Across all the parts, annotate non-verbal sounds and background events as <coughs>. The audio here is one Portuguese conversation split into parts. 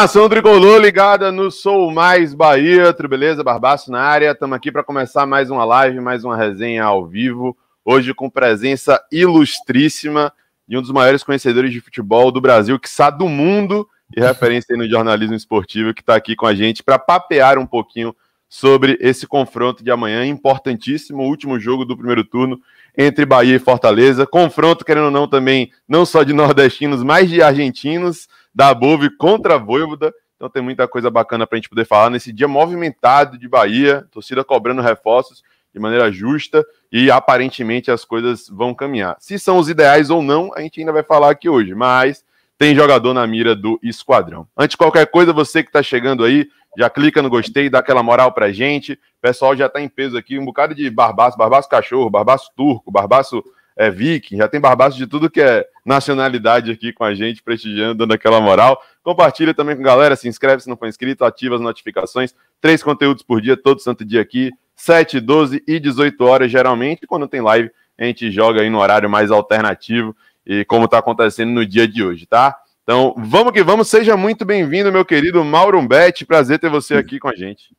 nação tricolor ligada no Sou Mais Bahia, tudo beleza? Barbaço na área, estamos aqui para começar mais uma live, mais uma resenha ao vivo. Hoje com presença ilustríssima de um dos maiores conhecedores de futebol do Brasil, que sabe do mundo e referência no jornalismo esportivo, que está aqui com a gente para papear um pouquinho sobre esse confronto de amanhã, importantíssimo, último jogo do primeiro turno entre Bahia e Fortaleza. Confronto, querendo ou não, também não só de nordestinos, mas de argentinos da Bove contra a Voivoda. Então tem muita coisa bacana para a gente poder falar nesse dia movimentado de Bahia, torcida cobrando reforços de maneira justa e aparentemente as coisas vão caminhar. Se são os ideais ou não, a gente ainda vai falar aqui hoje, mas tem jogador na mira do esquadrão. Antes de qualquer coisa, você que está chegando aí, já clica no gostei, dá aquela moral a gente. O pessoal já está em peso aqui, um bocado de barbaço, barbaço cachorro, barbaço turco, barbaço é, viking, já tem barbaço de tudo que é nacionalidade aqui com a gente, prestigiando, dando aquela moral. Compartilha também com a galera, se inscreve se não for inscrito, ativa as notificações. Três conteúdos por dia, todo santo dia aqui, 7, 12 e 18 horas, geralmente. Quando tem live, a gente joga aí no horário mais alternativo e como está acontecendo no dia de hoje, tá? Então, vamos que vamos. Seja muito bem-vindo, meu querido Mauro Umbete. Prazer ter você aqui com a gente.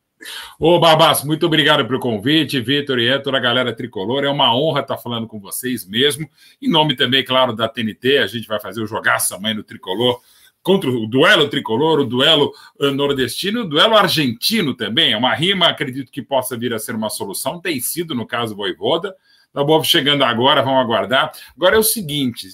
Ô, Barbaço, muito obrigado pelo convite, Vitor e toda a galera tricolor. É uma honra estar falando com vocês mesmo. Em nome também, claro, da TNT, a gente vai fazer o jogaço amanhã no tricolor contra o duelo tricolor, o duelo eh, nordestino, o duelo argentino também. É uma rima, acredito que possa vir a ser uma solução. Tem sido, no caso, Voivoda. Tá bom, chegando agora, vamos aguardar. Agora é o seguinte: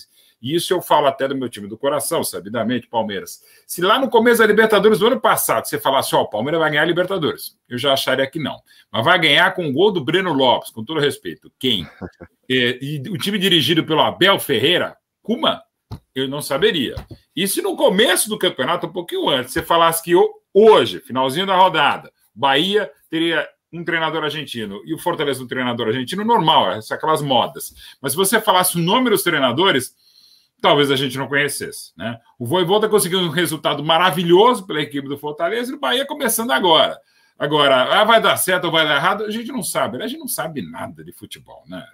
e isso eu falo até do meu time do coração, sabidamente, Palmeiras. Se lá no começo da Libertadores do ano passado você falasse, ó, oh, o Palmeiras vai ganhar a Libertadores, eu já acharia que não. Mas vai ganhar com o gol do Breno Lopes, com todo respeito. Quem? e, <laughs> é, e o time dirigido pelo Abel Ferreira, Kuma, eu não saberia. E se no começo do campeonato, um pouquinho antes, você falasse que hoje, finalzinho da rodada, Bahia teria um treinador argentino e o Fortaleza um treinador argentino, normal, é, são aquelas modas. Mas se você falasse o nome dos treinadores, talvez a gente não conhecesse. Né? O Voivoda tá conseguiu um resultado maravilhoso pela equipe do Fortaleza e o Bahia começando agora. Agora, ah, vai dar certo ou vai dar errado? A gente não sabe. Né? A gente não sabe nada de futebol, né?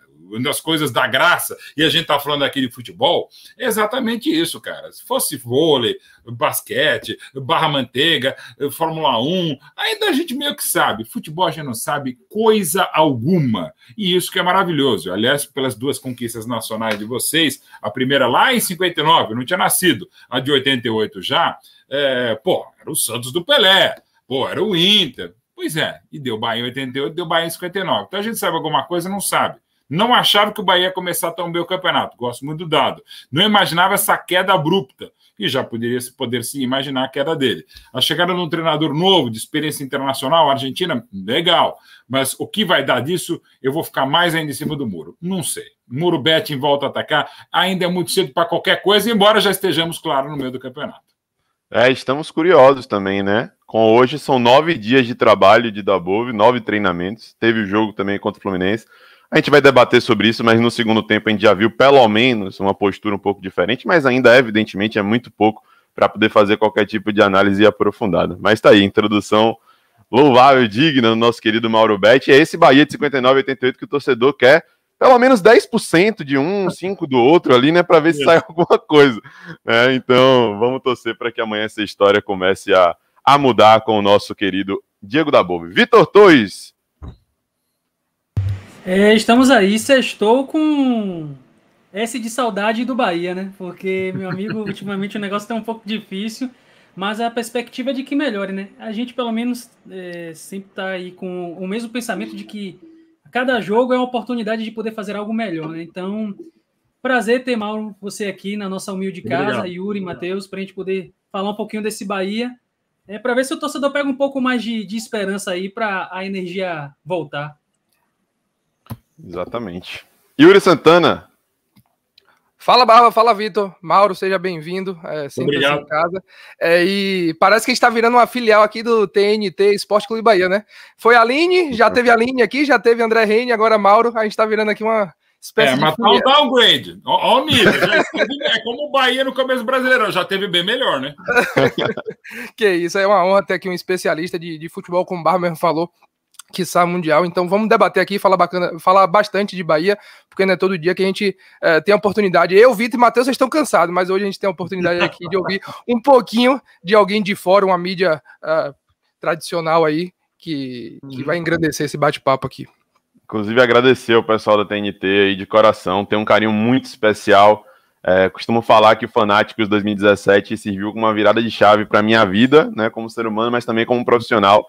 das coisas da graça, e a gente está falando aqui de futebol, é exatamente isso, cara. Se fosse vôlei, basquete, barra manteiga, Fórmula 1, ainda a gente meio que sabe. Futebol a gente não sabe coisa alguma. E isso que é maravilhoso. Aliás, pelas duas conquistas nacionais de vocês, a primeira lá em 59, não tinha nascido, a de 88 já, é, pô, era o Santos do Pelé, pô, era o Inter. Pois é, e deu Bahia em 88, deu Bahia em 59. Então a gente sabe alguma coisa, não sabe. Não achava que o Bahia ia começar tão bem o campeonato. Gosto muito do dado. Não imaginava essa queda abrupta. E já poderia se poder se imaginar a queda dele. A chegada de um treinador novo, de experiência internacional, Argentina, legal. Mas o que vai dar disso, eu vou ficar mais ainda em cima do muro. Não sei. Muro Bet em volta a atacar. Ainda é muito cedo para qualquer coisa, embora já estejamos, claro, no meio do campeonato. É, estamos curiosos também, né? Com hoje são nove dias de trabalho de Dabove, nove treinamentos. Teve o jogo também contra o Fluminense. A gente vai debater sobre isso, mas no segundo tempo a gente já viu pelo menos uma postura um pouco diferente, mas ainda, evidentemente, é muito pouco para poder fazer qualquer tipo de análise aprofundada. Mas está aí, introdução louvável, digna do nosso querido Mauro Betti. É esse Bahia de 59,88 que o torcedor quer pelo menos 10% de um, 5% <laughs> do outro ali, né, para ver se sai alguma coisa. É, então, vamos torcer para que amanhã essa história comece a, a mudar com o nosso querido Diego da Bobe. Vitor Tois. É, estamos aí, sextou com S de saudade do Bahia, né? Porque, meu amigo, <laughs> ultimamente o negócio está um pouco difícil, mas a perspectiva é de que melhore, né? A gente, pelo menos, é, sempre está aí com o mesmo pensamento de que cada jogo é uma oportunidade de poder fazer algo melhor, né? Então, prazer ter, Mauro, você aqui na nossa humilde casa, Obrigado. Yuri, Matheus, para a gente poder falar um pouquinho desse Bahia, é, para ver se o torcedor pega um pouco mais de, de esperança aí para a energia voltar. Exatamente. Yuri Santana. Fala, Barba, fala, Vitor. Mauro, seja bem-vindo. É, sempre Obrigado. em casa. É, e parece que a gente está virando uma filial aqui do TNT Esporte Clube Bahia, né? Foi a Aline, já teve a Aline aqui, já teve André Reine, agora Mauro. A gente está virando aqui uma, Espécie é, mas tá um downgrade. Olha o nível. Né? é como o Bahia no começo brasileiro, já teve bem melhor, né? <laughs> que isso, é uma honra ter aqui um especialista de, de futebol, como o mesmo falou, quiçá mundial. Então vamos debater aqui, falar bacana, falar bastante de Bahia, porque não é todo dia que a gente eh, tem a oportunidade. Eu, Vitor e Matheus, vocês estão cansados, mas hoje a gente tem a oportunidade aqui de ouvir um pouquinho de alguém de fora, uma mídia uh, tradicional aí, que, que vai uhum. engrandecer esse bate-papo aqui. Inclusive agradecer o pessoal da TNT aí de coração, tem um carinho muito especial. É, costumo falar que o Fanáticos 2017 serviu como uma virada de chave para minha vida, né, como ser humano, mas também como profissional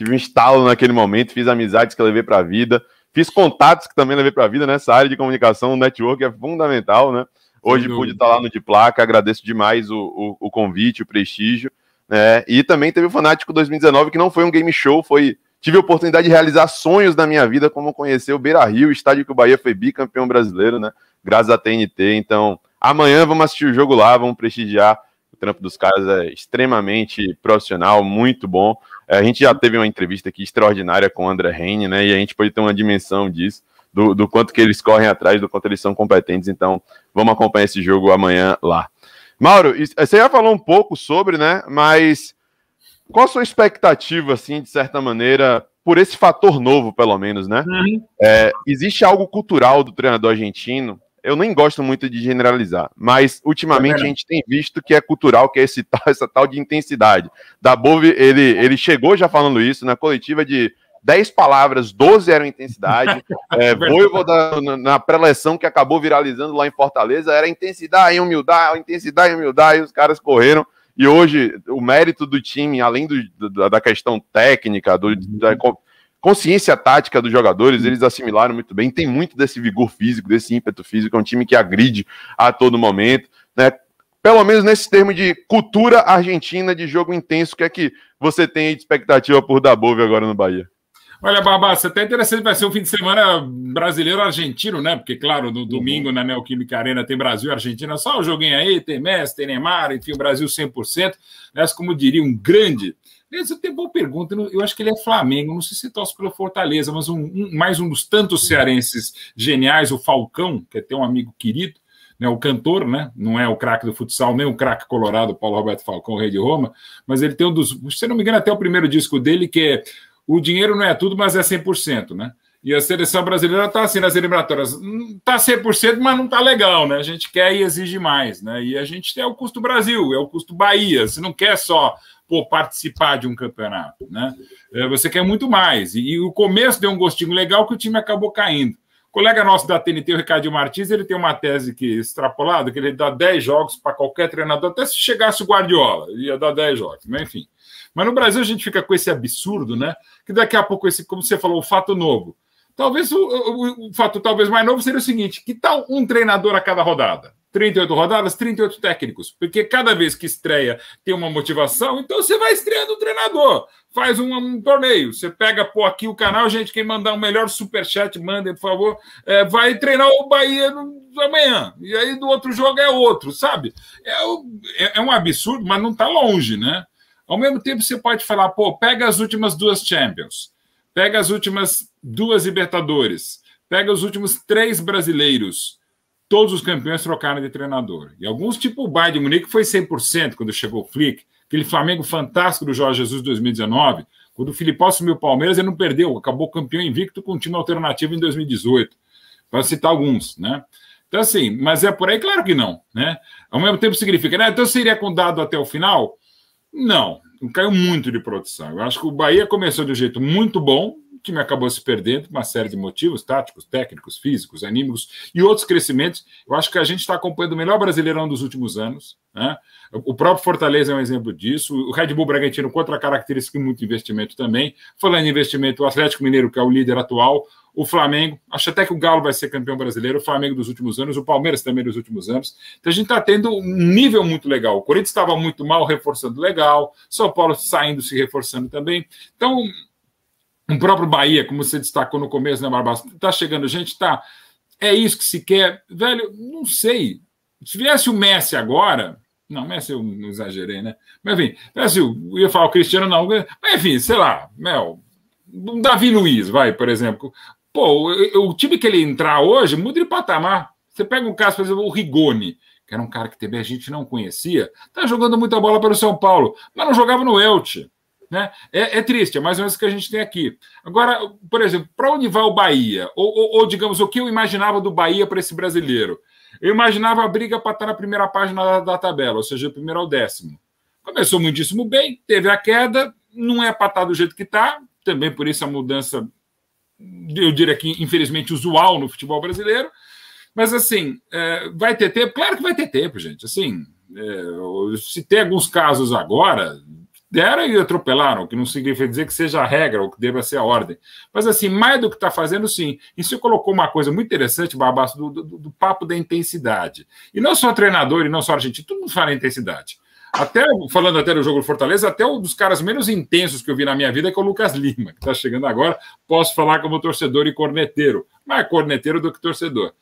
Tive um estalo naquele momento, fiz amizades que eu levei para a vida, fiz contatos que também levei para a vida nessa né? área de comunicação. O network é fundamental, né? Hoje Sim, pude estar tá lá no De Placa, agradeço demais o, o, o convite, o prestígio. Né? E também teve o Fanático 2019, que não foi um game show, foi Tive a oportunidade de realizar sonhos da minha vida, como conhecer o Beira Rio, estádio que o Bahia foi bicampeão brasileiro, né? Graças à TNT. Então, amanhã vamos assistir o jogo lá, vamos prestigiar. O trampo dos caras é extremamente profissional, muito bom. É, a gente já teve uma entrevista aqui extraordinária com o André Reine, né? E a gente pode ter uma dimensão disso, do, do quanto que eles correm atrás, do quanto eles são competentes. Então, vamos acompanhar esse jogo amanhã lá. Mauro, você já falou um pouco sobre, né? Mas qual a sua expectativa, assim, de certa maneira, por esse fator novo, pelo menos, né? Uhum. É, existe algo cultural do treinador argentino eu nem gosto muito de generalizar, mas ultimamente é a gente tem visto que é cultural, que é esse tal, <laughs> essa tal de intensidade. Da Bove, ele, ele chegou já falando isso na coletiva de 10 palavras, 12 eram intensidade. <laughs> é, Voivoda, na, preleção que acabou viralizando lá em Fortaleza, era intensidade e humildade, intensidade e humildade, e os caras correram. E hoje, o mérito do time, além do, da, da questão técnica, do, da, uhum consciência tática dos jogadores, eles assimilaram muito bem, tem muito desse vigor físico, desse ímpeto físico, é um time que agride a todo momento, né? Pelo menos nesse termo de cultura argentina de jogo intenso, O que é que você tem de expectativa por Dabove agora no Bahia? Olha, você até tá interessante vai ser um fim de semana brasileiro-argentino, né? Porque, claro, no domingo uhum. na Neoquímica Arena tem Brasil e Argentina, só o joguinho aí, tem Messi, tem Neymar, enfim, o Brasil 100%. Né? Mas, como diria um grande Aliás, eu tenho boa pergunta. Eu acho que ele é Flamengo, não sei se torce pelo Fortaleza, mas um, um, mais um dos tantos cearenses geniais, o Falcão, que é até um amigo querido, né, o cantor, né, não é o craque do futsal, nem o craque colorado, Paulo Roberto Falcão, rei de Roma, mas ele tem um dos, se não me engano, até o primeiro disco dele, que é O Dinheiro Não É Tudo, Mas É 100%, né? E a seleção brasileira está assim nas eliminatórias. Está hum, 100%, mas não está legal, né? A gente quer e exige mais, né? E a gente é o custo Brasil, é o custo Bahia. Você não quer só pô, participar de um campeonato, né? É, você quer muito mais. E, e, o começo deu um gostinho legal que o time acabou caindo. O colega nosso da TNT, o Ricardo Martins, ele tem uma tese que extrapolada, que ele dá 10 jogos para qualquer treinador, até se chegasse o Guardiola, ia dar 10 jogos, mas enfim. Mas no Brasil a gente fica com esse absurdo, né? Que daqui a pouco, esse, como você falou, o fato novo. Talvez o, o, o fato talvez mais novo seria o seguinte: que tal um treinador a cada rodada? 38 rodadas, 38 técnicos, porque cada vez que estreia tem uma motivação, então você vai estreando o treinador, faz um, um torneio, você pega, pô, aqui o canal, gente, quem mandar o um melhor superchat, manda por favor, é, vai treinar o Bahia no, amanhã, e aí do outro jogo é outro, sabe? É, o, é, é um absurdo, mas não está longe, né? Ao mesmo tempo, você pode falar, pô, pega as últimas duas Champions, pega as últimas duas Libertadores, pega os últimos três brasileiros, todos os campeões trocaram de treinador. E alguns, tipo o Bayern de Munique, foi 100% quando chegou o Flick. Aquele Flamengo fantástico do Jorge Jesus 2019. Quando o Filipão assumiu o Palmeiras, ele não perdeu. Acabou campeão invicto com um time alternativo em 2018. Para citar alguns, né? Então, assim, mas é por aí? Claro que não, né? Ao mesmo tempo significa, né? Então seria com dado até o final? Não, caiu muito de produção. Eu acho que o Bahia começou de um jeito muito bom, o time acabou se perdendo por uma série de motivos táticos, técnicos, físicos, anímicos e outros crescimentos. Eu acho que a gente está acompanhando o melhor brasileirão dos últimos anos. Né? O próprio Fortaleza é um exemplo disso. O Red Bull Bragantino, contra a característica muito investimento também. Falando em investimento, o Atlético Mineiro, que é o líder atual, o Flamengo, acho até que o Galo vai ser campeão brasileiro, o Flamengo dos últimos anos, o Palmeiras também dos últimos anos. Então a gente está tendo um nível muito legal. O Corinthians estava muito mal, reforçando legal, São Paulo saindo, se reforçando também. Então, o próprio Bahia, como você destacou no começo, né, Barbaço? Tá chegando gente, tá. É isso que se quer. Velho, não sei. Se viesse o Messi agora. Não, Messi eu não exagerei, né? Mas enfim, Messi, eu ia falar o Cristiano, não. Mas enfim, sei lá, Mel. Um Davi Luiz, vai, por exemplo. Pô, o, time que ele entrar hoje muda de patamar. Você pega um caso, por exemplo, o Rigoni, que era um cara que também a gente não conhecia, tá jogando muita bola para o São Paulo, mas não jogava no Elche. Né? É, é, triste, é mais ou menos o que a gente tem aqui. Agora, por exemplo, para onde vai o Bahia? Ou, ou, ou, digamos, o que eu imaginava do Bahia para esse brasileiro? Eu imaginava a briga para estar tá na primeira página da, da tabela, ou seja, primeiro ao décimo. Começou muitíssimo bem, teve a queda, não é para estar tá do jeito que está, também por isso a mudança, eu diria que infelizmente usual no futebol brasileiro. Mas assim, é, vai ter tempo? Claro que vai ter tempo, gente. Assim, é, eu alguns casos agora, deram e atropelaram, que não significa dizer que seja a regra ou que deva ser a ordem. Mas, assim, mais do que está fazendo, sim. E você colocou uma coisa muito interessante, Barbaço, do, do, do, papo da intensidade. E não só treinador e não só argentino, todo mundo fala intensidade. Até, falando até do jogo do Fortaleza, até um dos caras menos intensos que eu vi na minha vida é é o Lucas Lima, que está chegando agora. Posso falar como torcedor e corneteiro, mas é corneteiro do que torcedor.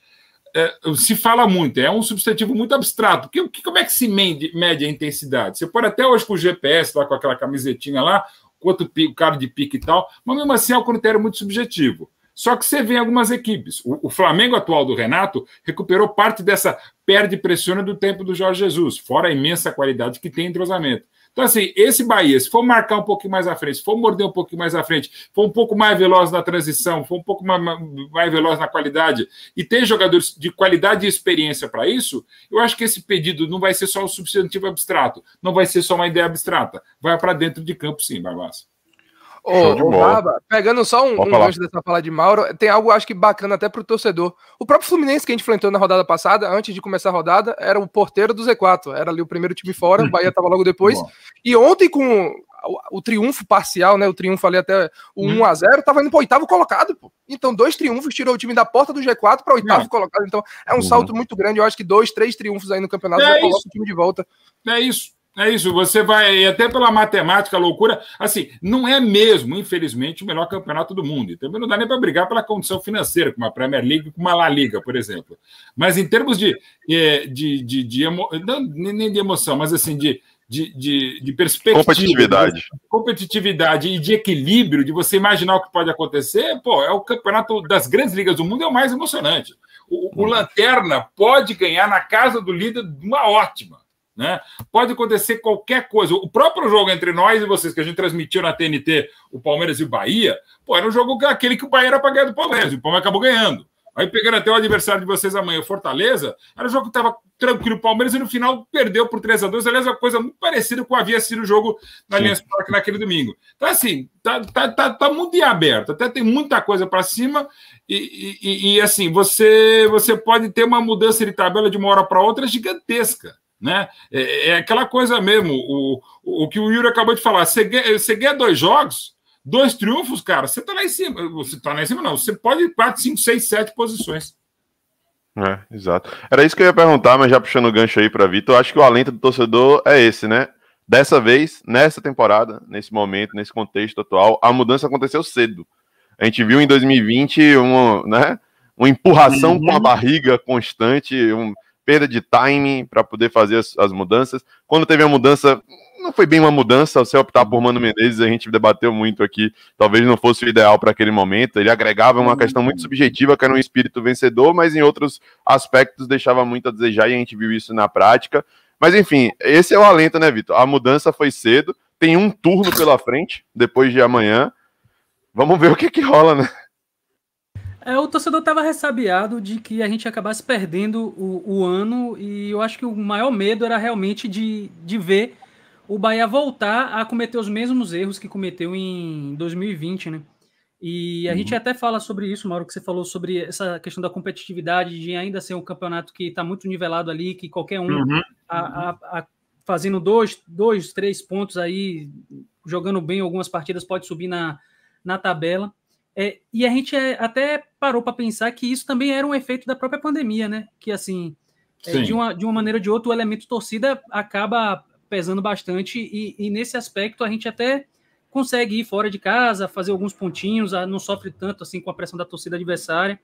É, se fala muito, é um substantivo muito abstrato. que, como é que se mede, mede a intensidade? Você pode até hoje com o GPS, lá com aquela camisetinha lá, quanto o cara de pique e tal, mas mesmo assim é um critério muito subjetivo. Só que você vê algumas equipes. O, o Flamengo atual do Renato recuperou parte dessa perde pressiona do tempo do Jorge Jesus, fora a imensa qualidade que tem em entrosamento. Então, assim, esse Bahia, se for marcar um pouquinho mais à frente, se for morder um pouquinho mais à frente, for um pouco mais veloz na transição, for um pouco mais, mais veloz na qualidade, e ter jogadores de qualidade e experiência para isso, eu acho que esse pedido não vai ser só um substantivo abstrato, não vai ser só uma ideia abstrata. Vai para dentro de campo, sim, Barbosa. Ô, Baba, pegando só um, um gancho dessa fala de Mauro, tem algo acho que bacana até pro torcedor. O próprio Fluminense que a gente enfrentou na rodada passada, antes de começar a rodada, era o porteiro do Z4. Era ali o primeiro time fora, o Bahia tava logo depois. E ontem, com o, o, triunfo parcial, né? O triunfo ali até o 1x0, hum. tava indo pro oitavo colocado, pô. Então, dois triunfos tirou o time da porta do G4 para oitavo é. colocado. Então, é um uhum. salto muito grande. Eu acho que dois, três triunfos aí no campeonato é já isso. coloca o time de volta. É isso. É isso, você vai até pela matemática, loucura. Assim, não é mesmo, infelizmente, o melhor campeonato do mundo. E também não dá nem para brigar pela condição financeira, com uma Premier League, com uma La Liga, por exemplo. Mas em termos de. É, de, de, de emo... não, nem de emoção, mas assim, de, de, de, de, perspectiva. Competitividade. De competitividade e de equilíbrio, de você imaginar o que pode acontecer, pô, é o campeonato das grandes ligas do mundo, é o mais emocionante. O, o uhum. Lanterna pode ganhar na casa do líder uma ótima. Né? Pode acontecer qualquer coisa. O próprio jogo entre nós e vocês, que a gente transmitiu na TNT, o Palmeiras e o Bahia, pô, era um jogo aquele que o Bahia era para ganhar do Palmeiras, e o Palmeiras acabou ganhando. Aí pegando até o adversário de vocês amanhã, o Fortaleza, era um jogo que estava tranquilo o Palmeiras e no final perdeu por 3 a 2 Aliás, é uma coisa muito parecida com o que havia sido o jogo na Linha Parque naquele domingo. Então, assim, tá, tá, tá, tá muito em aberto. Até tem muita coisa para cima e, e, e, assim, você, você pode ter uma mudança de tabela de uma hora para outra gigantesca. Né? É, é aquela coisa mesmo, o, o que o Yuri acabou de falar. Você ganha, você ganha dois jogos, dois triunfos, cara, você tá lá em cima. Você tá lá em cima, não. Você pode ir 4, 5, 6, 7 posições. É, exato. Era isso que eu ia perguntar, mas já puxando o gancho aí para Vitor, acho que o alento do torcedor é esse, né? Dessa vez, nessa temporada, nesse momento, nesse contexto atual, a mudança aconteceu cedo. A gente viu em 2020 uma, né, uma empurração uhum. com a uhum. barriga constante, um, perda de time para poder fazer as, as, mudanças. Quando teve a mudança, não foi bem uma mudança, você optar por Mano Menezes, a gente debateu muito aqui, talvez não fosse o ideal para aquele momento. Ele agregava uma questão muito subjetiva, que era um espírito vencedor, mas em outros aspectos deixava muito a desejar e a gente viu isso na prática. Mas enfim, esse é o alento, né, Vitor? A mudança foi cedo, tem um turno pela frente, depois de amanhã. Vamos ver o que, que rola, né? É, o torcedor estava ressabiado de que a gente acabasse perdendo o, o, ano e eu acho que o maior medo era realmente de, de ver o Bahia voltar a cometer os mesmos erros que cometeu em 2020, né? E a uhum. gente até fala sobre isso, Mauro, que você falou sobre essa questão da competitividade, de ainda ser um campeonato que está muito nivelado ali, que qualquer um uhum. a, a, a fazendo dois, dois, três pontos aí, jogando bem algumas partidas, pode subir na, na tabela. É, e a gente é, até parou para pensar que isso também era um efeito da própria pandemia, né? Que assim, é, de, uma, de uma maneira ou de outra, o elemento torcida acaba pesando bastante, e, e, nesse aspecto a gente até consegue ir fora de casa, fazer alguns pontinhos, ah, não sofre tanto assim com a pressão da torcida adversária.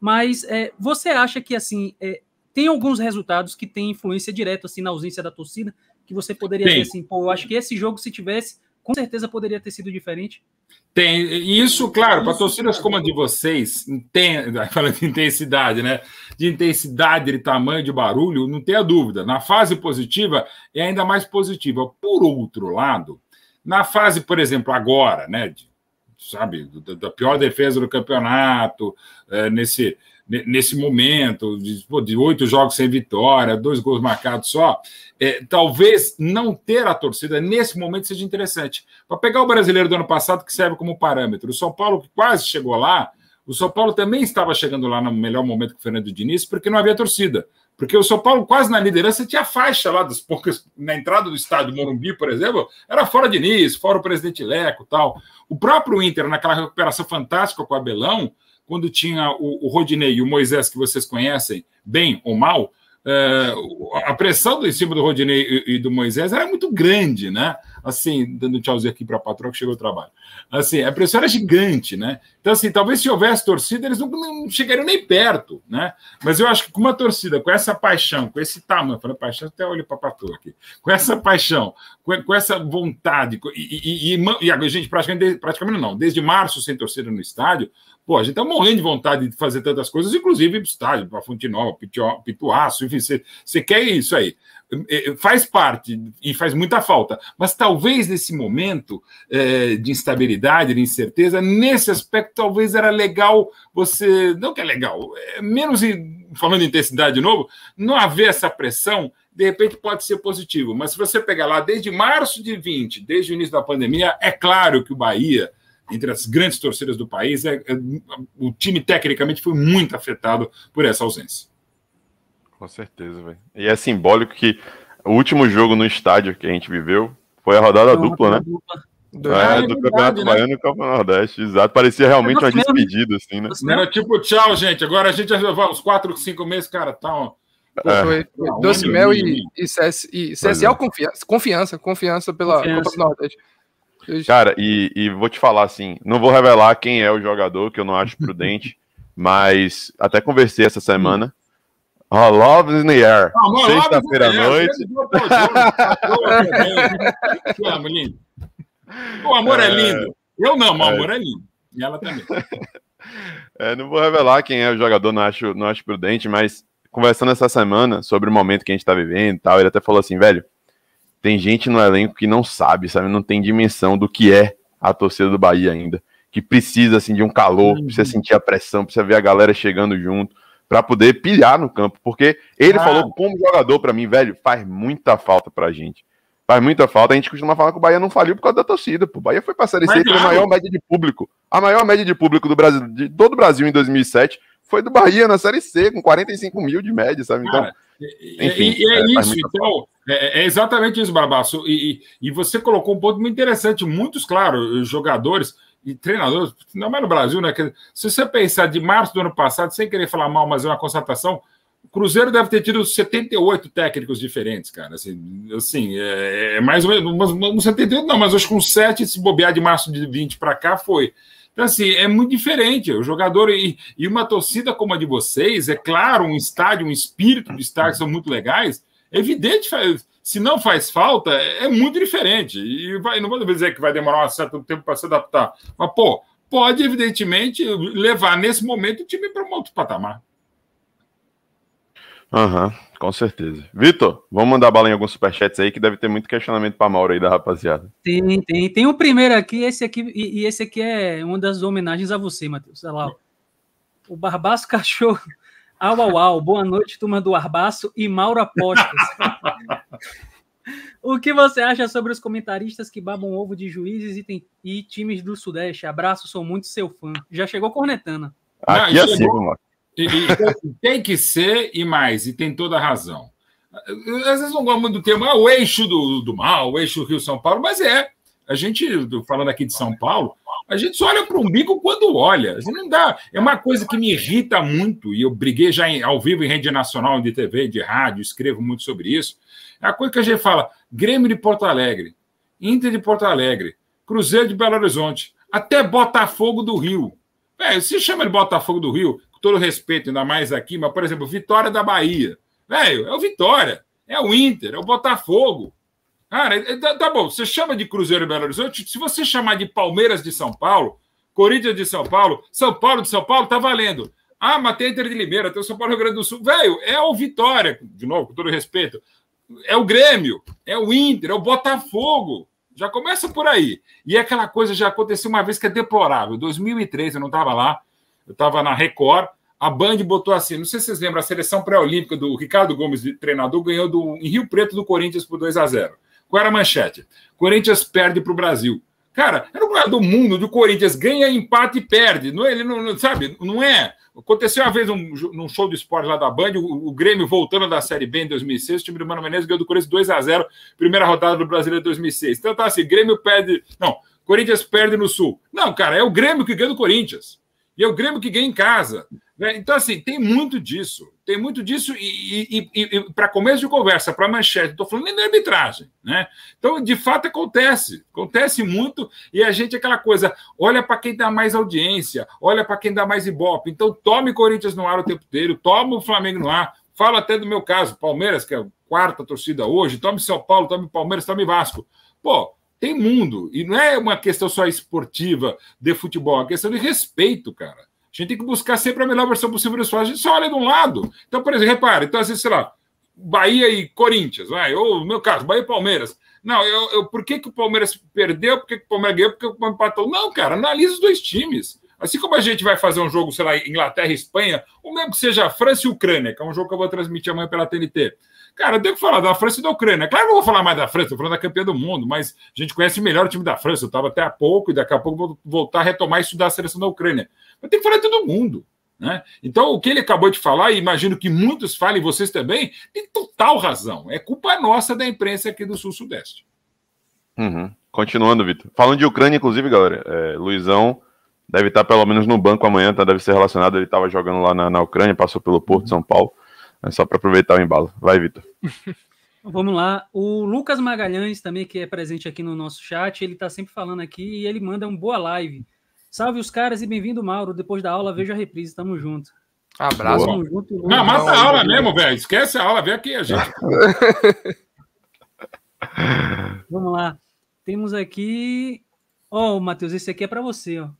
Mas é, você acha que assim é, tem alguns resultados que têm influência direta assim na ausência da torcida que você poderia Sim. dizer assim, pô, eu acho que esse jogo se tivesse com certeza poderia ter sido diferente. Tem isso, claro, para torcidas como a de vocês, tem, <laughs> falando de intensidade, né? De intensidade, de tamanho, de barulho, não tenha dúvida. Na fase positiva é ainda mais positiva. Por outro lado, na fase, por exemplo, agora, né? De, sabe, da, pior defesa do campeonato, é, nesse nesse momento, de, pô, de oito jogos sem vitória, dois gols marcados só, é, talvez não ter a torcida nesse momento seja interessante. Para pegar o brasileiro do ano passado, que serve como parâmetro, o São Paulo que quase chegou lá, o São Paulo também estava chegando lá no melhor momento que o Fernando Diniz, porque não havia torcida. Porque o São Paulo, quase na liderança, tinha faixa lá das poucas. Na entrada do estádio do Morumbi, por exemplo, era fora Diniz, fora o presidente Leco tal. O próprio Inter, naquela recuperação fantástica com o Abelão, quando tinha o, o Rodinei e o Moisés, que vocês conhecem, bem ou mal, é, a pressão do, em cima do Rodinei e, e, do Moisés era muito grande, né? Assim, dando um tchauzinho aqui para a patroa que chegou ao trabalho. Assim, a pressão era gigante, né? Então, assim, talvez se houvesse torcida, eles não, não chegariam nem perto, né? Mas eu acho que com uma torcida, com essa paixão, com esse tamanho, falando paixão, até olho para a patroa aqui, com essa paixão, com, com essa vontade, com, e, e, e, e, a gente praticamente, praticamente não, desde março sem torcida no estádio, Pô, a gente tá morrendo de vontade de fazer tantas coisas, inclusive para o estádio, para Fonte Nova, Pituaço, enfim, você quer isso aí. É, é, faz parte e faz muita falta, mas talvez nesse momento é, de instabilidade, de incerteza, nesse aspecto, talvez era legal você. Não que é legal, é, menos falando de intensidade de novo, não haver essa pressão de repente pode ser positivo. Mas se você pegar lá desde março de 20, desde o início da pandemia, é claro que o Bahia entre as grandes torcidas do país, é, é, o time tecnicamente foi muito afetado por essa ausência. Com certeza, velho. E é simbólico que o último jogo no estádio que a gente viveu foi a rodada dupla, né? Dupla. Do, é, do Campeonato né? Baiano e Copa Nordeste, exato. Parecia realmente uma mesmo. despedida, assim, né? Era tipo, tchau, gente. Agora a gente já vai uns 4, 5 meses, cara, tá. Ó, é. Foi tá Doce Mel e, e, CS, e CSL é. confiança, confiança, confiança pela confiança. Copa do Nordeste. Cara, e, e vou te falar assim, não vou revelar quem é o jogador, que eu não acho prudente, mas até conversei essa semana. Oh, Love in the Air. Sexta-feira à noite. Que amo, lindo. O amor é, é lindo. Eu não, mas o amor é, lindo. E ela também. É, não vou revelar quem é o jogador, não acho, não acho prudente, mas conversando essa semana sobre o momento que a gente está vivendo e tal, ele até falou assim, velho, tem gente no elenco que não sabe, sabe? Não tem dimensão do que é a torcida do Bahia ainda. Que precisa, assim, de um calor, uhum. precisa sentir a pressão, precisa ver a galera chegando junto, para poder pilhar no campo. Porque ele ah. falou como jogador para mim, velho, faz muita falta pra gente. Faz muita falta. A gente costuma falar que o Bahia não faliu por causa da torcida. O Bahia foi passar esse a maior média de público. A maior média de público do Brasil, de todo o Brasil em 2007 foi do Bahia na Série C, com 45 mil de média, sabe? Então, enfim, e, e é, é, isso, então, falta. É, é, é, exatamente isso, Barbaço. E, e, e, você colocou um ponto muito interessante. Muitos, claro, jogadores e treinadores, não é no Brasil, né? Se você pensar de março do ano passado, sem querer falar mal, mas é uma constatação, o Cruzeiro deve ter tido 78 técnicos diferentes, cara. Assim, assim é, é mais ou menos. Não 78, não, mas acho que com 7, se bobear de março de 20 para cá, foi. Então, assim, é muito diferente. O jogador e, e, uma torcida como a de vocês, é claro, um estádio, um espírito de estádio são muito legais, Evidente, se não faz falta, é muito diferente. E vai, não vou dizer que vai demorar um certo tempo para se adaptar. Mas, pô, pode, evidentemente, levar nesse momento o time para um outro patamar. Aham, uhum, com certeza. Vitor, vamos mandar bala em alguns superchats aí, que deve ter muito questionamento para Mauro aí da rapaziada. Tem, tem. Tem um primeiro aqui, esse aqui, e, e esse aqui é uma das homenagens a você, Matheus. Olha lá, o Barbaço Cachorro <laughs> Au, au, au. Boa noite, turma do Arbaço e Mauro Apostas. <laughs> o que você acha sobre os comentaristas que babam ovo de juízes e, tem, e times do Sudeste? Abraço, sou muito seu fã. Já chegou cornetana. Aqui assim, mano. E, e, tem que ser e mais, e tem toda a razão. Às vezes não gosto muito do tema, ah, é o eixo do, do mal, o eixo Rio-São Paulo, mas é. A gente, falando aqui de São Paulo, a gente só olha para o umbigo quando olha. não dá. É uma coisa que me irrita muito, e eu briguei já em, ao vivo em rede nacional, de TV, de rádio, escrevo muito sobre isso. É a coisa que a gente fala: Grêmio de Porto Alegre, Inter de Porto Alegre, Cruzeiro de Belo Horizonte, até Botafogo do Rio. É, se chama de Botafogo do Rio, com todo respeito, ainda mais aqui, mas, por exemplo, Vitória da Bahia. Velho, é o Vitória, é o Inter, é o Botafogo. Cara, é, tá, tá bom, você chama de Cruzeiro e Belo Horizonte, se você chamar de Palmeiras de São Paulo, Corinthians de São Paulo, São Paulo de São Paulo, tá valendo. Ah, matheus Inter de Limeira, tem o São Paulo Rio Grande do Sul. Velho, é o Vitória, de novo, com todo respeito. É o Grêmio, é o Inter, é o Botafogo. Já começa por aí. E é aquela coisa já aconteceu uma vez que é deplorável. 2003, eu não estava lá, eu estava na Record. A Band botou assim, não sei se vocês lembram, a seleção pré-olímpica do Ricardo Gomes, de treinador, ganhou do, em Rio Preto do Corinthians por 2 a 0 qual era a manchete? Corinthians perde para o Brasil. Cara, era o lugar do mundo do Corinthians. Ganha, empate e perde. Não, é, ele não, não, sabe, não é. Aconteceu uma vez um, num show de esporte lá da Band, o, o, Grêmio voltando da Série B em 2006, o time do Mano Menezes ganhou do Corinthians 2 a 0 primeira rodada do Brasileiro é 2006. Então tá assim, Grêmio perde... Não, Corinthians perde no Sul. Não, cara, é o Grêmio que ganha do Corinthians. E é o Grêmio que ganha em casa. Né? Então, assim, tem muito disso. Tem muito disso, e, e, e, e para começo de conversa, para manchete, estou falando nem da arbitragem. Né? Então, de fato, acontece. Acontece muito, e a gente, é aquela coisa, olha para quem dá mais audiência, olha para quem dá mais ibope. Então, tome Corinthians no ar o tempo inteiro, tome o Flamengo no ar. Falo até do meu caso, Palmeiras, que é a quarta torcida hoje, tome São Paulo, tome Palmeiras, tome Vasco. Pô, tem mundo. E não é uma questão só esportiva de futebol, é uma questão de respeito, cara. A gente tem que buscar sempre a melhor versão possível do esporte. A gente só olha de um lado. Então, por exemplo, repara, então, assim, sei lá, Bahia e Corinthians, vai, ou no meu caso, Bahia e Palmeiras. Não, eu, eu, por que, que o Palmeiras perdeu? Por que, que o Palmeiras ganhou? Por que, que o Palmeiras empatou? Não, cara, analisa os dois times. Assim como a gente vai fazer um jogo, sei lá, Inglaterra e Espanha, ou mesmo que seja França e Ucrânia, que é um jogo que eu vou transmitir amanhã pela TNT. Cara, eu tenho que falar da França e da Ucrânia. Claro que eu vou falar mais da França, estou falando da campeã do mundo, mas a gente conhece melhor o time da França. Eu estava até há pouco e daqui a pouco vou voltar a retomar e estudar a seleção da Ucrânia. Eu tenho que falar de todo mundo. Né? Então, o que ele acabou de falar, e imagino que muitos falem, vocês também, tem total razão. É culpa nossa da imprensa aqui do Sul-Sudeste. Uhum. Continuando, Vitor. Falando de Ucrânia, inclusive, galera, é, Luizão deve estar pelo menos no banco amanhã, tá? deve ser relacionado. Ele estava jogando lá na, na, Ucrânia, passou pelo Porto de São Paulo. É só para aproveitar o embalo. Vai, Vitor. <laughs> Vamos lá. O Lucas Magalhães, também, que é presente aqui no nosso chat, ele está sempre falando aqui e ele manda um boa live. Salve os caras e bem-vindo, Mauro. Depois da aula, vejo a reprise. Tamo junto. Abraço. Tamo junto, Não, ah, mata a aula mesmo, velho. Esquece a aula, vem aqui a gente. <laughs> Vamos lá. Temos aqui. Ó, oh, Matheus, esse aqui é para você, ó.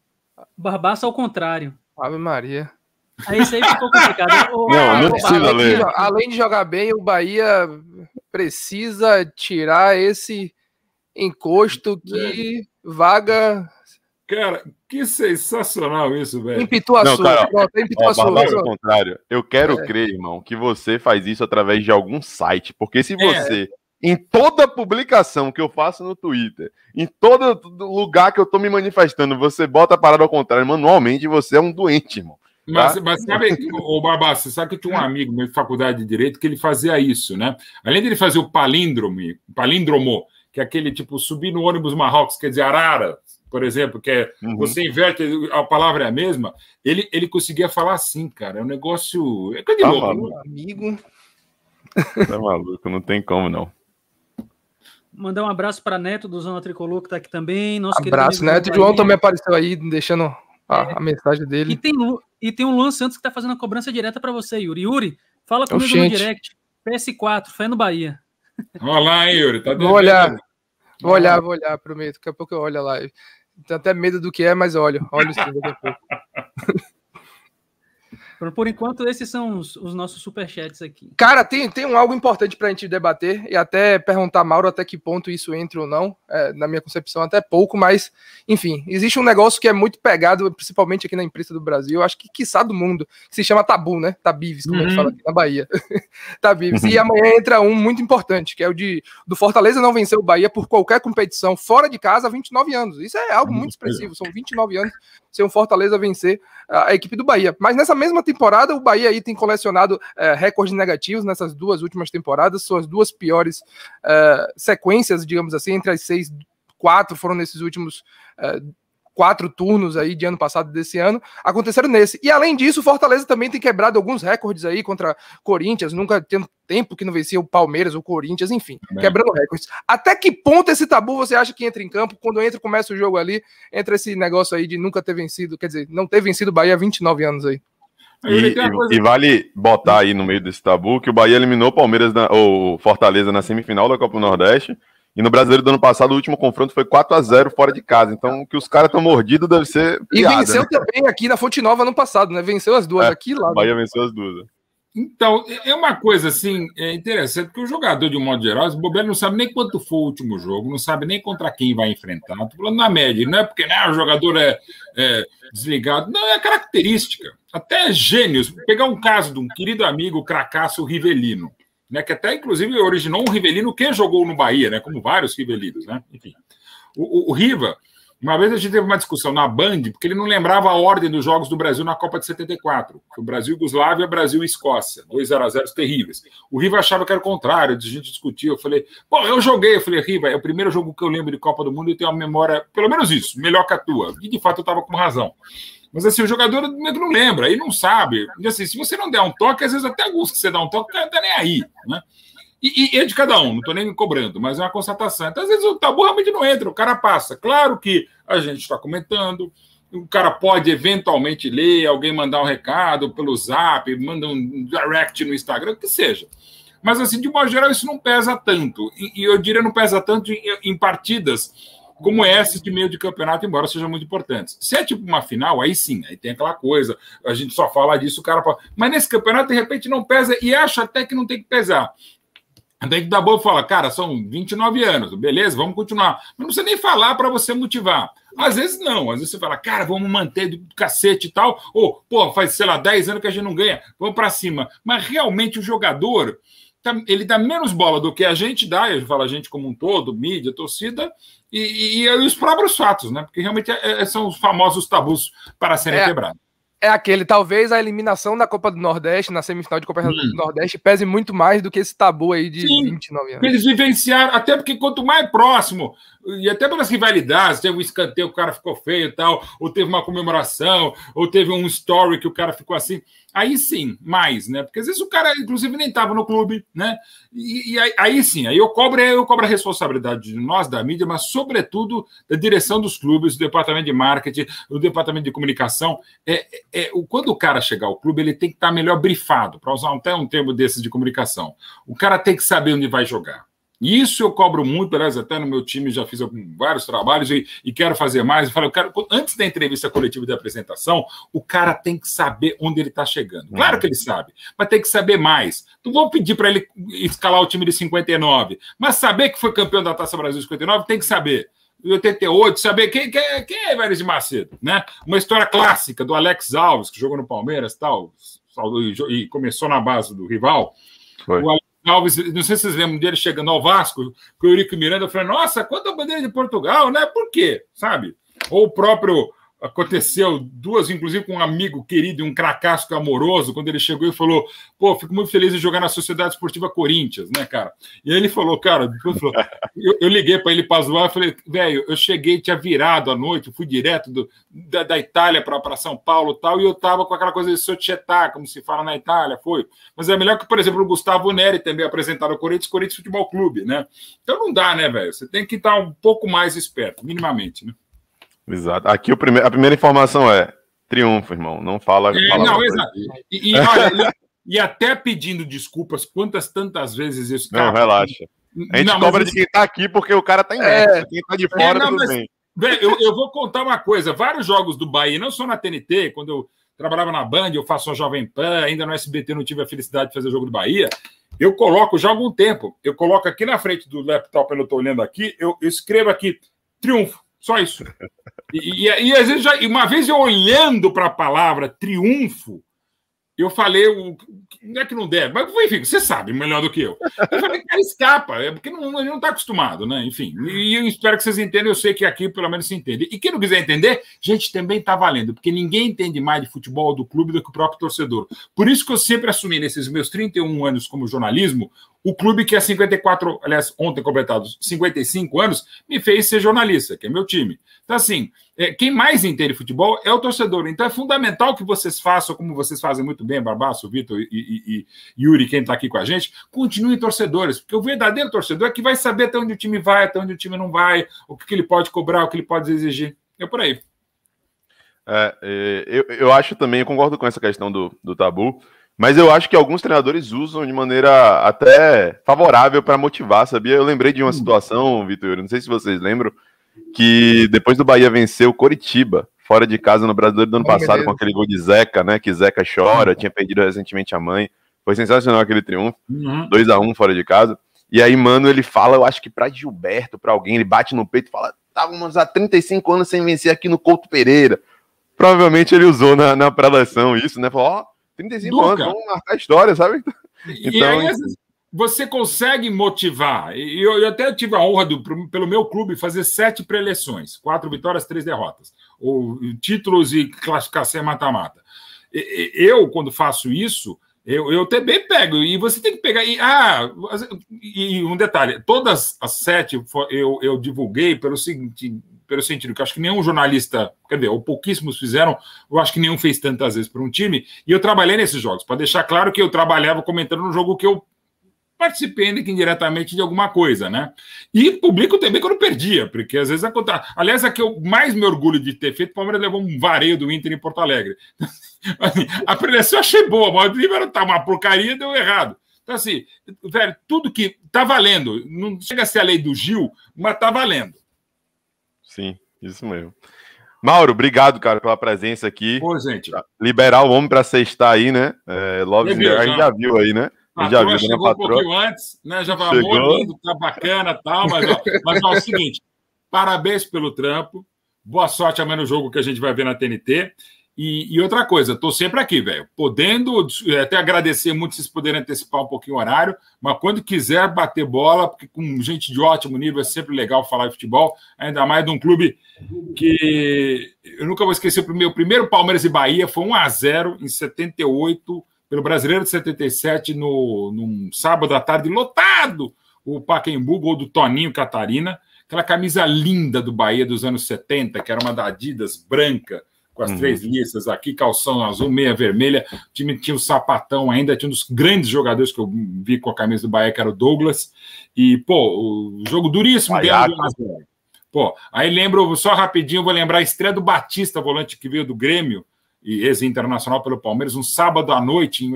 Barbaça ao contrário. Ave Maria. Aí isso aí ficou complicado. <laughs> não, não precisa ler. Além de jogar bem, o Bahia precisa tirar esse encosto que vaga Cara, que sensacional isso, velho. Em Pituaçu, não, cara, ó, contrário. Eu quero é. crer, irmão, que você faz isso através de algum site, porque se é. você é em toda publicação que eu faço no Twitter, em todo lugar que eu tô me manifestando, você bota a parada ao contrário manualmente, você é um doente, irmão. Mas, tá? mas sabe, o Babá, você sabe que eu tinha um amigo meu de faculdade de Direito que ele fazia isso, né? Além de ele fazer o palíndromo, palíndromo, que é aquele tipo subir no ônibus Marrocos, quer dizer, Arara, por exemplo, que é uhum. você inverte, a palavra é a mesma, ele, ele conseguia falar assim, cara. É um negócio. É coisa tá louco. Meu né? amigo. Tá maluco, não tem como não. Mandar um abraço para Neto do Zona Tricolor, que está aqui também. Nosso abraço, Neto. João também apareceu aí, deixando a, é. a, mensagem dele. E tem, e tem um Luan Santos que está fazendo a cobrança direta para você, Yuri. Yuri, fala comigo Oxente. no direct. PS4, fé no Bahia. Olá, hein, Yuri. Tá vou olhar. Vou olhar, vou olhar, prometo. Daqui a pouco eu olho a live. Tenho até medo do que é, mas olho. o sim <laughs> daqui a pouco. Por enquanto, esses são os, os nossos superchats aqui. Cara, tem, tem um algo importante para a gente debater e até perguntar a Mauro até que ponto isso entra ou não. É, na minha concepção, até pouco, mas, enfim, existe um negócio que é muito pegado, principalmente aqui na imprensa do Brasil, acho que quiçá do mundo, que se chama tabu, né? Tabives, como uhum. a gente uhum. fala aqui na Bahia. <laughs> Tabives. E uhum. amanhã entra um muito importante, que é o de do Fortaleza não vencer o Bahia por qualquer competição fora de casa há 29 anos. Isso é algo uhum. muito expressivo, são 29 anos ser um Fortaleza vencer a equipe do Bahia. Mas nessa mesma temporada, o Bahia aí tem colecionado é, recordes negativos nessas duas últimas temporadas, suas duas piores é, sequências, digamos assim, entre as seis quatro foram nesses últimos é, quatro turnos aí de ano passado desse ano aconteceram nesse. E além disso, o Fortaleza também tem quebrado alguns recordes aí contra Corinthians, nunca tendo tempo que não vencia o Palmeiras, o Corinthians, enfim, quebrando recordes. Até que ponto esse tabu você acha que entra em campo quando entra começa o jogo ali, entra esse negócio aí de nunca ter vencido, quer dizer, não ter vencido o Bahia há 29 anos aí. E, e, e, vale botar aí no meio desse tabu que o Bahia eliminou o Palmeiras na, ou Fortaleza na semifinal da Copa do Nordeste e no brasileiro do ano passado, o último confronto foi 4 a 0 fora de casa. Então, que os caras estão mordidos deve ser. Piada, e venceu né? também aqui na Fonte Nova no passado, né? Venceu as duas é, aqui lá. Né? Bahia venceu as duas. Né? Então, é, é uma coisa assim, é interessante, porque o jogador, de um modo geral, esse bobeiro não sabe nem quanto foi o último jogo, não sabe nem contra quem vai enfrentar. Estou falando na média, não é porque né, o jogador é, é desligado, não, é característica. Até gênios. Vou pegar um caso de um querido amigo, cracasso Rivelino né, que até inclusive originou um Rivelino que jogou no Bahia, né, como vários Rivelinos. Né? Enfim, o, o, o Riva, uma vez a gente teve uma discussão na Band, porque ele não lembrava a ordem dos jogos do Brasil na Copa de 74. O Brasil, Yugoslávia, Brasil e Escócia. 2 a 0 terríveis. O Riva achava que era o contrário, a gente discutiu. Eu falei, bom, eu joguei. Eu falei, Riva, é o primeiro jogo que eu lembro de Copa do Mundo e tenho uma memória, pelo menos isso, melhor que a tua. E de fato eu estava com razão. Mas assim, o jogador não lembra, aí não sabe. E assim, se você não der um toque, às vezes até alguns que você dá um toque, não tá nem aí, né? E, e, é de cada um, não estou nem me cobrando, mas é uma constatação. Então, às vezes o tabu realmente não entra, o cara passa. Claro que a gente está comentando, o cara pode eventualmente ler, alguém mandar um recado pelo zap, manda um direct no Instagram, o que seja. Mas, assim, de modo geral, isso não pesa tanto. E, e eu diria não pesa tanto em, em partidas como é essas de meio de campeonato, embora sejam muito importantes. Se é tipo uma final, aí sim, aí tem aquela coisa, a gente só fala disso, o cara fala. Mas nesse campeonato, de repente, não pesa e acha até que não tem que pesar. Tem que dar boa e cara, são 29 anos, beleza, vamos continuar. Mas não precisa nem falar para você motivar. Às vezes não, às vezes você fala, cara, vamos manter do cacete e tal, ou, pô, faz, sei lá, 10 anos que a gente não ganha, vamos para cima. Mas realmente o jogador, Tá, ele dá menos bola do que a gente dá, eu falo a gente como um todo, mídia, torcida, e, e, e os próprios fatos, né? Porque realmente é, é, são os famosos tabus para serem é, quebrados. É aquele, talvez a eliminação da Copa do Nordeste, na semifinal de Copa hum. do Nordeste, pese muito mais do que esse tabu aí de Sim, 29 anos. Eles vivenciaram, até porque quanto mais próximo, e até pelas rivalidades, teve um escanteio, o cara ficou feio e tal, ou teve uma comemoração, ou teve um story que o cara ficou assim aí sim, mais, né? Porque às vezes o cara, inclusive, nem estava no clube, né? E, e aí, aí, sim, aí eu cobro, eu cobro a responsabilidade de nós, da mídia, mas sobretudo da direção dos clubes, do departamento de marketing, do departamento de comunicação. É, é, é quando o cara chegar ao clube, ele tem que estar melhor brifado, para usar até um termo desses de comunicação. O cara tem que saber onde vai jogar. E isso eu cobro muito, aliás, até no meu time já fiz vários trabalhos e, e quero fazer mais. Eu falo, eu quero, antes da entrevista coletiva e da apresentação, o cara tem que saber onde ele está chegando. Uhum. Claro que ele sabe, mas tem que saber mais. Não vou pedir para ele escalar o time de 59, mas saber que foi campeão da Taça Brasil 59 tem que saber. 88, saber quem, quem, quem é de Macedo, né? Uma história clássica do Alex Alves, que jogou no Palmeiras tal, e, e começou na base do rival. Foi. O Alex Alves, não sei se vocês lembram dele chegando ao Vasco, que o Eurico Miranda falou: nossa, quanta bandeira de Portugal, né? Por quê? Sabe? Ou o próprio aconteceu duas, inclusive com um amigo querido, um cracasco amoroso, quando ele chegou e falou: Pô, fico muito feliz de jogar na Sociedade Esportiva Corinthians, né, cara? E aí ele falou: Cara, eu, falou, eu, eu liguei para ele para zoar, eu falei: Velho, eu cheguei, tinha virado à noite, fui direto do, da, da Itália para São Paulo tal, e eu tava com aquela coisa de societá, como se fala na Itália, foi. Mas é melhor que, por exemplo, o Gustavo Neri também apresentado o Corinthians, Corinthians Futebol Clube, né? Então não dá, né, velho? Você tem que estar um pouco mais esperto, minimamente, né? Exato. Aqui o prime... a primeira informação é triunfo, irmão. Não fala. É, não, exato. E, e, olha, e, até pedindo desculpas quantas tantas vezes isso. Cara, não, relaxa. A gente não, cobra de assim quem está aqui porque o cara está em é... Quem está de é, fora, é, não, mas... bem. Eu, eu, vou contar uma coisa: vários jogos do Bahia, não só na TNT, quando eu trabalhava na Band, eu faço a Jovem Pan, ainda no SBT não tive a felicidade de fazer o jogo do Bahia. Eu coloco já há algum tempo, eu coloco aqui na frente do laptop, eu estou olhando aqui, eu, eu escrevo aqui triunfo, só isso. E, e, e às vezes, já, uma vez eu olhando para a palavra triunfo, eu falei, o, não é que não deve, mas enfim, você sabe melhor do que eu. Eu falei, cara, escapa, é porque não, ele não está acostumado, né? Enfim, e eu espero que vocês entendam, eu sei que aqui pelo menos se entende. E quem não quiser entender, gente, também está valendo, porque ninguém entende mais de futebol do clube do que o próprio torcedor. Por isso que eu sempre assumi, nesses meus 31 anos como jornalismo, o clube que há é 54, aliás, ontem completados 55 anos, me fez ser jornalista, que é meu time. Então, assim, é, quem mais entende futebol é o torcedor. Então é fundamental que vocês façam, como vocês fazem muito bem, Barbaço, Vitor e, e, e, Yuri, quem está aqui com a gente, continuem torcedores, porque o verdadeiro torcedor é que vai saber até onde o time vai, até onde o time não vai, o que, que ele pode cobrar, o que ele pode exigir. É por aí. É, é eu, eu acho também, eu concordo com essa questão do, do tabu, mas eu acho que alguns treinadores usam de maneira até favorável para motivar, sabia? Eu lembrei de uma hum. situação, Vitor, não sei se vocês lembram, que depois do Bahia vencer o Coritiba, fora de casa no Brasileiro do ano passado, com aquele gol de Zeca, né? Que Zeca chora, uhum. tinha perdido recentemente a mãe. Foi sensacional aquele triunfo. Uhum. 2 a 1 um fora de casa. E aí, mano, ele fala, eu acho que pra Gilberto, pra alguém, ele bate no peito e fala: estávamos há 35 anos sem vencer aqui no Couto Pereira. Provavelmente ele usou na, na preleção isso, né? Falou: ó, oh, 35 anos, vamos marcar a história, sabe? Então, e aí, então, às vezes, você consegue motivar. eu, eu, até tive a honra, do, pelo meu clube, fazer sete preleções: quatro vitórias, três derrotas, ou títulos e classificação mata-mata. Eu, quando faço isso, eu, eu também pego. E você tem que pegar. E, ah, e um detalhe: todas as sete eu, eu divulguei pelo seguinte. Pelo sentido que acho que nenhum jornalista, quer dizer, ou pouquíssimos fizeram, eu acho que nenhum fez tantas vezes para um time, e eu trabalhei nesses jogos, para deixar claro que eu trabalhava comentando no jogo que eu participando indiretamente de alguma coisa, né? E público também quando perdia, porque às vezes acontece. Aliás, a que eu mais me orgulho de ter feito, o Palmeiras levou um vareio do Inter em Porto Alegre. <laughs> assim, a preleção achei boa, mas o livro tá uma porcaria, deu errado. Então, assim, velho, tudo que tá valendo. Não chega a ser a lei do Gil, mas tá valendo. Sim, isso mesmo. Mauro, obrigado, cara, pela presença aqui. Pô, gente. Liberar o homem para sextar aí, né? É, Love já viu aí, né? patroa já viu, né, chegou patroa. um pouquinho antes, né? Já falou, lindo, tá bacana tal, mas, ó, <laughs> mas ó, é o seguinte: parabéns pelo trampo, boa sorte amanhã no jogo que a gente vai ver na TNT. E, e outra coisa, estou sempre aqui, velho. Podendo é, até agradecer muito vocês poderem antecipar um pouquinho o horário, mas quando quiser bater bola, porque com gente de ótimo nível é sempre legal falar de futebol, ainda mais de um clube que eu nunca vou esquecer o meu primeiro Palmeiras e Bahia foi 1 a 0 em 78 pelo Brasileiro de 77, no, num sábado à tarde, lotado o Pacaembu, gol do Toninho Catarina, aquela camisa linda do Bahia dos anos 70, que era uma da Adidas branca, com as uhum. três listas aqui, calção azul, meia vermelha, o time tinha o sapatão ainda, tinha um dos grandes jogadores que eu vi com a camisa do Bahia, que era o Douglas, e, pô, o jogo duríssimo, Pô, aí lembro, só rapidinho, vou lembrar a estreia do Batista, volante que veio do Grêmio, e ex-internacional pelo Palmeiras, um sábado à noite, em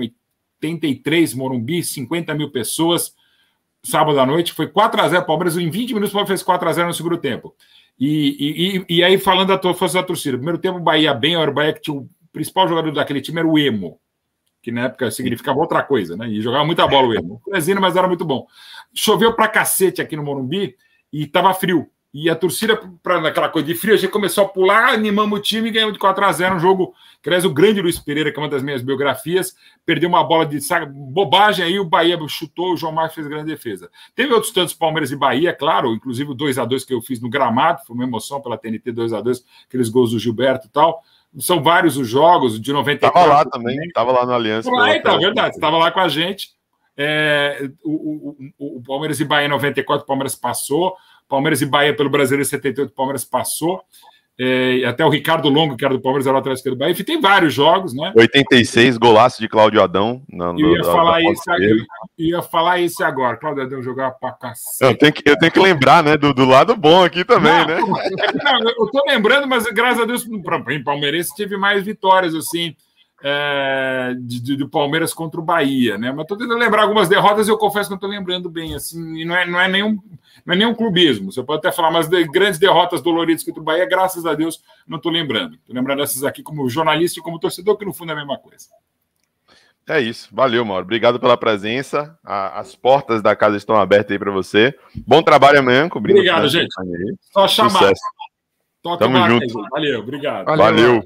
83, Morumbi, 50 mil pessoas. Sábado à noite, foi 4x0 Palmeiras, em 20 minutos o Palmeiras fez 4x0 no segundo tempo. E, e, e, aí, falando da força da torcida, primeiro tempo o Bahia bem, era o Bahia que tinha o principal jogador daquele time era o Emo, que na época significava outra coisa, né? E jogava muita bola o Emo. Franzino, mas era muito bom. Choveu pra cacete aqui no Morumbi e tava frio. E a torcida, para naquela coisa de frio, a gente começou a pular, animamos o time e ganhamos de 4 a 0 um jogo. Que, aliás, o grande Luiz Pereira, que é uma das minhas biografias, perdeu uma bola de saca, bobagem aí, o Bahia chutou, o João Marcos fez grande defesa. Teve outros tantos Palmeiras e Bahia, claro, inclusive o 2 a 2 que eu fiz no gramado, foi uma emoção pela TNT 2 a 2 aqueles gols do Gilberto e tal. São vários os jogos, de 94. Estava lá também, estava lá na Aliança. Lá, então, tá, verdade, estava lá com a gente. É, o, o, o, Palmeiras e Bahia em 94, o Palmeiras passou. Palmeiras e Bahia pelo Brasileiro 78, o Palmeiras passou. É, até o Ricardo Longo, que era do Palmeiras, era lateral esquerdo do Bahia. Enfim, tem vários jogos, né? 86, golaço de Cláudio Adão. Na, eu, ia da, falar da esse, eu ia falar esse agora. Cláudio Adão jogava pra cacete. Eu tenho que, eu tenho que lembrar, né? Do, do lado bom aqui também, não, né? <laughs> Não, eu tô lembrando, mas graças a Deus, para mim, palmeirense, tive mais vitórias, assim é, de, do Palmeiras contra o Bahia, né? Mas estou tentando lembrar algumas derrotas e eu confesso que não estou lembrando bem, assim, não é, não, é nenhum, não é nenhum clubismo. Você pode até falar, mas de grandes derrotas doloridas contra o Bahia, graças a Deus, não estou lembrando. Estou lembrando essas aqui como jornalista e como torcedor, que no fundo é a mesma coisa. É isso. Valeu, Mauro. Obrigado pela presença. A, as portas da casa estão abertas aí para você. Bom trabalho amanhã, cobrindo. Obrigado, gente. Só chamar. Toca Tamo junto. Aí. Valeu, obrigado. Valeu. Valeu.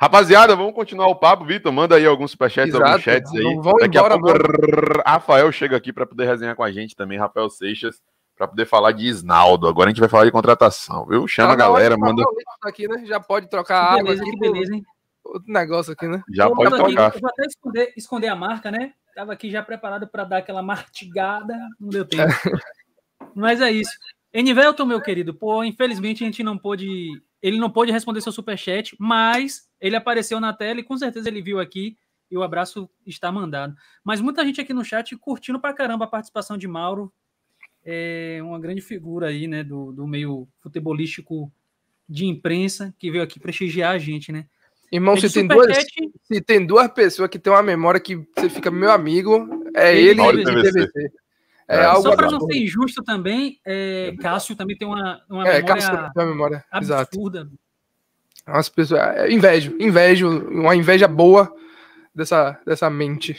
Rapaziada, vamos continuar o papo. Vitor, manda aí alguns superchats, alguns chats aí. Daqui embora, a pouco, Rafael chega aqui para poder resenhar com a gente também, Rafael Seixas, para poder falar de Isnaldo. Agora a gente vai falar de contratação, viu? Chama a tá galera, manda. Aqui, né? Já pode trocar que beleza, Aqui, beleza, hein? Outro negócio aqui, né? Já eu pode trocar. Aqui, vou até esconder, esconder a marca, né? Tava aqui já preparado para dar aquela martigada, não deu tempo. <laughs> Mas é isso. Enivelto, meu querido, pô, infelizmente a gente não pôde. Ele não pôde responder seu superchat, mas ele apareceu na tela e com certeza ele viu aqui e o abraço está mandado. Mas muita gente aqui no chat curtindo pra caramba a participação de Mauro. É uma grande figura aí, né, do, do meio futebolístico de imprensa que veio aqui prestigiar a gente, né? Irmão, é se tem, duas, se tem duas pessoas que tem uma memória que você fica meu amigo, é ele e o TVC. É, é, só para não ser injusto também, é, Cássio também tem uma, uma é, memória, Cássio, memória. absurda. Exato. As pessoas. É, invejo, invejo, uma inveja boa dessa, dessa mente.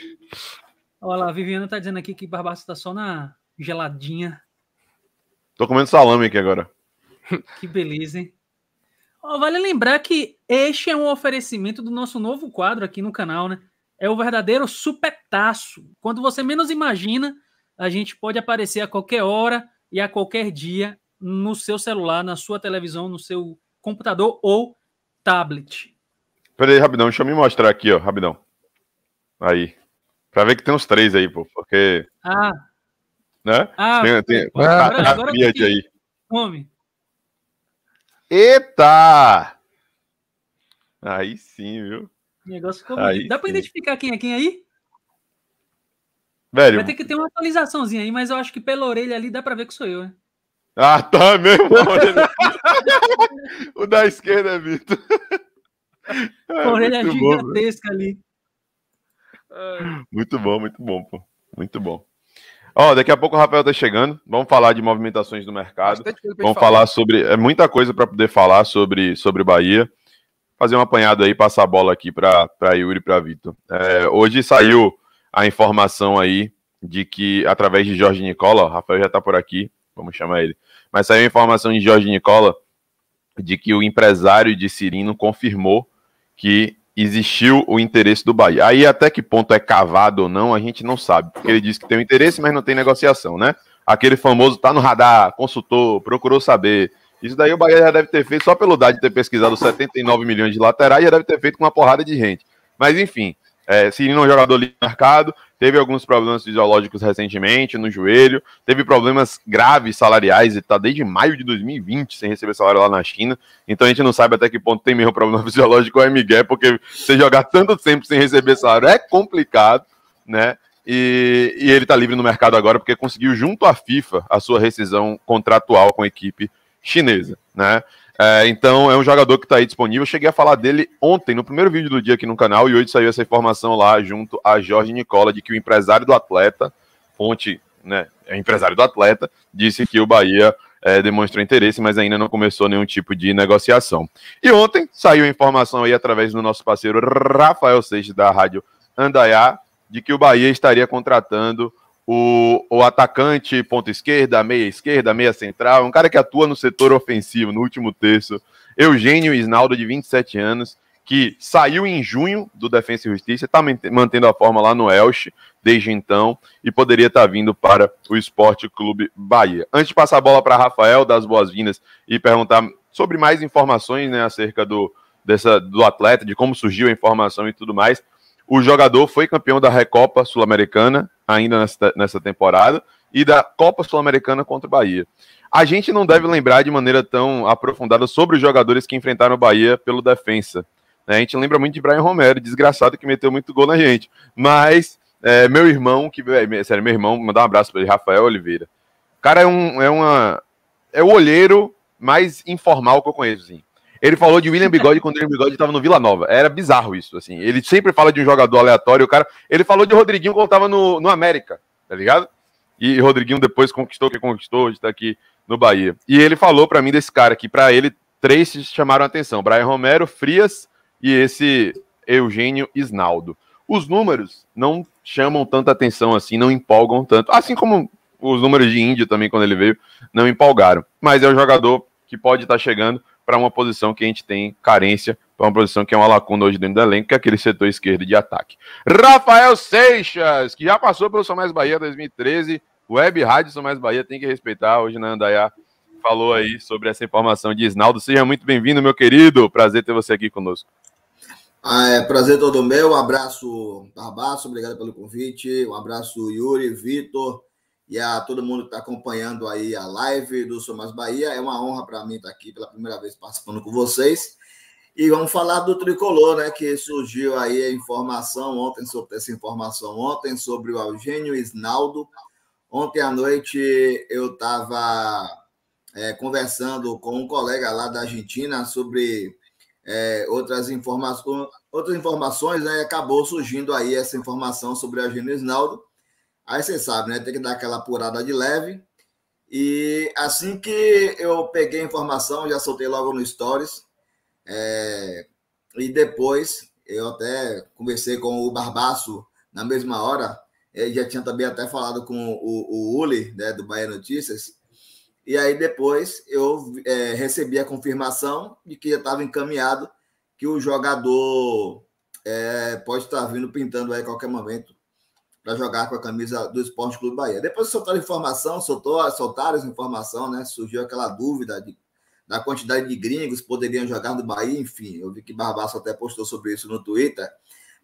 Olha lá, a Viviana tá dizendo aqui que Barbaça tá só na geladinha. Tô comendo salame aqui agora. <laughs> que beleza, hein? Oh, vale lembrar que este é um oferecimento do nosso novo quadro aqui no canal, né? É o verdadeiro supetaço. Quando você menos imagina, a gente pode aparecer a qualquer hora e a qualquer dia no seu celular, na sua televisão, no seu computador ou tablet. Peraí, rapidão, deixa eu me mostrar aqui, ó, rapidão. Aí. Pra ver que tem uns três aí, pô, porque. Ah. Né? Ah, tem, tem, pô, ah, agora, aí. Homem. Eita! Aí sim, viu? O negócio ficou aí Dá sim. pra identificar quem é quem aí? Velho. Vai ter que ter uma atualizaçãozinha aí, mas eu acho que pela orelha ali dá pra ver que sou eu, né? Ah, tá, mesmo. <laughs> o da esquerda, Vitor. É, <laughs> orelha gigantesca é bom, ali. Muito bom, muito bom, pô. Muito bom. Ó, daqui a pouco o Rafael tá chegando. Vamos falar de movimentações do mercado. Vamos falar. falar sobre. É muita coisa para poder falar sobre, sobre o Bahia. Fazer um apanhado aí, passar a bola aqui para Yuri e para Vitor. É, hoje saiu a informação aí de que, através de Jorge Nicola, o Rafael já tá por aqui, vamos chamar ele. Mas saiu informação de Jorge Nicola de que o empresário de Cirino confirmou que existiu o interesse do Bahia. Aí até que ponto é cavado ou não, a gente não sabe. Porque ele disse que tem o interesse, mas não tem negociação, né? Aquele famoso tá no radar, consultou, procurou saber. Isso daí o Bahia já deve ter feito, só pelo dado de ter pesquisado 79 milhões de laterais, já deve ter feito com uma porrada de gente. Mas enfim, é, Cirino é um jogador mercado teve alguns problemas fisiológicos recentemente no joelho, teve problemas graves salariais e está desde maio de 2020 sem receber salário lá na China. Então a gente não sabe até que ponto tem mesmo problema <laughs> fisiológico ou é Miguel, porque você jogar tanto tempo sem receber salário é complicado, né? E, e ele está livre no mercado agora porque conseguiu junto à FIFA a sua rescisão contratual com a equipe chinesa, né? É, então é um jogador que está aí disponível. Eu cheguei a falar dele ontem, no primeiro vídeo do dia aqui no canal, e hoje saiu essa informação lá junto a Jorge Nicola de que o empresário do atleta, fonte, né, é empresário do atleta, disse que o Bahia é, demonstrou interesse, mas ainda não começou nenhum tipo de negociação. E ontem saiu a informação aí através do nosso parceiro Rafael Seixas da Rádio Andaiá de que o Bahia estaria contratando o, o atacante ponta esquerda, meia esquerda, meia central, um cara que atua no setor ofensivo, no último terço, Eugênio Isnaldo, de 27 anos, que saiu em junho do Defensa e Justiça, está mantendo a forma lá no Elche desde então e poderia estar tá vindo para o Esporte Clube Bahia. Antes de passar a bola para Rafael, das boas-vindas e perguntar sobre mais informações né, acerca do, dessa, do atleta, de como surgiu a informação e tudo mais, o jogador foi campeão da Recopa Sul-Americana ainda nessa, temporada, e da Copa Sul-Americana contra o Bahia. A gente não deve lembrar de maneira tão aprofundada sobre os jogadores que enfrentaram o Bahia pelo defensa. Né? A gente lembra muito de Brian Romero, desgraçado que meteu muito gol na gente. Mas é, meu irmão, que é, é sério, meu irmão, mandar um abraço para ele, Rafael Oliveira. O cara é um é uma é o olheiro mais informal que eu conheço, assim. Ele falou de William Bigode quando o William Bigode estava no Vila Nova. Era bizarro isso, assim. Ele sempre fala de um jogador aleatório, o cara. Ele falou de Rodriguinho quando estava no, no América, tá ligado? E Rodriguinho depois conquistou o que conquistou, hoje está aqui no Bahia. E ele falou para mim desse cara que para ele três chamaram a atenção: Brian Romero, Frias e esse Eugênio Isnaldo. Os números não chamam tanta atenção assim, não empolgam tanto. Assim como os números de Índio também, quando ele veio, não empolgaram. Mas é um jogador que pode estar tá chegando para uma posição que a gente tem carência, para uma posição que é uma lacuna hoje dentro do elenco, que é aquele setor esquerdo de ataque. Rafael Seixas, que já passou pelo São Mais Bahia 2013, Web Rádio São Mais Bahia tem que respeitar. Hoje na Andaiá falou aí sobre essa informação de Isnaldo. Seja muito bem-vindo, meu querido. Prazer ter você aqui conosco. Ah, é, prazer todo meu. Um abraço, Tarbaço. Obrigado pelo convite. Um abraço, Yuri, Vitor e a todo mundo que está acompanhando aí a live do Somas Bahia. É uma honra para mim estar tá aqui pela primeira vez participando com vocês. E vamos falar do tricolor, né? Que surgiu aí a informação ontem, sobre essa informação ontem, sobre o Eugênio Isnaldo. Ontem à noite eu estava é, conversando com um colega lá da Argentina sobre é, outras informações, outras informações, né? Acabou surgindo aí essa informação sobre o Eugênio Isnaldo Aí você sabe, né? Tem que dar aquela apurada de leve. E assim que eu peguei a informação, já soltei logo no Stories. É... E depois eu até conversei com o Barbaço na mesma hora. Ele já tinha também até falado com o, o Uli, né, do Bahia Notícias. E aí depois eu é, recebi a confirmação de que já estava encaminhado que o jogador é, pode estar tá vindo pintando aí a qualquer momento para jogar com a camisa do Esporte Clube Bahia. Depois soltaram informação, soltou, soltaram essa informação, né? Surgiu aquela dúvida de, da quantidade de gringos que poderiam jogar no Bahia, enfim. Eu vi que Barbaço até postou sobre isso no Twitter.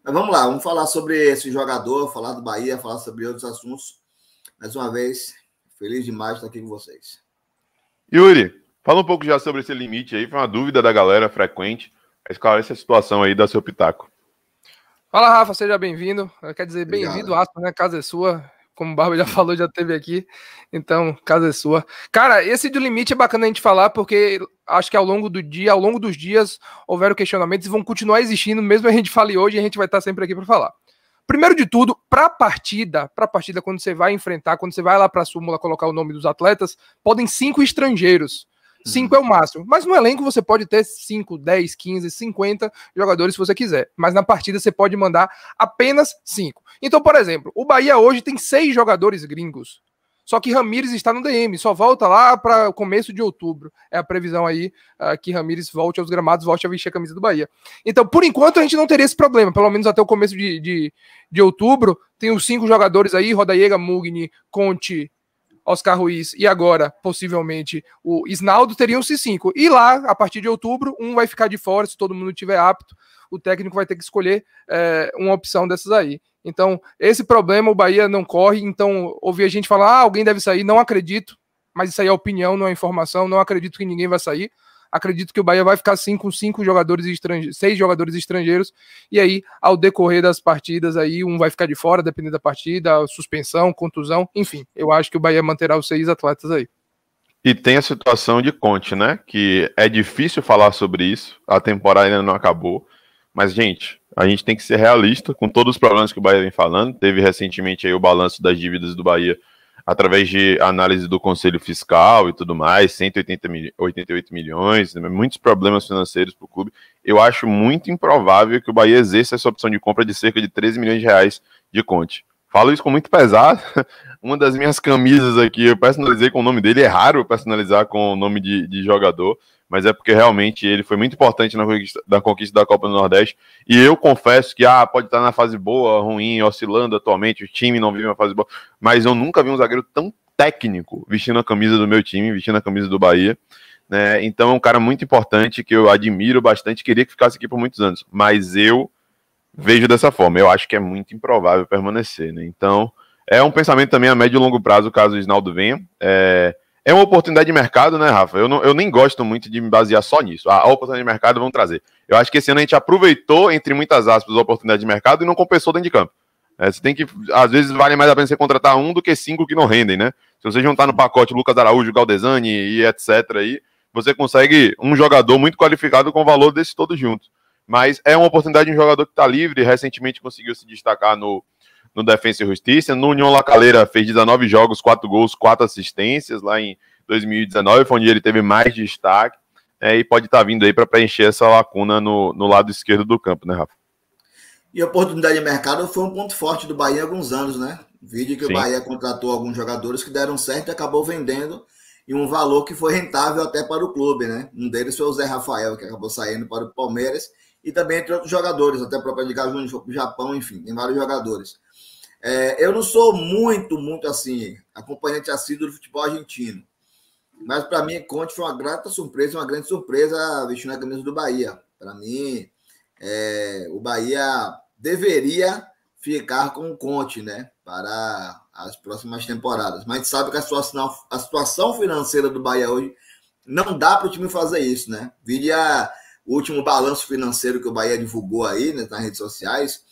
Mas vamos lá, vamos falar sobre esse jogador, falar do Bahia, falar sobre outros assuntos. Mais uma vez, feliz demais estar aqui com vocês. Yuri, fala um pouco já sobre esse limite aí, foi uma dúvida da galera frequente. Esclarece a situação aí, do seu pitaco. Fala, Rafa, seja bem-vindo. Quer dizer, bem-vindo, Aspa, né? Casa é sua. Como o Barba já <laughs> falou, já teve aqui. Então, casa é sua. Cara, esse do limite é bacana a gente falar, porque acho que ao longo do dia, ao longo dos dias, houveram questionamentos e vão continuar existindo, mesmo a gente fale hoje, a gente vai estar sempre aqui para falar. Primeiro de tudo, para a partida, para a partida quando você vai enfrentar, quando você vai lá para a súmula colocar o nome dos atletas, podem cinco estrangeiros. 5 uhum. é o máximo. Mas no elenco você pode ter 5, 10, 15, 50 jogadores se você quiser. Mas na partida você pode mandar apenas 5. Então, por exemplo, o Bahia hoje tem 6 jogadores gringos. Só que Ramires está no DM, só volta lá para começo de outubro. É a previsão aí uh, que Ramires volte aos gramados, volte a vestir a camisa do Bahia. Então, por enquanto, a gente não teria esse problema, pelo menos até o começo de, de, de outubro. Tem os cinco jogadores aí: Rodaiega, Mugni, Conte, Oscar Ruiz e agora, possivelmente, o Isnaldo teriam c cinco E lá, a partir de outubro, um vai ficar de fora, se todo mundo tiver apto, o técnico vai ter que escolher é, uma opção dessas aí. Então, esse problema o Bahia não corre. Então, ouvir a gente falar, ah, alguém deve sair, não acredito, mas isso aí é opinião, não é informação, não acredito que ninguém vai sair. Acredito que o Bahia vai ficar assim com cinco jogadores estrangeiros, seis jogadores estrangeiros, e aí, ao decorrer das partidas, aí um vai ficar de fora, dependendo da partida, suspensão, contusão, enfim. Eu acho que o Bahia manterá os seis atletas aí. E tem a situação de Conte, né? Que é difícil falar sobre isso, a temporada ainda não acabou. Mas, gente, a gente tem que ser realista com todos os problemas que o Bahia vem falando. Teve recentemente aí o balanço das dívidas do Bahia através de análise do Conselho Fiscal e tudo mais, 188 milhões, né, muitos problemas financeiros para o clube. Eu acho muito improvável que o Bahia exerça essa opção de compra de cerca de 13 milhões de reais de Conte. Falo isso com muito pesar. <laughs> Uma das minhas camisas aqui, eu personalizei com o nome dele, é raro personalizar com o nome de, de jogador, mas é porque realmente ele foi muito importante na conquista, na conquista da Copa do Nordeste. E eu confesso que ah, pode estar na fase boa, ruim, oscilando atualmente, o time não vive uma fase boa, mas eu nunca vi um zagueiro tão técnico vestindo a camisa do meu time, vestindo a camisa do Bahia. Né? Então é um cara muito importante que eu admiro bastante, queria que ficasse aqui por muitos anos, mas eu vejo dessa forma. Eu acho que é muito improvável permanecer, né? Então é um pensamento também a médio e longo prazo caso o Isnaldo venha. É é uma oportunidade de mercado, né, Rafa? Eu, não, eu nem gosto muito de me basear só nisso. A, ah, a oportunidade de mercado vamos trazer. Eu acho que esse ano a gente aproveitou, entre muitas aspas, a oportunidade de mercado e não compensou dentro de campo. É, você tem que, às vezes, vale mais a pena você contratar um do que cinco que não rendem, né? Se você juntar no pacote Lucas Araújo, Galdesani e etc. aí, você consegue um jogador muito qualificado com o valor desse todo junto. Mas é uma oportunidade de um jogador que está livre, recentemente conseguiu se destacar no, no Defensa e Justiça. No União Lacaleira fez 19 jogos, 4 gols, 4 assistências lá em 2019, foi onde ele teve mais destaque. É, e pode estar tá vindo aí para preencher essa lacuna no, no lado esquerdo do campo, né, Rafa? E a oportunidade de mercado foi um ponto forte do Bahia há alguns anos, né? Vídeo que Sim. o Bahia contratou alguns jogadores que deram certo e acabou vendendo em um valor que foi rentável até para o clube, né? Um deles foi o Zé Rafael, que acabou saindo para o Palmeiras, e também entre outros jogadores, até o próprio Edgar Júnior o Japão, enfim, tem vários jogadores. É, eu não sou muito, muito assim, acompanhante assíduo do futebol argentino. Mas para mim, Conte foi uma grata surpresa, uma grande surpresa vestindo a camisa do Bahia. Para mim, é, o Bahia deveria ficar com o Conte, né? Para as próximas temporadas. Mas a gente sabe que a situação, a situação financeira do Bahia hoje não dá para o time fazer isso, né? Viria o último balanço financeiro que o Bahia divulgou aí né, nas redes sociais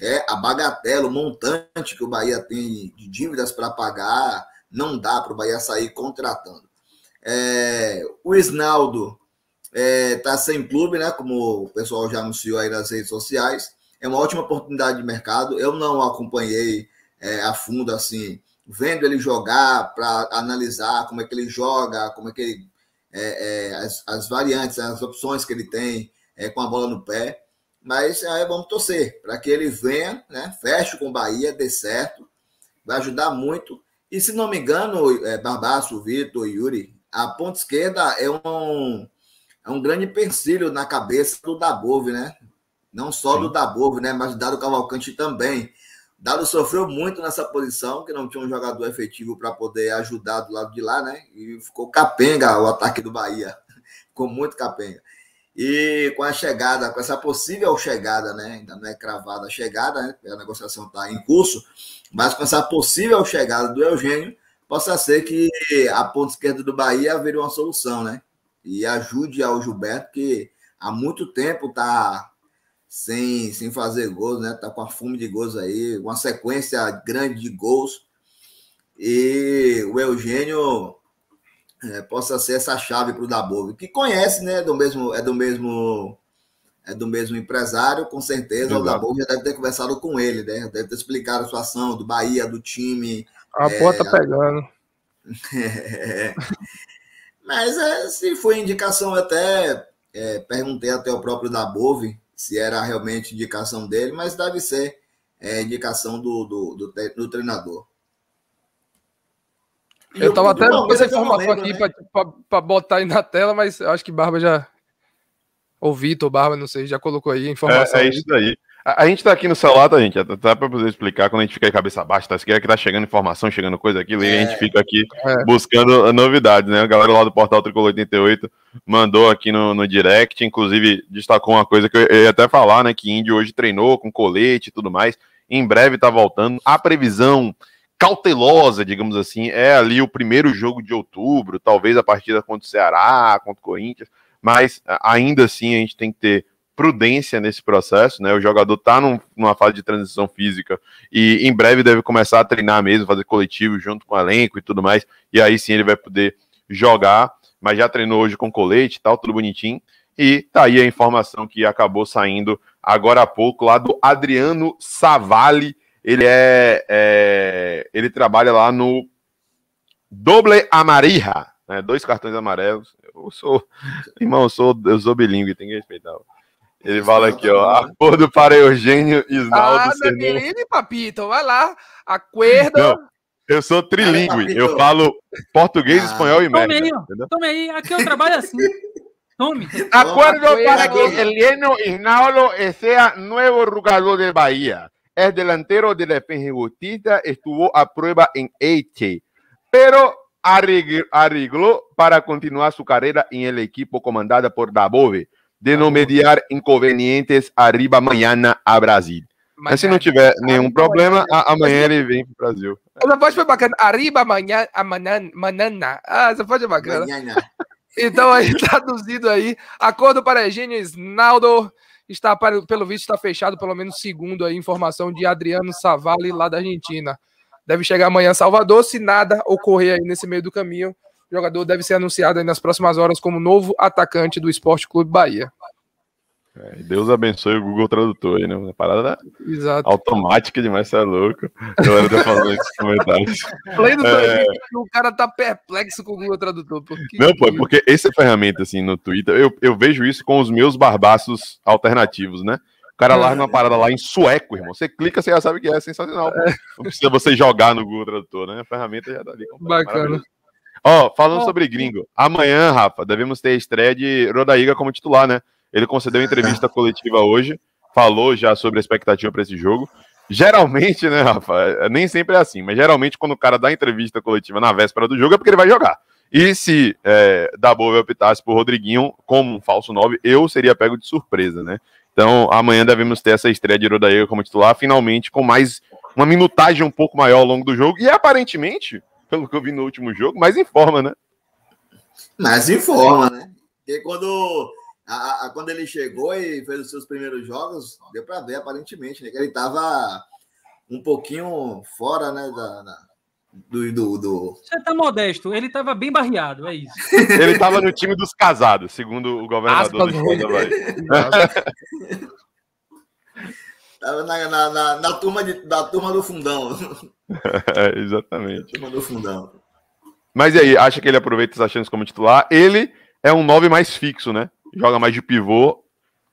é, a bagatela, o montante que o Bahia tem de dívidas para pagar, não dá para o Bahia sair contratando. É, o Isnaldo está é, tá sem clube, né? Como o pessoal já anunciou aí nas redes sociais. É uma ótima oportunidade de mercado. Eu não acompanhei é, a fundo assim, vendo ele jogar para analisar como é que ele joga, como é que ele, é, é, as, as variantes, as opções que ele tem é, com a bola no pé mas aí vamos torcer para que ele venha, né, feche com o Bahia, dê certo, vai ajudar muito. E se não me engano, é, Barbaço, Vitor, Yuri, a ponta esquerda é um, é um grande pensilho na cabeça do Dabove, né? Não só Sim. do Dabove, né, mas do Dado Cavalcante também. Dado sofreu muito nessa posição, que não tinha um jogador efetivo para poder ajudar do lado de lá, né? E ficou capenga o ataque do Bahia. <laughs> ficou muito capenga. E com a chegada, com essa possível chegada, né? Ainda não é cravada a chegada, né? A negociação está em curso, mas com essa possível chegada do Eugênio, possa ser que a ponta esquerda do Bahia vire uma solução, né? E ajude ao Gilberto, que há muito tempo está sem, sem fazer gols, né? está com a fome de gols aí, uma sequência grande de gols. E o Eugênio é, possa ser essa chave para o Dabove, que conhece, né? Do mesmo, é do mesmo é do mesmo empresário, com certeza Exato. o Dabove já deve ter conversado com ele, né? Deve ter explicado a sua ação do Bahia, do time. A é, porta tá pegando. É. <laughs> Mas é, se foi indicação até é, perguntei até o próprio Dabove se era realmente indicação dele, mas deve ser é, indicação do, do, do, do treinador. E eu tava até com essa informação aqui né? para botar aí na tela, mas acho que Barba já. Ou Vitor, Barba, não sei, já colocou aí a informação. É, é isso daí. A, a gente tá aqui no celular, tá, gente? Até pra poder explicar, quando a gente fica de cabeça baixa, tá? Isso é que tá chegando informação, chegando coisa aqui, é, e a gente é. fica aqui é. buscando novidades, né? A galera lá do Portal Tricolor 88 mandou aqui no, no direct, inclusive destacou uma coisa que eu ia até falar, né? Que Indy hoje treinou com colete e tudo mais. Em breve tá voltando. A previsão cautelosa, digamos assim. É ali o primeiro jogo de outubro, talvez a partida contra o Ceará, contra o Corinthians, mas ainda assim a gente tem que ter prudência nesse processo, né? O jogador tá num, numa fase de transição física e em breve deve começar a treinar mesmo, fazer coletivo junto com o elenco e tudo mais, e aí sim ele vai poder jogar, mas já treinou hoje com colete e tal, tudo bonitinho. E tá aí a informação que acabou saindo agora há pouco lá do Adriano Savalli, ele é, é ele trabalha lá no Doble Amarija, né? dois cartões amarelos. Eu sou, <laughs> irmão, eu sou, eu sou bilíngue, tem que respeitar. Ele fala aqui, ó, acordo ah, para Eugênio Isnaldo. Ah, meu querido papito, vai lá, acorda. eu sou trilingue, eu falo português, ah, espanhol e médio. Tome aí, tome aí, aqui eu trabalho assim. Tome. Acordo para que Eugênio Isnaldo seja novo jogador de Bahia. El é delantero de Defensa estuvo a prueba en Eiche, pero arregló para continuar su carrera en el equipo comandado por Dabove, de não mediar inconvenientes arriba mañana a Brasil. Mas, se não tiver nenhum problema, amanhã ele vem pro Brasil. Essa voz foi bacana. Arriba amanhã, amanhã, manana. Ah, essa voz é bacana. Manana. Então, aí, <laughs> traduzido aí, acordo para Eugênio Snaldo está, pelo visto, está fechado, pelo menos segundo a informação de Adriano Savalli, lá da Argentina. Deve chegar amanhã a Salvador, se nada ocorrer aí nesse meio do caminho. O jogador deve ser anunciado nas próximas horas como novo atacante do Esporte Clube Bahia. É, Deus abençoe o Google Tradutor aí, né? Uma parada Exato. automática demais, você é louco. Eu galera tá falando esses comentários. Além do é... o cara tá perplexo com o Google Tradutor. Porque... Não, pô, porque essa ferramenta, assim, no Twitter, eu, eu vejo isso com os meus barbaços alternativos, né? O cara é. larga uma parada lá em sueco, irmão. Você clica, você já sabe que é, é sensacional. É. Não precisa você jogar no Google Tradutor, né? A ferramenta já tá ali. Bacana. Ó, falando oh, sobre gringo, amanhã, Rafa, devemos ter a estreia de Rodaiga como titular, né? Ele concedeu entrevista <laughs> coletiva hoje, falou já sobre a expectativa para esse jogo. Geralmente, né, Rafa? É, nem sempre é assim, mas geralmente quando o cara dá entrevista coletiva na véspera do jogo é porque ele vai jogar. E se é, Dabove optasse por Rodriguinho como um falso 9, eu seria pego de surpresa, né? Então, amanhã devemos ter essa estreia de Rodaega como titular, finalmente, com mais uma minutagem um pouco maior ao longo do jogo. E aparentemente, pelo que eu vi no último jogo, mais em forma, né? Mais em forma, né? Porque quando a, a, quando ele chegou e fez os seus primeiros jogos, deu para ver, aparentemente, né? Que ele estava um pouquinho fora, né? Da, da do, do, do, Você tá modesto, ele estava bem barreado, é isso. <laughs> ele estava no time dos casados, segundo o governador do Estado <laughs> Tava na, na, na, na, turma de, da turma do fundão. <laughs> é, exatamente. Turma do fundão. Mas e aí, acha que ele aproveita essas chances como titular? Ele é um nove mais fixo, né? joga mais de pivô.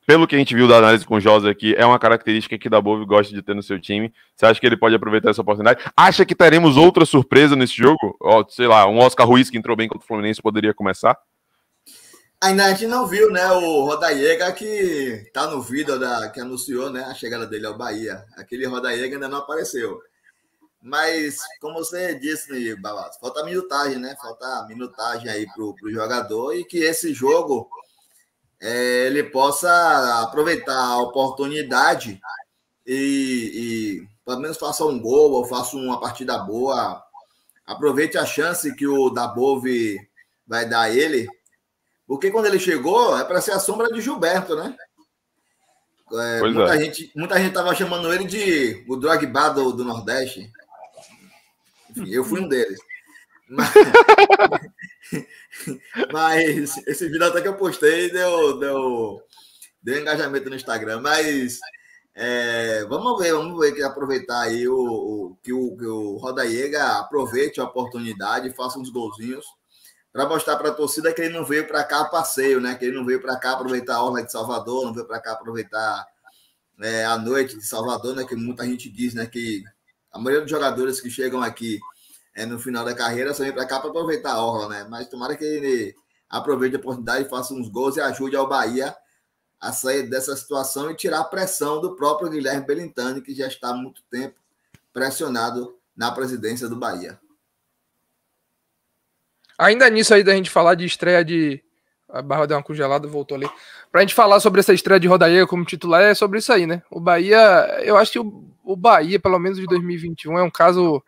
Pelo que a gente viu da análise com o Josa aqui, é uma característica que Dabove gosta de ter no seu time. Você acha que ele pode aproveitar essa oportunidade? Acha que teremos outra surpresa nesse jogo? Ou, sei lá, um Oscar Ruiz que entrou bem contra o Fluminense poderia começar? Ainda a gente não viu, né, o Rodaiega que tá no vídeo da, que anunciou, né, a chegada dele ao Bahia. Aquele Rodaiega ainda não apareceu. Mas, como você disse, né, falta minutagem, né? Falta minutagem aí pro, pro jogador e que esse jogo é, ele possa aproveitar a oportunidade e, e, pelo menos faça um gol ou faça uma partida boa. Aproveite a chance que o Dabove vai dar a ele. Porque quando ele chegou, é para ser a sombra de Gilberto, né? É, muita, é. gente, muita gente tava chamando ele de o Drogba do, do Nordeste. Enfim, eu fui um deles. Mas, <laughs> <laughs> Mas esse vídeo até que eu postei deu, deu, deu engajamento no Instagram. Mas é, vamos ver, vamos ver que aproveitar aí o, o que o, que o Rodaiega aproveite a oportunidade, faça uns golzinhos para mostrar para a torcida que ele não veio para cá passeio, né? Que ele não veio para cá aproveitar a orla de Salvador, não veio para cá aproveitar é, a noite de Salvador, né? Que muita gente diz, né? Que a maioria dos jogadores que chegam aqui é, no final da carreira, só vem para cá para aproveitar a orla, né? Mas tomara que ele aproveite a oportunidade, faça uns gols e ajude ao Bahia a sair dessa situação e tirar a pressão do próprio Guilherme Belintani, que já está há muito tempo pressionado na presidência do Bahia. Ainda nisso aí da gente falar de estreia de. A barra deu uma congelada, voltou ali. Pra gente falar sobre essa estreia de Rodaia como titular, é sobre isso aí, né? O Bahia, eu acho que o, o Bahia, pelo menos de 2021, é um caso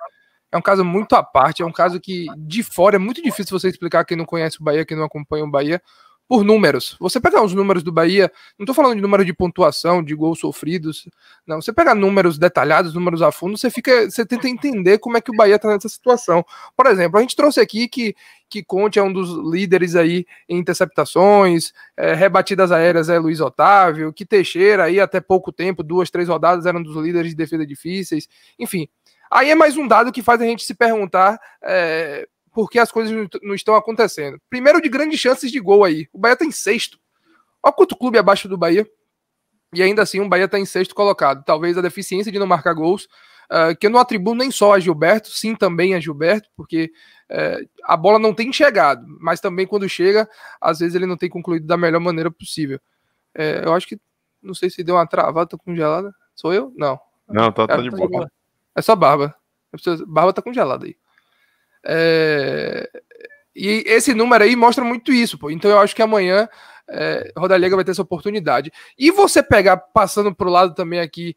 é um caso muito à parte, é um caso que de fora é muito difícil você explicar quem não conhece o Bahia, quem não acompanha o Bahia, por números. Você pegar os números do Bahia, não estou falando de número de pontuação, de gols sofridos, não. Você pega números detalhados, números a fundo, você fica, você tenta entender como é que o Bahia está nessa situação. Por exemplo, a gente trouxe aqui que que Conte é um dos líderes aí em interceptações, é, rebatidas aéreas é Luiz Otávio, que Teixeira aí até pouco tempo, duas, três rodadas, era um dos líderes de defesa difíceis. Enfim, Aí é mais um dado que faz a gente se perguntar é, por que as coisas não estão acontecendo. Primeiro, de grandes chances de gol aí. O Bahia está em sexto. Olha quanto clube abaixo do Bahia. E ainda assim, o Bahia está em sexto colocado. Talvez a deficiência de não marcar gols, uh, que eu não atribuo nem só a Gilberto, sim também a Gilberto, porque uh, a bola não tem chegado, mas também quando chega, às vezes ele não tem concluído da melhor maneira possível. Uh, eu acho que, não sei se deu uma travada, tô congelada. Sou eu? Não. Não, tá, tá, de boa. Tá boa. É só barba. É barba tá congelada aí. É... E esse número aí mostra muito isso, pô. Então eu acho que amanhã é, Rodallega vai ter essa oportunidade. E você pegar, passando pro lado também aqui,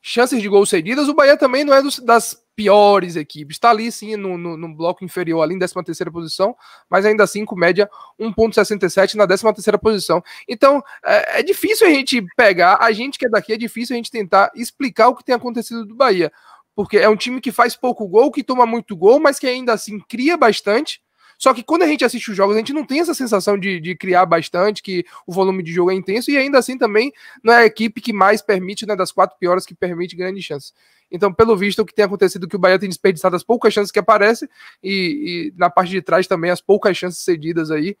chances de gol cedidas, o Bahia também não é dos, das piores equipes. Está ali sim no, no, no, bloco inferior, ali em 13 terceira posição, mas ainda assim com média 1.67 na 13 terceira posição. Então é, é, difícil a gente pegar, a gente que é daqui, é difícil a gente tentar explicar o que tem acontecido do Bahia porque é um time que faz pouco gol, que toma muito gol, mas que ainda assim cria bastante. Só que quando a gente assiste os jogos, a gente não tem essa sensação de, de criar bastante, que o volume de jogo é intenso, e ainda assim também não é a equipe que mais permite, né, das quatro piores que permite grandes chances. Então, pelo visto, o que tem acontecido é que o Bahia tem desperdiçado as poucas chances que aparecem, e, e na parte de trás também as poucas chances cedidas aí,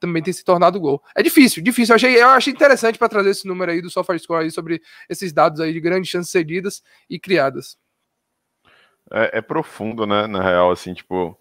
também tem se tornado gol. É difícil, difícil. Eu achei, eu achei interessante para trazer esse número aí do SofaScore aí sobre esses dados aí de grandes chances cedidas e criadas. É, é, profundo, né? Na real, assim, tipo.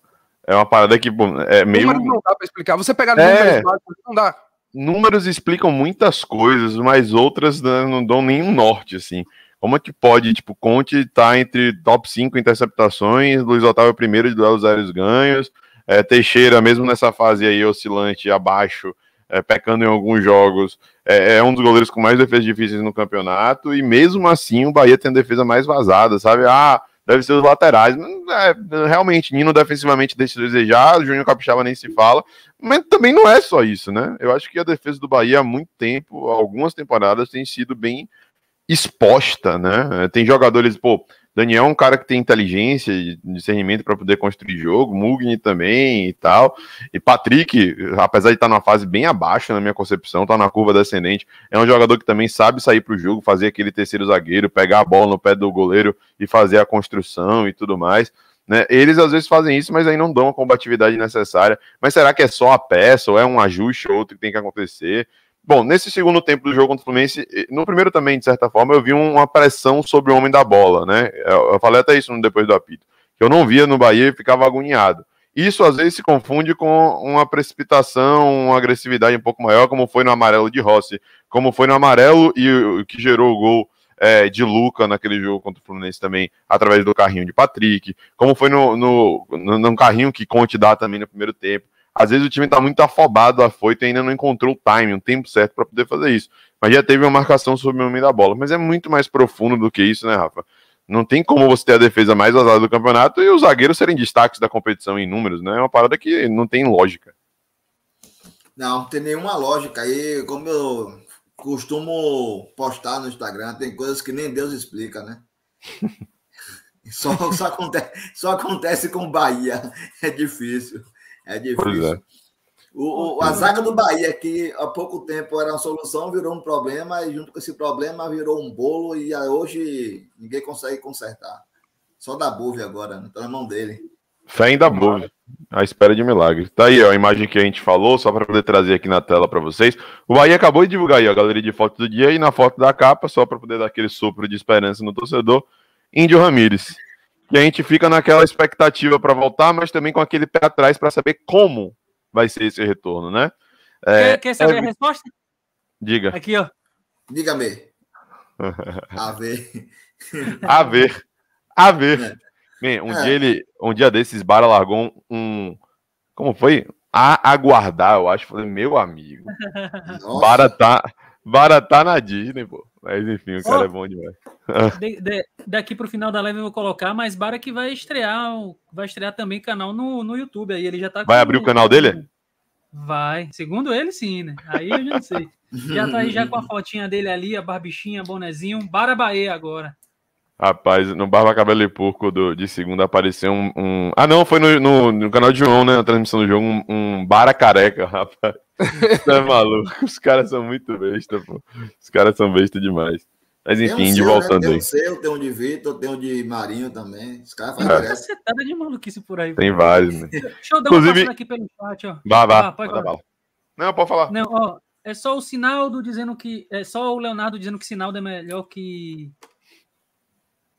É uma parada que bom, é meio. Números não dá pra explicar. Você pegar é... números não dá. Números explicam muitas coisas, mas outras né, não dão nenhum norte, assim. Como é que pode, tipo, Conte tá entre top 5 interceptações, Luiz Otávio primeiro de duelos aéreos ganhos, é, Teixeira, mesmo nessa fase aí oscilante, abaixo, é, pecando em alguns jogos, é, é, um dos goleiros com mais defesas difíceis no campeonato, e mesmo assim o Bahia tem a defesa mais vazada, sabe? Ah, deve ser os laterais. É, realmente, Nino defensivamente deixa desejar, Júnior Capixaba nem se fala, mas também não é só isso, né? Eu acho que a defesa do Bahia há muito tempo, algumas temporadas, tem sido bem exposta, né? Tem jogadores, pô, Daniel é um cara que tem inteligência e discernimento para poder construir jogo, Mugni também e tal. E Patrick, apesar de estar tá numa fase bem abaixo na minha concepção, está na curva descendente, é um jogador que também sabe sair para o jogo, fazer aquele terceiro zagueiro, pegar a bola no pé do goleiro e fazer a construção e tudo mais. Né? Eles às vezes fazem isso, mas aí não dão a combatividade necessária. Mas será que é só a peça, ou é um ajuste ou outro que tem que acontecer? Bom, nesse segundo tempo do jogo contra o Fluminense, eh, no primeiro também, de certa forma, eu vi uma pressão sobre o homem da bola, né? Eu falei até isso depois do apito, que eu não via no Bahia e ficava agoniado. Isso às vezes se confunde com uma precipitação, uma agressividade um pouco maior, como foi no amarelo de Rossi, como foi no amarelo e o que gerou o gol é, de Luca naquele jogo contra o Fluminense também, através do carrinho de Patrick, como foi no, no, no, no carrinho que Conte dá também no primeiro tempo às vezes o time está muito afobado, afoito e ainda não encontrou o time, o tempo certo para poder fazer isso. Mas já teve uma marcação sobre o meio da bola. Mas é muito mais profundo do que isso, né, Rafa? Não tem como você ter a defesa mais vazada do campeonato e os zagueiros serem destaques da competição em números, né? É uma parada que não tem lógica. Não, não tem nenhuma lógica. aí. como eu costumo postar no Instagram, tem coisas que nem Deus explica, né? <laughs> só, só, acontece, só acontece com Bahia. É difícil. É, é difícil. É. O, o, a zaga do Bahia, que há pouco tempo era uma solução, virou um problema, e junto com esse problema virou um bolo, e hoje ninguém consegue consertar. Só da Bove agora, né? tá na mão dele. Fé em da Bove, à espera de milagre. Tá aí ó, a imagem que a gente falou, só para poder trazer aqui na tela para vocês. O Bahia acabou de divulgar aí a galeria de fotos do dia, e na foto da capa, só para poder dar aquele sopro de esperança no torcedor, Índio Ramírez que a gente fica naquela expectativa para voltar, mas também com aquele pé atrás para saber como vai ser esse retorno, né? É, quer, quer saber é... a resposta? Diga. Aqui, ó. Diga-me. <laughs> a ver. a ver. A ver. É. Bem, um é. dia ele, um dia desses, Bara largou um, como foi? A aguardar, eu acho. Falei, meu amigo. <laughs> Bara tá, Bara tá na Disney, pô. Mas enfim, o cara oh, é bom demais. de, de, daqui pro final da live eu vou colocar, mas Bara que vai estrear, vai estrear também canal no, no YouTube. Aí ele já tá. Vai com... abrir o canal dele? Vai. Segundo ele, sim, né? Aí eu já não sei. já tá aí já com a fotinha dele ali, a barbichinha, bonezinho. Bara Bahia agora. Rapaz, no Barba Cabelo e Porco do, de segunda apareceu um, um... Ah, não, foi no, no, no, canal de João, né? Na transmissão do jogo, um, um Bara Careca, rapaz. <laughs> Você é maluco, os caras são muito besta, pô. Os caras são besta demais. Mas enfim, um de voltando Tem um aí. seu, tem um de Vitor, tem um de Marinho também. Os caras fazem. É. Tá de maluquice por aí. Tem pô. vários, né? Deixa eu dar Inclusive... uma aqui pelo chat, ó. Vá, vá. Ah, pode Não, pode falar. Não, ó, é só o Sinaldo dizendo que. É só o Leonardo dizendo que Sinaldo é melhor que.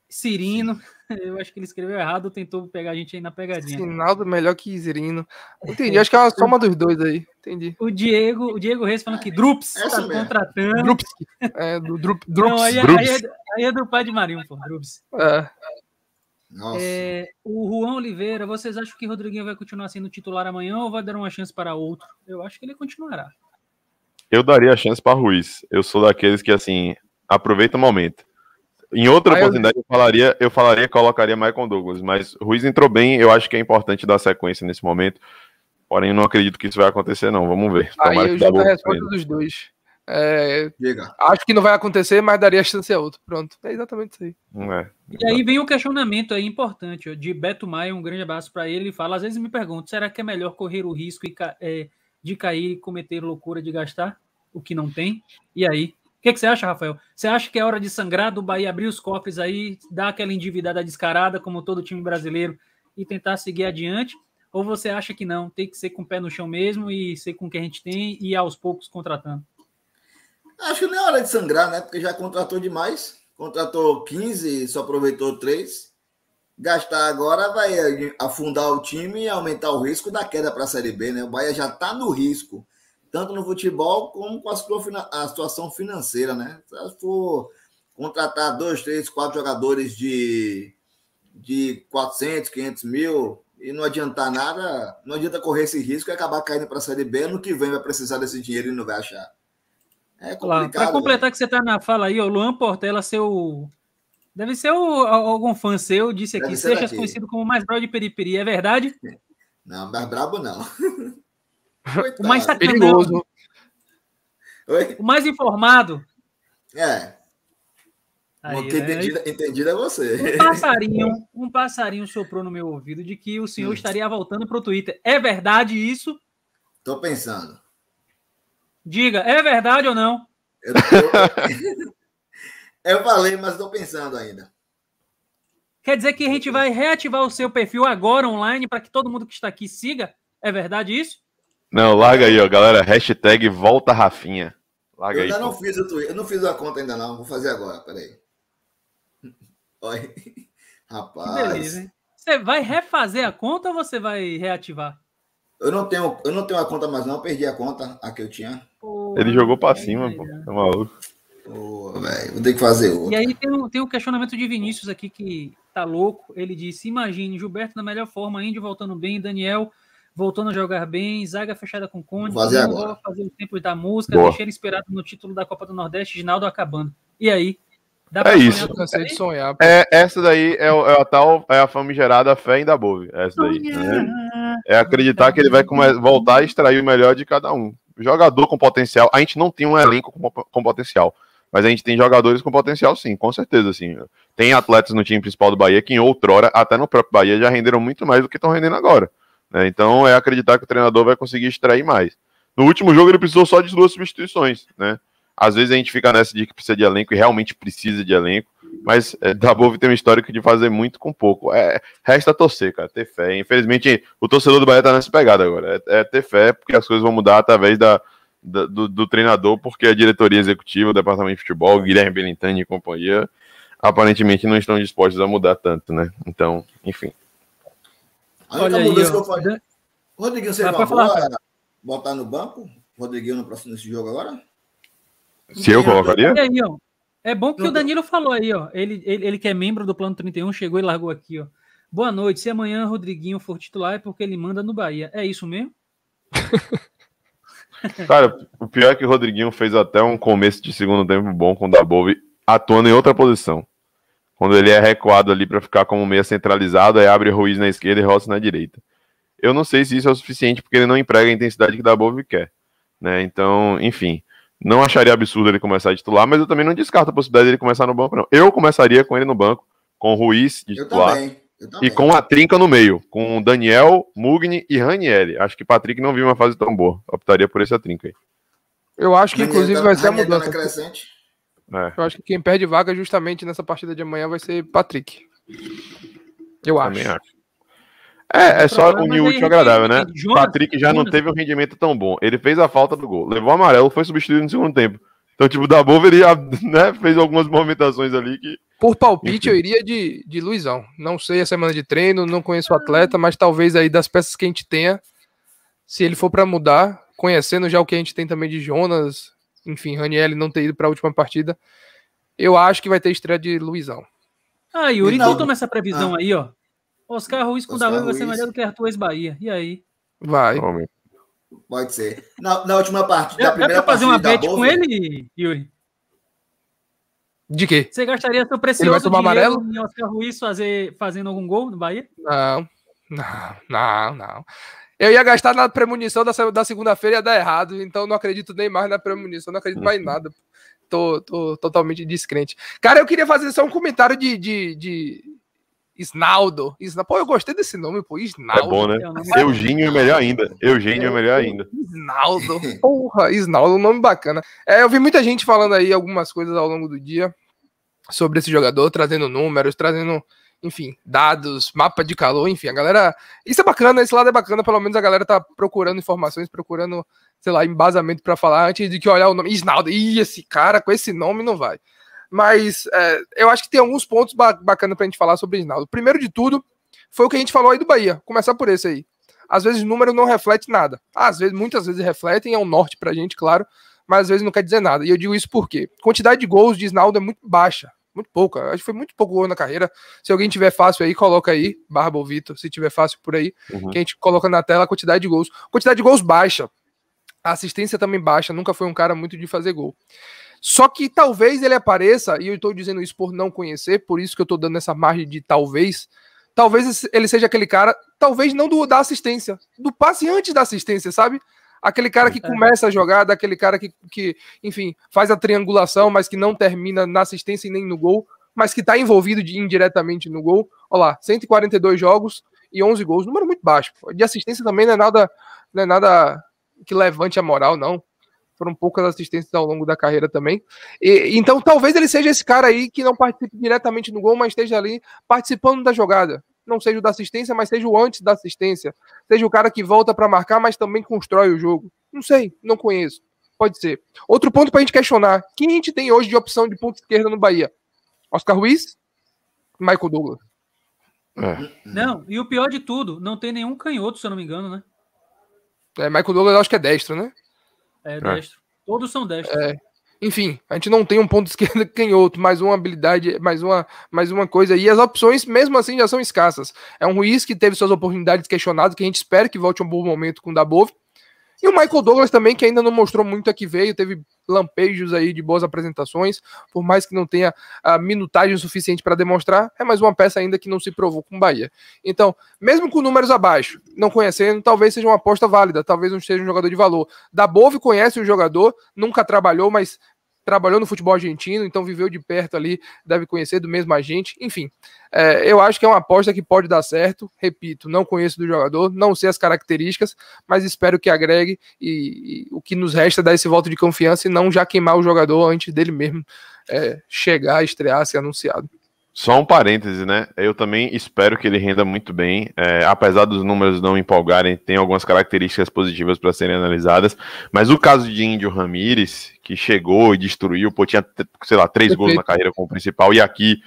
Cirino. Sim. <laughs> Eu acho que ele escreveu errado ou tentou pegar a gente aí na pegadinha. Sinaldo melhor que Zirino. Entendi, é. acho que é uma soma dos dois aí. Entendi. O Diego, o Diego Reis falando que Drups é tá mesmo. contratando. Drups. É, do Drup, <laughs> Drups. Não, aí, é, Drups. Aí, é, aí, é, do pai de Marinho, pô. Drups. É. Nossa. É, o Juan Oliveira, vocês acham que Rodriguinho vai continuar sendo titular amanhã ou vai dar uma chance para outro? Eu acho que ele continuará. Eu daria a chance para Ruiz. Eu sou daqueles que, assim, aproveita o momento. Em outra Aí oportunidade, eu... eu... falaria, eu falaria, colocaria Michael Douglas, mas Ruiz entrou bem, eu acho que é importante dar sequência nesse momento. Porém, eu não acredito que isso vai acontecer, não. Vamos ver. Aí eu junto a resposta dos dois. É, acho que não vai acontecer, mas daria chance a outro. Pronto, é exatamente isso aí. É, e aí vem o um questionamento aí importante de Beto Maia, um grande abraço para ele. Ele fala: às vezes me pergunto, será que é melhor correr o risco é, de cair e cometer loucura de gastar o que não tem? E aí, o que, que, você acha, Rafael? Você acha que é hora de sangrar do Bahia abrir os cofres aí, dar aquela endividada descarada, como todo time brasileiro, e tentar seguir adiante? Ou você acha que não? Tem que ser com o pé no chão mesmo e ser com o que a gente tem e aos poucos contratando? Acho que não é hora de sangrar, né? Porque já contratou demais. Contratou 15, só aproveitou 3. Gastar agora vai afundar o time e aumentar o risco da queda para a Série B, né? O Bahia já está no risco tanto no futebol como com a, situação financeira, né? Se for contratar dois, três, quatro jogadores de, de 400, 500 mil e não adiantar nada, não adianta correr esse risco e acabar caindo para a Série B. Ano que vem vai precisar desse dinheiro e não vai achar. É complicado. Para completar né? que você está na fala aí, o Luan Portela, seu Deve ser o, algum fã seu, disse aqui, seja daqui. conhecido como mais brabo de Periperi, é verdade? Não, mais brabo não. <laughs> Coitado, o mais sacanagem. O mais informado. É. Aí, que né? entendido, entendido é você. Um passarinho, um passarinho soprou no meu ouvido de que o senhor hum. estaria voltando para o Twitter. É verdade isso? Estou pensando. Diga, é verdade ou não? Eu, tô... <laughs> eu falei, mas estou pensando ainda. Quer dizer que a gente vai reativar o seu perfil agora online para que todo mundo que está aqui siga? É verdade isso? Não, larga aí, ó, galera. Hashtag volta Rafinha. Larga eu ainda aí, não pô. fiz o Twitter. Eu não fiz a conta ainda, não. Vou fazer agora, peraí. <laughs> Olha. Rapaz. Que beleza, hein? Você vai refazer a conta ou você vai reativar? Eu não tenho, eu não tenho a conta mais, não. perdi a conta, a que eu tinha. Pô, Ele jogou pra cima, é, pô. Tá maluco. Pô, velho. Vou ter que fazer outra. E aí tem um, tem um questionamento de Vinícius aqui que tá louco. Ele disse: Imagine Gilberto na melhor forma, Índio voltando bem, Daniel voltando a jogar bem, zaga fechada com Conde, fazer, agora. fazer o tempo da música, Boa. deixar ele esperado no título da Copa do Nordeste, Ginaldo acabando. E aí? Dá é isso. Cansei de sonhar. É, essa daí é, é, a tal, é a famigerada fé em Dabove. Essa daí. É, é acreditar que ele vai voltar a extrair o melhor de cada um. Jogador com potencial. A gente não tem um elenco com, com potencial. Mas a gente tem jogadores com potencial, sim, com certeza, sim. Tem atletas no time principal do Bahia que em outrora, até no próprio Bahia, já renderam muito mais do que estão rendendo agora. Né? Então é acreditar que o treinador vai conseguir extrair mais. No último jogo ele precisou só de duas substituições, né? Às vezes a gente fica nessa de que precisa de elenco e realmente precisa de elenco, mas é, Dabov tem um histórico de fazer muito com pouco. É, resta torcer, cara, ter fé. Infelizmente, o torcedor do Bahia tá nessa pegada agora. É, é ter fé, porque as coisas vão mudar através da, da do, do, treinador, porque a diretoria executiva, o departamento de futebol, Guilherme Belintani e companhia, aparentemente não estão dispostos a mudar tanto, né? Então, enfim. A única mudança que eu falei. Rodriguinho seria uma falar, botar no banco? Rodriguinho no próximo desse jogo agora? Se eu colocaria? aí, ó. É bom que o Danilo falou aí, ó. Ele, ele, ele que é membro do Plano 31, chegou e largou aqui, ó. Boa noite. Se amanhã Rodriguinho for titular, é porque ele manda no Bahia. É isso mesmo? <laughs> Cara, o pior é que o Rodriguinho fez até um começo de segundo tempo bom com o Dabove, atuando em outra posição quando ele é recuado ali para ficar como meia centralizado, aí abre Ruiz na esquerda e Rossi na direita. Eu não sei se isso é o suficiente, porque ele não emprega a intensidade que Dabove quer. Né? Então, enfim, não acharia absurdo ele começar a titular, mas eu também não descarto a possibilidade dele começar no banco, não. Eu começaria com ele no banco, com Ruiz de titular. E com a trinca no meio, com Daniel, Mugni e Ranieri. Acho que Patrick não viu uma fase tão boa. Optaria por essa trinca aí. Eu acho que, inclusive, vai tá- ser a tá mudança. Crescente. É. Eu acho que quem perde vaga justamente nessa partida de amanhã vai ser Patrick. Eu acho. acho. É, é, é só unir o útil agradável, né? Jonas, Patrick já não teve um rendimento tão bom. Ele fez a falta do gol, levou amarelo, foi substituído no segundo tempo. Então, tipo, da boa ele <laughs> né, fez algumas movimentações ali que. Por palpite, eu iria de, de Luizão. Não sei a semana de treino, não conheço o atleta, mas talvez aí das peças que a gente tenha, se ele for para mudar, conhecendo já o que a gente tem também de Jonas, enfim, Raniel não ter ido para a última partida, eu acho que vai ter estreia de Luizão. Ah, Yuri, tu toma essa previsão ah. aí, ó. Oscar Ruiz com Oscar Davi vai ser melhor do que Arthur ex-Bahia. E aí? Vai. Homem. Pode ser. Na, na última parte, da primeira fazer uma bet com ele, Yuri? De quê? Você gastaria seu precioso dinheiro amarelo? em Oscar Ruiz fazer, fazendo algum gol no Bahia? Não, não, não, não. Eu ia gastar na premonição da, da segunda-feira ia dar errado, então não acredito nem mais na premonição, não acredito mais em uhum. nada. Tô, tô, totalmente descrente. Cara, eu queria fazer só um comentário de, de, de... Isnaldo. Pô, eu gostei desse nome, pô. Isnaldo. É bom, né? Eugênio é melhor ainda. Eugênio é melhor ainda. Isnaldo. Porra, Isnaldo, um nome bacana. É, eu vi muita gente falando aí algumas coisas ao longo do dia sobre esse jogador, trazendo números, trazendo enfim, dados, mapa de calor, enfim, a galera. Isso é bacana, esse lado é bacana, pelo menos a galera tá procurando informações, procurando, sei lá, embasamento para falar antes de que olhar o nome. Isnaldo, ih, esse cara com esse nome não vai. Mas é, eu acho que tem alguns pontos ba bacanas pra gente falar sobre Isnaldo. Primeiro de tudo, foi o que a gente falou aí do Bahia. Começar por esse aí. Às vezes o número não reflete nada. Às vezes, muitas vezes refletem, é um norte pra gente, claro, mas às vezes não quer dizer nada. E eu digo isso porque quantidade de gols de Isnaldo é muito baixa. Muito pouco, acho que foi muito pouco gol na carreira. Se alguém tiver fácil aí, coloca aí, Barba ou Vitor, se tiver fácil por aí, uhum. que a gente coloca na tela a quantidade de gols. Quantidade de gols baixa, a assistência também baixa, nunca foi um cara muito de fazer gol. Só que talvez ele apareça, e eu estou dizendo isso por não conhecer, por isso que eu estou dando essa margem de talvez. Talvez ele seja aquele cara, talvez não do da assistência, do passe antes da assistência, sabe? Aquele cara que é. começa a jogada, aquele cara que, que, enfim, faz a triangulação, mas que não termina na assistência e nem no gol, mas que está envolvido de, indiretamente no gol. Olha lá, 142 jogos e 11 gols, número muito baixo. De assistência também não é nada, não é nada que levante a moral, não. Foram poucas assistências ao longo da carreira também. E, então, talvez ele seja esse cara aí que não participe diretamente no gol, mas esteja ali participando da jogada não seja o da assistência, mas seja o antes da assistência. Seja o cara que volta para marcar, mas também constrói o jogo. Não sei, não conheço. Pode ser. Outro ponto para a gente questionar: quem a gente tem hoje de opção de ponta esquerda no Bahia? Oscar Ruiz? Michael Douglas. É. Não, e o pior de tudo, não tem nenhum canhoto, se eu não me engano, né? É, Michael Douglas acho que é destro, né? É, destro. É. Todos são destro. É enfim, a gente não tem um ponto esquerdo <laughs> que tem outro mais uma habilidade, mais uma, mais uma coisa. E as opções, mesmo assim, já são escassas. É um Ruiz que teve suas oportunidades questionadas, que a gente espera que volte um bom momento com o Dabov. E o Michael Douglas também, que ainda não mostrou muito a que veio, teve lampejos aí de boas apresentações, por mais que não tenha a ah, minutagem suficiente para demonstrar, é mais uma peça ainda que não se provou com o Bahia. Então, mesmo com números abaixo, não conhecendo, talvez seja uma aposta válida, talvez não seja um jogador de valor. Da Bove conhece o jogador, nunca trabalhou, mas trabalhou no futebol argentino, então viveu de perto ali, deve conhecer do mesmo agente. Enfim, é, eu acho que é uma aposta que pode dar certo. Repito, não conheço do jogador, não sei as características, mas espero que agregue e, e o que nos resta é dar esse voto de confiança e não já queimar o jogador antes dele mesmo é, chegar, estrear, ser anunciado. Só um parêntese, né? Eu também espero que ele renda muito bem. É, apesar dos números não empolgarem, tem algumas características positivas para serem analisadas. Mas o caso de Índio Ramírez, que chegou e destruiu, pô, tinha, sei lá, três Perfeito. gols na carreira como principal, e aqui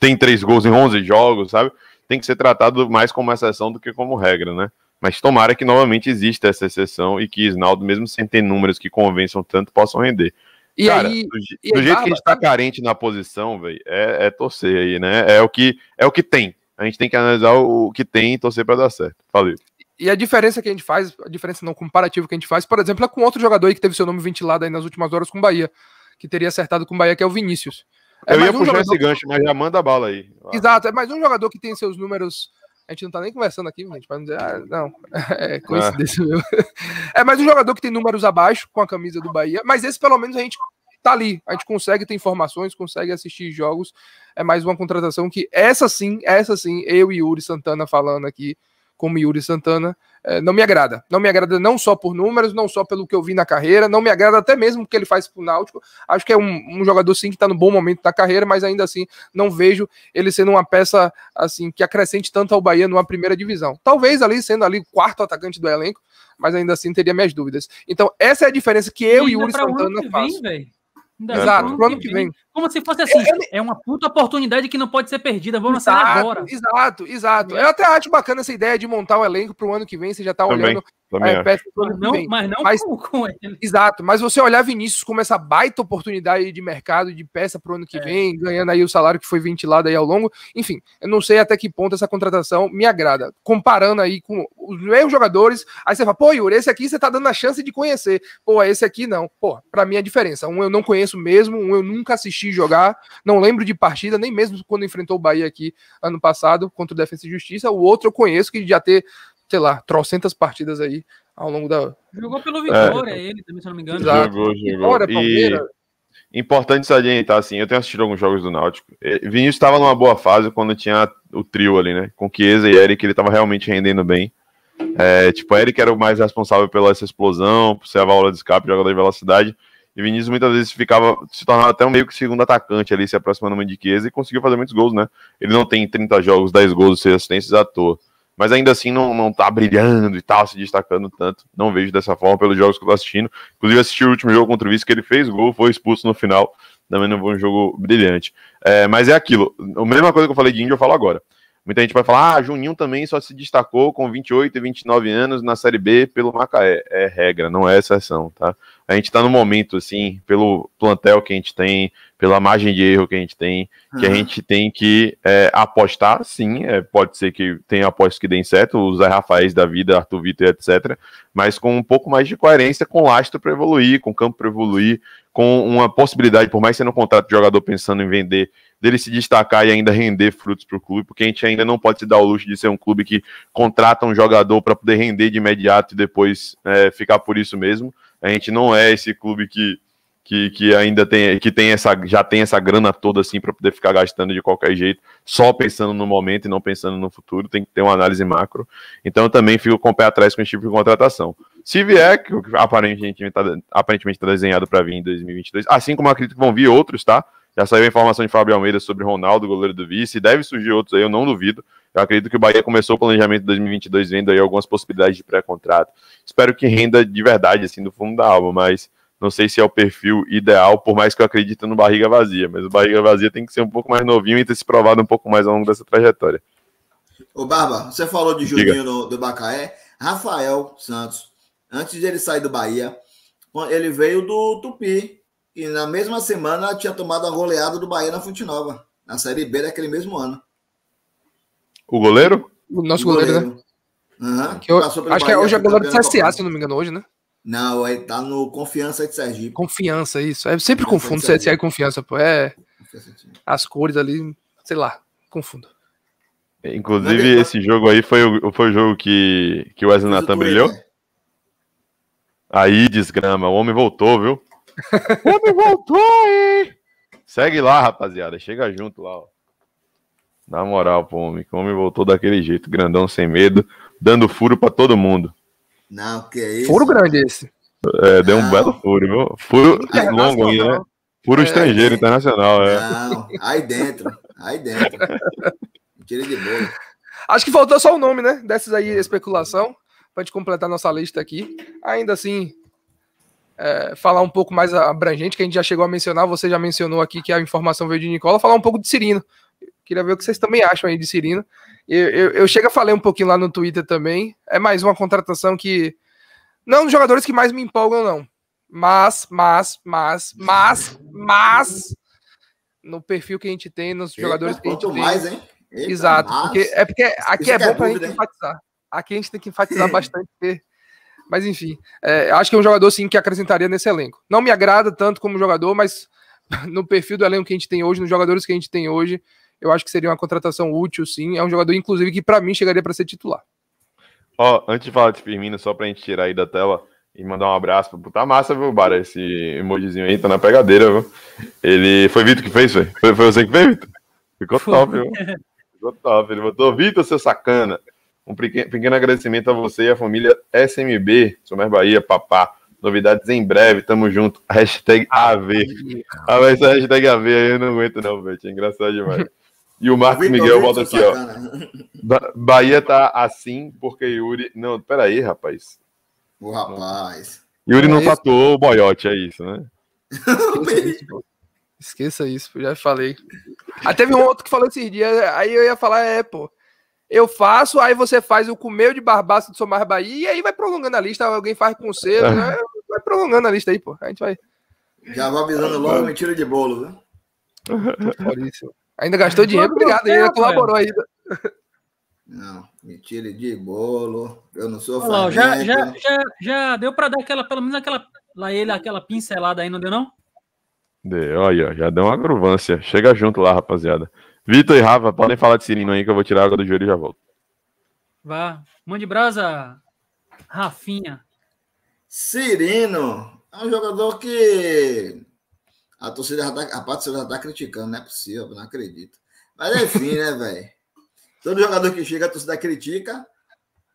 tem três gols em 11 jogos, sabe? Tem que ser tratado mais como exceção do que como regra, né? Mas tomara que novamente exista essa exceção e que Isnaldo, mesmo sem ter números que convençam tanto, possam render. E Cara, aí, do, e do aí, jeito barba, que a gente tá carente na posição, velho, é, é torcer aí, né? É o que é o que tem. A gente tem que analisar o, que tem e torcer para dar certo. Falei. E a diferença que a gente faz, a diferença não comparativo que a gente faz, por exemplo, é com outro jogador aí que teve seu nome ventilado aí nas últimas horas com o Bahia, que teria acertado com o Bahia, que é o Vinícius. É eu ia um puxar esse gancho, mas já manda bala aí. Exato, é mais um jogador que tem seus números a gente não tá nem conversando aqui, gente, pra não dizer, ah, não, <laughs> é coincidência ah. mesmo. É mais um jogador que tem números abaixo com a camisa do Bahia, mas esse pelo menos a gente tá ali, a gente consegue ter informações, consegue assistir jogos. É mais uma contratação que essa sim, essa sim, eu e Yuri Santana falando aqui, como Yuri Santana, é, não me agrada. Não me agrada não só por números, não só pelo que eu vi na carreira, não me agrada até mesmo o que ele faz pro Náutico. Acho que é um, um jogador sim que está no bom momento da carreira, mas ainda assim não vejo ele sendo uma peça assim que acrescente tanto ao Bahia numa primeira divisão. Talvez ali sendo ali o quarto atacante do elenco, mas ainda assim teria minhas dúvidas. Então essa é a diferença que eu e Yuri Santana fazemos. É. Exato, pro ano que vem. Como se fosse assim, eu, é uma puta oportunidade que não pode ser perdida, vamos exato, lançar agora. Exato, exato. Eu até acho bacana essa ideia de montar o um elenco para o ano que vem, você já está olhando também é, não, mas não mas, com, com ele. Exato, mas você olhar Vinícius como essa baita oportunidade de mercado de peça pro ano que é. vem, ganhando aí o salário que foi ventilado aí ao longo. Enfim, eu não sei até que ponto essa contratação me agrada. Comparando aí com os meus jogadores, aí você fala, pô, Yuri, esse aqui você tá dando a chance de conhecer. Pô, esse aqui não. Pô, para mim é a diferença. Um eu não conheço mesmo, um eu nunca assisti de jogar, não lembro de partida, nem mesmo quando enfrentou o Bahia aqui ano passado contra o Defesa e Justiça. O outro eu conheço que já ter, sei lá, trocentas partidas aí ao longo da. Jogou pelo é. Vitória, é. ele também, se não me engano. Jogou, jogou. Vitória, Palmeiras. E... Importante salientar, tá, assim, eu tenho assistido alguns jogos do Náutico. Vinícius estava numa boa fase quando tinha o trio ali, né? Com Chiesa e Eric, ele estava realmente rendendo bem. É, tipo, Eric era o mais responsável pela essa explosão, por ser a válvula de escape, jogador de velocidade. E Vinícius muitas vezes ficava, se tornava até um meio que segundo atacante ali, se aproximando muito de Chiesa e conseguiu fazer muitos gols, né? Ele não tem 30 jogos, 10 gols, 6 assistências à toa. Mas ainda assim não, não tá brilhando e tal, se destacando tanto. Não vejo dessa forma pelos jogos que eu tô assistindo. Inclusive, assisti o último jogo contra o Vice, que ele fez gol, foi expulso no final. Também não foi um jogo brilhante. É, mas é aquilo. A mesma coisa que eu falei de Índio, eu falo agora. Muita gente vai falar, ah, Juninho também só se destacou com 28 e 29 anos na Série B pelo Macaé. É regra, não é exceção, tá? a gente está no momento, assim, pelo plantel que a gente tem, pela margem de erro que a gente tem, que a uhum. gente tem que é, apostar, sim. É, pode ser que tenha apostas que deem certo, os Zé Rafaéis da vida, Arthur Vitor, etc. Mas com um pouco mais de coerência, com lastro para evoluir, com campo para evoluir, com uma possibilidade, por mais que você não contrate jogador pensando em vender, dele se destacar e ainda render frutos para o clube, porque a gente ainda não pode se dar o luxo de ser um clube que contrata um jogador para poder render de imediato e depois é, ficar por isso mesmo a gente não é esse clube que, que, que ainda tem, que tem essa, já tem essa grana toda assim para poder ficar gastando de qualquer jeito, só pensando no momento e não pensando no futuro, tem que ter uma análise macro. Então eu também fico com o pé atrás com esse tipo de contratação. Se vier, que aparentemente está aparentemente tá desenhado para vir em 2022, assim como acredito que vão vir outros, tá? Já saiu a informação de Fábio Almeida sobre Ronaldo, goleiro do vice, deve surgir outros aí, eu não duvido. Eu acredito que o Bahia começou o planejamento de 2022 vendo aí algumas possibilidades de pré-contrato. Espero que renda de verdade, assim, do fundo da alma, mas não sei se é o perfil ideal, por mais que eu acredite no barriga vazia, mas o barriga vazia tem que ser um pouco mais novinho e ter se provado um pouco mais ao longo dessa trajetória. Ô Barba, você falou de Juninho no, do Bacaé, Rafael Santos, antes de ele sair do Bahia, ele veio do Tupi, e na mesma semana tinha tomado a goleada do Bahia na Fonte Nova, na Série B daquele mesmo ano. O goleiro? O nosso né? o goleiro, goleiro, né? Uhum, que eu, acho é Bahia, que hoje é goleiro do CSA, se não me engano, hoje, né? Não, ele tá no Confiança de Sergipe. Confiança, isso. Eu é sempre Confiança confundo CSA e Confiança, pô. É. As cores ali, sei lá, confundo. Inclusive, esse jogo aí foi o, foi o jogo que, que o Wesley Natan brilhou. Aí, desgrama, o homem voltou, viu? Ele voltou, hein? Segue lá, rapaziada. Chega junto lá, ó. Na moral, pô, me O homem voltou daquele jeito, grandão sem medo, dando furo para todo mundo. Não, que é isso? Furo grande esse. É, deu não. um belo furo, viu? Furo é, longo aí, né? Furo é, estrangeiro, é. internacional, é. Não, aí dentro, aí dentro. de boa. Acho que faltou só o nome, né? Dessas aí, especulação, pra gente completar nossa lista aqui. Ainda assim, é, falar um pouco mais abrangente, que a gente já chegou a mencionar, você já mencionou aqui que a informação veio de Nicola, falar um pouco de Cirino. Queria ver o que vocês também acham aí de Cirino. Eu, eu, eu chego a falar um pouquinho lá no Twitter também. É mais uma contratação que. Não dos jogadores que mais me empolgam, não. Mas, mas, mas, mas, mas. No perfil que a gente tem, nos Eita, jogadores que a gente tem. mais, hein? Eita, Exato. Porque, é porque aqui Isso é, é bom é pra gente enfatizar. Aqui a gente tem que enfatizar bastante. <clears throat> Porque mas enfim, é, acho que é um jogador sim que acrescentaria nesse elenco. Não me agrada tanto como jogador, mas <laughs> no perfil do elenco que a gente tem hoje, nos jogadores que a gente tem hoje, eu acho que seria uma contratação útil sim. É um jogador, inclusive, que para mim chegaria para ser titular. Ó, oh, antes de falar de Firmino, só pra gente tirar aí da tela e mandar um abraço pra puta massa, viu, Bara? Esse emojizinho aí tá na pegadeira, viu? Ele. Foi Vitor que fez, foi? Foi, foi você que fez, Vitor? Ficou top, viu? Ficou top. Ele botou Vitor, seu sacana. Um pequeno, agradecimento a você e a família SMB, Somer Bahia, papá. Novidades em breve, tamo junto. Hashtag AV. Ah, mas essa hashtag AV aí eu não aguento, não, velho. É engraçado demais. E o Marcos Miguel volta aqui, ó. Ba Bahia tá assim porque Yuri. Não, peraí, rapaz. O rapaz. Yuri não tatuou o boiote, é isso, né? <laughs> Esqueça isso, já falei. Aí ah, teve um outro que falou esses dias, aí eu ia falar, é, pô eu faço, aí você faz o comeu de barbaça do Somar Bahia, e aí vai prolongando a lista, alguém faz com selo, é. né? vai prolongando a lista aí, pô. A gente vai. Já vou avisando logo mentira de bolo, né? <laughs> Ainda gastou dinheiro, obrigado, ainda é, né? colaborou ainda. Não, mentira de bolo, eu não sou fã. Já, já, já, já deu para dar aquela, pelo menos aquela, lá ele, aquela pincelada aí, não deu não? Deu, olha, já deu uma agruvância. Chega junto lá, rapaziada. Vitor e Rafa, podem falar de Cirino aí que eu vou tirar a água do joelho e já volto. Vá. Mande brasa, Rafinha. Cirino é um jogador que a torcida já tá, a já tá criticando, não é possível, não acredito. Mas enfim, né, <laughs> velho? Todo jogador que chega, a torcida critica.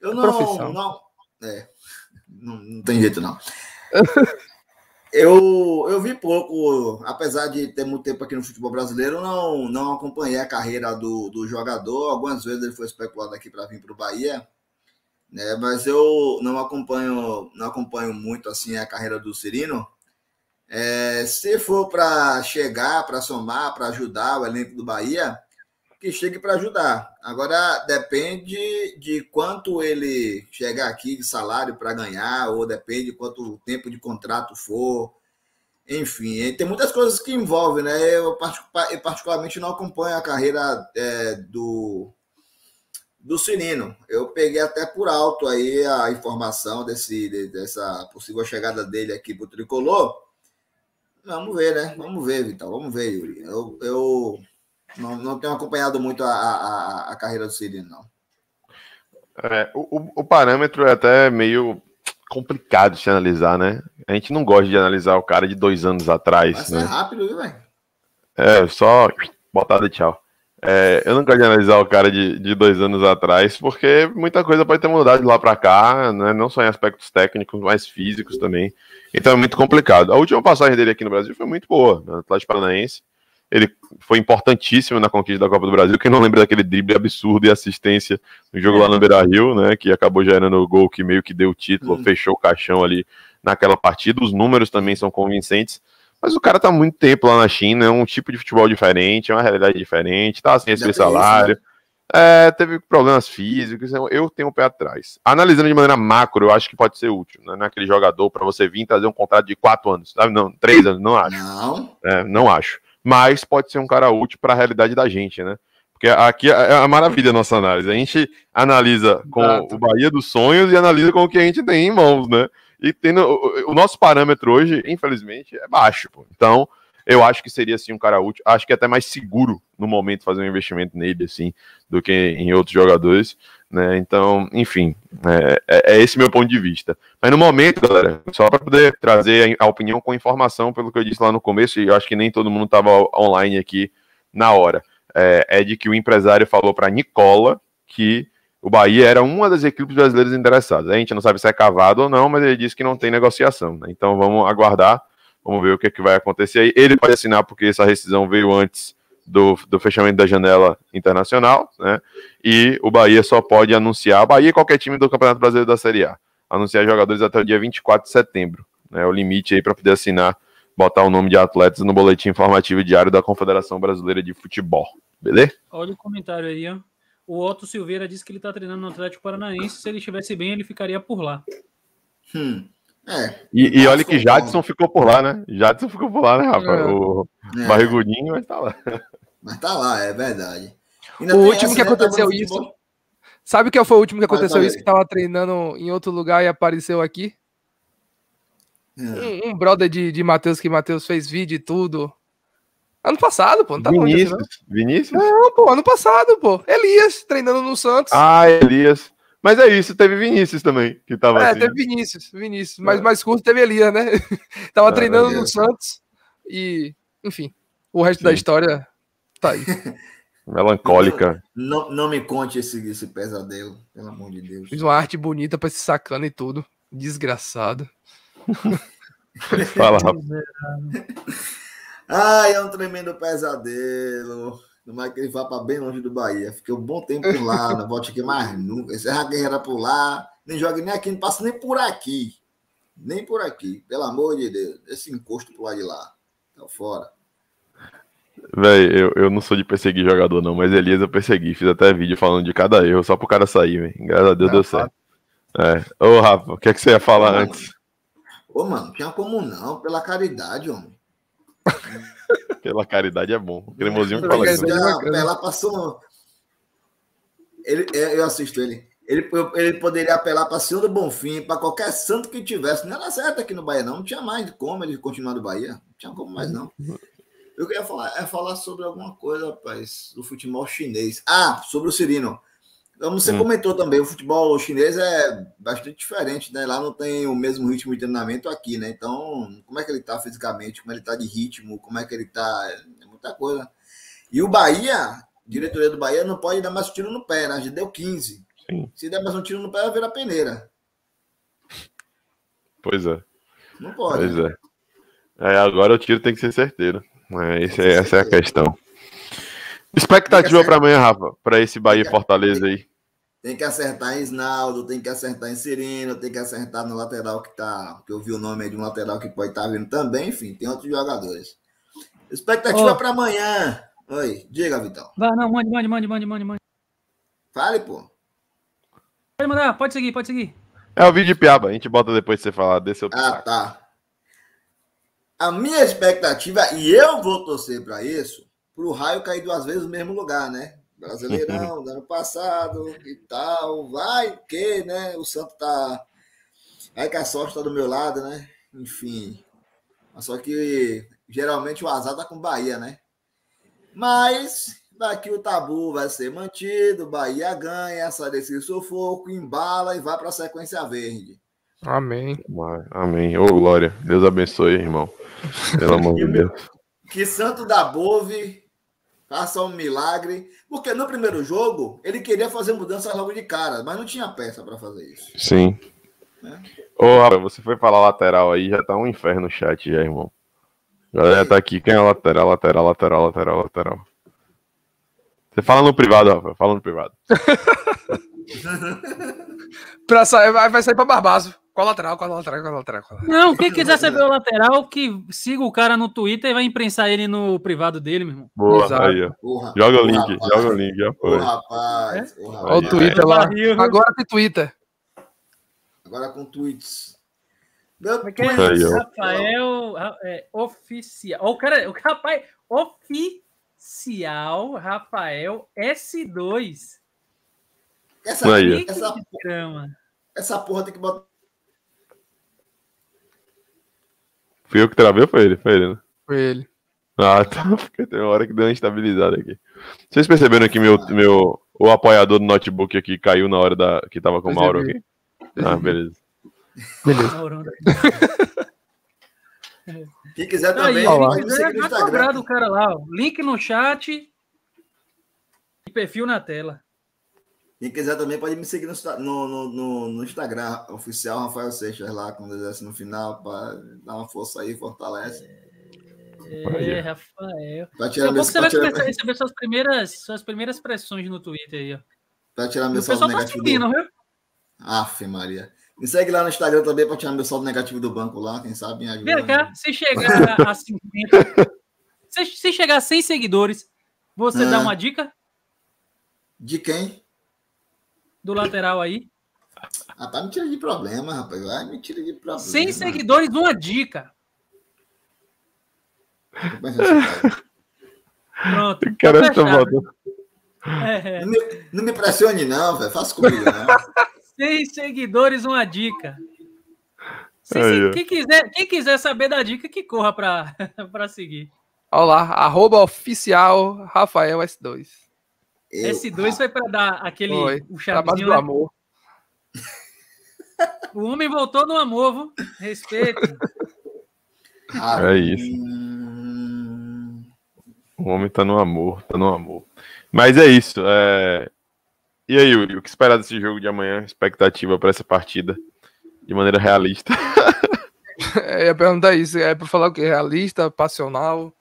Eu é não. não é, não, não tem jeito, não. <laughs> Eu, eu vi pouco, apesar de ter muito tempo aqui no futebol brasileiro, não, não acompanhei a carreira do, do jogador. Algumas vezes ele foi especulado aqui para vir para o Bahia, né? mas eu não acompanho, não acompanho muito assim a carreira do Cirino. É, se for para chegar, para somar, para ajudar o elenco do Bahia, que chegue para ajudar. Agora depende de quanto ele chegar aqui de salário para ganhar, ou depende de quanto o tempo de contrato for. Enfim, tem muitas coisas que envolvem, né? Eu particularmente não acompanho a carreira é, do, do Cirino. Eu peguei até por alto aí a informação desse, dessa possível chegada dele aqui para o Tricolor. Vamos ver, né? Vamos ver, Vital. Vamos ver, Yuri. Eu, eu não, não tenho acompanhado muito a, a, a carreira do Cirino, não. É, o, o parâmetro é até meio complicado de se analisar, né? A gente não gosta de analisar o cara de dois anos atrás. Mas né? é rápido, viu, velho? É, só botada tchau. É, eu não gosto de analisar o cara de, de dois anos atrás, porque muita coisa pode ter mudado de lá para cá, né? não só em aspectos técnicos, mas físicos também. Então é muito complicado. A última passagem dele aqui no Brasil foi muito boa, no né? Atlético Paranaense. Ele foi importantíssimo na conquista da Copa do Brasil. Quem não lembra daquele drible absurdo e assistência no jogo lá no Beira Rio, né? Que acabou gerando o gol que meio que deu o título, uhum. fechou o caixão ali naquela partida. Os números também são convincentes. Mas o cara tá muito tempo lá na China, é um tipo de futebol diferente, é uma realidade diferente, tá sem esse né? salário. é, teve problemas físicos, então eu tenho o um pé atrás. Analisando de maneira macro, eu acho que pode ser útil, né? Naquele é jogador para você vir trazer um contrato de quatro anos, sabe? Não, três anos, não acho. Não. É, não acho mas pode ser um cara útil para a realidade da gente, né? Porque aqui é, é a maravilha da nossa análise. A gente analisa com Exato. o Bahia dos sonhos e analisa com o que a gente tem em mãos, né? E tendo, o, o nosso parâmetro hoje, infelizmente, é baixo. Pô. Então, eu acho que seria assim um cara útil. Acho que é até mais seguro no momento fazer um investimento nele assim do que em outros jogadores, né? Então, enfim, é, é, é esse meu ponto de vista. Mas no momento, galera, só para poder trazer a opinião com informação, pelo que eu disse lá no começo, e eu acho que nem todo mundo estava online aqui na hora. É, é, de que o empresário falou para Nicola que o Bahia era uma das equipes brasileiras interessadas. A gente não sabe se é cavado ou não, mas ele disse que não tem negociação. Né? Então vamos aguardar Vamos ver o que, é que vai acontecer aí. Ele pode assinar porque essa rescisão veio antes do, do fechamento da janela internacional, né? E o Bahia só pode anunciar, Bahia e é qualquer time do Campeonato Brasileiro da Série A, anunciar jogadores até o dia 24 de setembro, né? O limite aí para poder assinar, botar o nome de atletas no boletim informativo diário da Confederação Brasileira de Futebol, beleza? Olha o comentário aí, ó. O Otto Silveira disse que ele está treinando no Atlético Paranaense. Se ele estivesse bem, ele ficaria por lá. Hum. É. E, e olha que então Jadson bom. ficou por lá, né? Jadson ficou por lá, né, rapaz? É. O é. barrigudinho, mas tá lá. Mas tá lá, é verdade. Ainda o último que aconteceu isso. Sabe o que foi o último que aconteceu isso? Que tava treinando em outro lugar e apareceu aqui? É. Um, um, brother de, de Matheus, que Matheus fez vídeo e tudo. Ano passado, pô, não tá Vinícius, longe, não. Vinícius? Não, pô, ano passado, pô. Elias, treinando no Santos. Ah, Elias. Mas é isso, teve Vinícius também, que tava É, assim. teve Vinícius, Vinícius. Mas é. mais curto teve Elias, né? <laughs> tava treinando no Santos e, enfim, o resto Sim. da história tá aí. <laughs> Melancólica. Não, não, me conte esse, esse pesadelo, pelo amor de Deus. Fiz uma arte bonita pra esse sacana e tudo. Desgraçado. Fala, rapaz. <laughs> Ai, é um tremendo pesadelo. Não vai que ele vá para bem longe do Bahia. Fiquei um bom tempo lá, <laughs> não volte aqui mais nunca. Serra é Guerreira por lá, nem joga nem aqui, não passa nem por aqui. Nem por aqui, pelo amor de Deus. Esse encosto o lado de lá. Tá fora. Véi, eu, eu não sou de perseguir jogador, não, mas Elias eu persegui. Fiz até vídeo falando de cada erro, só pro cara sair, Graças a Deus é, deu certo. É. Ô, Rafa, o que, é que você ia falar Ô, antes? Mano. Ô, mano, tinha como não, pela caridade, homem. <laughs> Pela caridade é bom. Cremosinho Pela caridade, é ela passou. Ele, é, eu assisto ele. Ele, ele poderia apelar para Senhor do Bonfim, para qualquer santo que tivesse. Não era certo aqui no Bahia, não. Não tinha mais como ele continuar no Bahia. Não tinha como mais, não. Eu queria falar, é falar sobre alguma coisa, rapaz, do futebol chinês. Ah, sobre o Cirino. Como você hum. comentou também, o futebol chinês é bastante diferente, né? Lá não tem o mesmo ritmo de treinamento aqui, né? Então, como é que ele tá fisicamente, como ele tá de ritmo, como é que ele tá. É muita coisa. E o Bahia, diretoria do Bahia, não pode dar mais um tiro no pé, né? Já deu 15. Sim. Se der mais um tiro no pé, vai virar peneira. Pois é. Não pode. Pois né? é. é. Agora o tiro tem que ser certeiro. É, esse, é, essa é a questão. Expectativa para amanhã, Rafa, para esse Bahia que, Fortaleza aí. Tem que acertar em Isnaldo, tem que acertar em Cirino, tem que acertar no lateral que tá. Que eu vi o nome aí de um lateral que pode estar tá vindo também, enfim, tem outros jogadores. Expectativa oh. para amanhã. Oi, diga, Vitão. Vai, não, mande, mande, mande, mande, mande, mande. Fale, pô. Pode mandar, pode seguir, pode seguir. É o vídeo de piaba, a gente bota depois de você falar desse Ah, tá. A minha expectativa, e eu vou torcer para isso, para o raio cair duas vezes no mesmo lugar, né? Brasileirão, <laughs> do ano passado e tal. Vai que, né? O Santo tá. Vai que a sorte tá do meu lado, né? Enfim. Só que geralmente o azar tá com o Bahia, né? Mas daqui o tabu vai ser mantido, Bahia ganha, sai desse sufoco, embala e vai para a sequência verde. Amém. Amém. Ô, Glória. Deus abençoe, irmão. Pelo amor de Deus. Que santo da Bove faça um milagre. Porque no primeiro jogo, ele queria fazer mudança logo de cara, mas não tinha peça para fazer isso. Sim. Né? Ô, rapaz, você foi falar lateral aí, já tá um inferno no chat já, irmão. Galera, tá aqui. Quem é lateral, lateral, lateral, lateral, lateral? Você fala no privado, Rafa. Fala no privado. <laughs> pra sair, vai, vai sair pra Barbaço. Qual lateral? Qual lateral? Qual lateral? Qual lateral? Não, quem quiser saber o lateral, que siga o cara no Twitter e vai imprensar ele no privado dele, meu irmão. Boa, Exato. aí, ó. Porra, joga o link, rapaz. joga o link, já foi. Ô, rapaz, é? Olha o Twitter lá. Agora tem Twitter. Agora com tweets. Meu Porque é, é? Rafael é, oficial. O cara, o rapaz, oficial Rafael S2. Essa, aí, essa, essa porra tem que botar Fui eu que travei ou foi ele? Foi ele, né? Foi ele. Ah, <laughs> tá. Porque tem uma hora que deu uma estabilizada aqui. Vocês perceberam que meu, meu, o apoiador do notebook aqui caiu na hora da, que tava com o é, Mauro aqui? Ah, beleza. Beleza. <laughs> Quem quiser também, aí, quem quiser, tá cobrado o cara lá. Ó. Link no chat e perfil na tela. Quem quiser também pode me seguir no, no, no, no Instagram oficial Rafael Seixas lá, com o exército no final, para dar uma força aí, fortalece. É, Rafael. Tá tirando pouco você vai tirar... começar a receber suas primeiras, suas primeiras pressões no Twitter aí, ó. Pra tá tirar meu saldo tá negativo. Tá do... viu? Aff, Maria. Me segue lá no Instagram também para tirar meu saldo negativo do banco lá, quem sabe me ajuda. Vem cá, né? se chegar <laughs> a 50. se, se chegar a 100 seguidores, você ah. dá uma dica? De quem? do lateral aí? Rapaz, me tira de problema, rapaz. Ai, me tira de problema. Sem seguidores, uma dica. Pronto. O cara tá tô É. é. Não, me, pressione, não, velho. Faça comigo, né? Sem seguidores, uma dica. Se Quem, quiser, quem quiser saber da dica, que corra para <laughs> seguir. Olá, arroba oficial Rafael S2. Eu... S2 foi para dar aquele. Foi. O chavezinho do né? amor. O homem voltou no viu? Respeito. Ah, é isso. O homem tá no amor, tá no amor. Mas é isso. É... E aí, Yuri, o que esperar desse jogo de amanhã? Expectativa para essa partida? De maneira realista. <laughs> é, ia perguntar isso. É para falar o que? Realista, passional?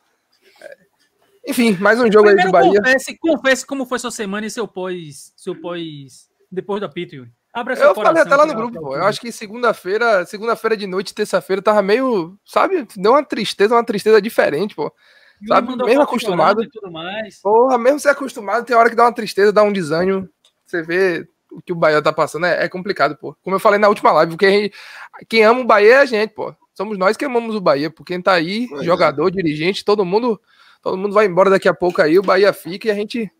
Enfim, mais um jogo Primeiro aí do Bahia. Confesse, confesse como foi sua semana e seu pós, seu pós depois do apito. Abra seu eu coração, falei até lá no grupo, é pô. Eu acho que segunda-feira, segunda-feira de noite, terça-feira, tava meio, sabe, deu uma tristeza, uma tristeza diferente, pô. sabe, mesmo acostumado. Porra, mesmo ser acostumado, tem hora que dá uma tristeza, dá um desânimo. Você vê o que o Bahia tá passando, é, é complicado, pô. Como eu falei na última live, quem, quem ama o Bahia é a gente, pô. Somos nós que amamos o Bahia, porque quem tá aí, pois é. jogador, é. dirigente, todo mundo todo mundo vai embora daqui a pouco aí, o Bahia fica e a gente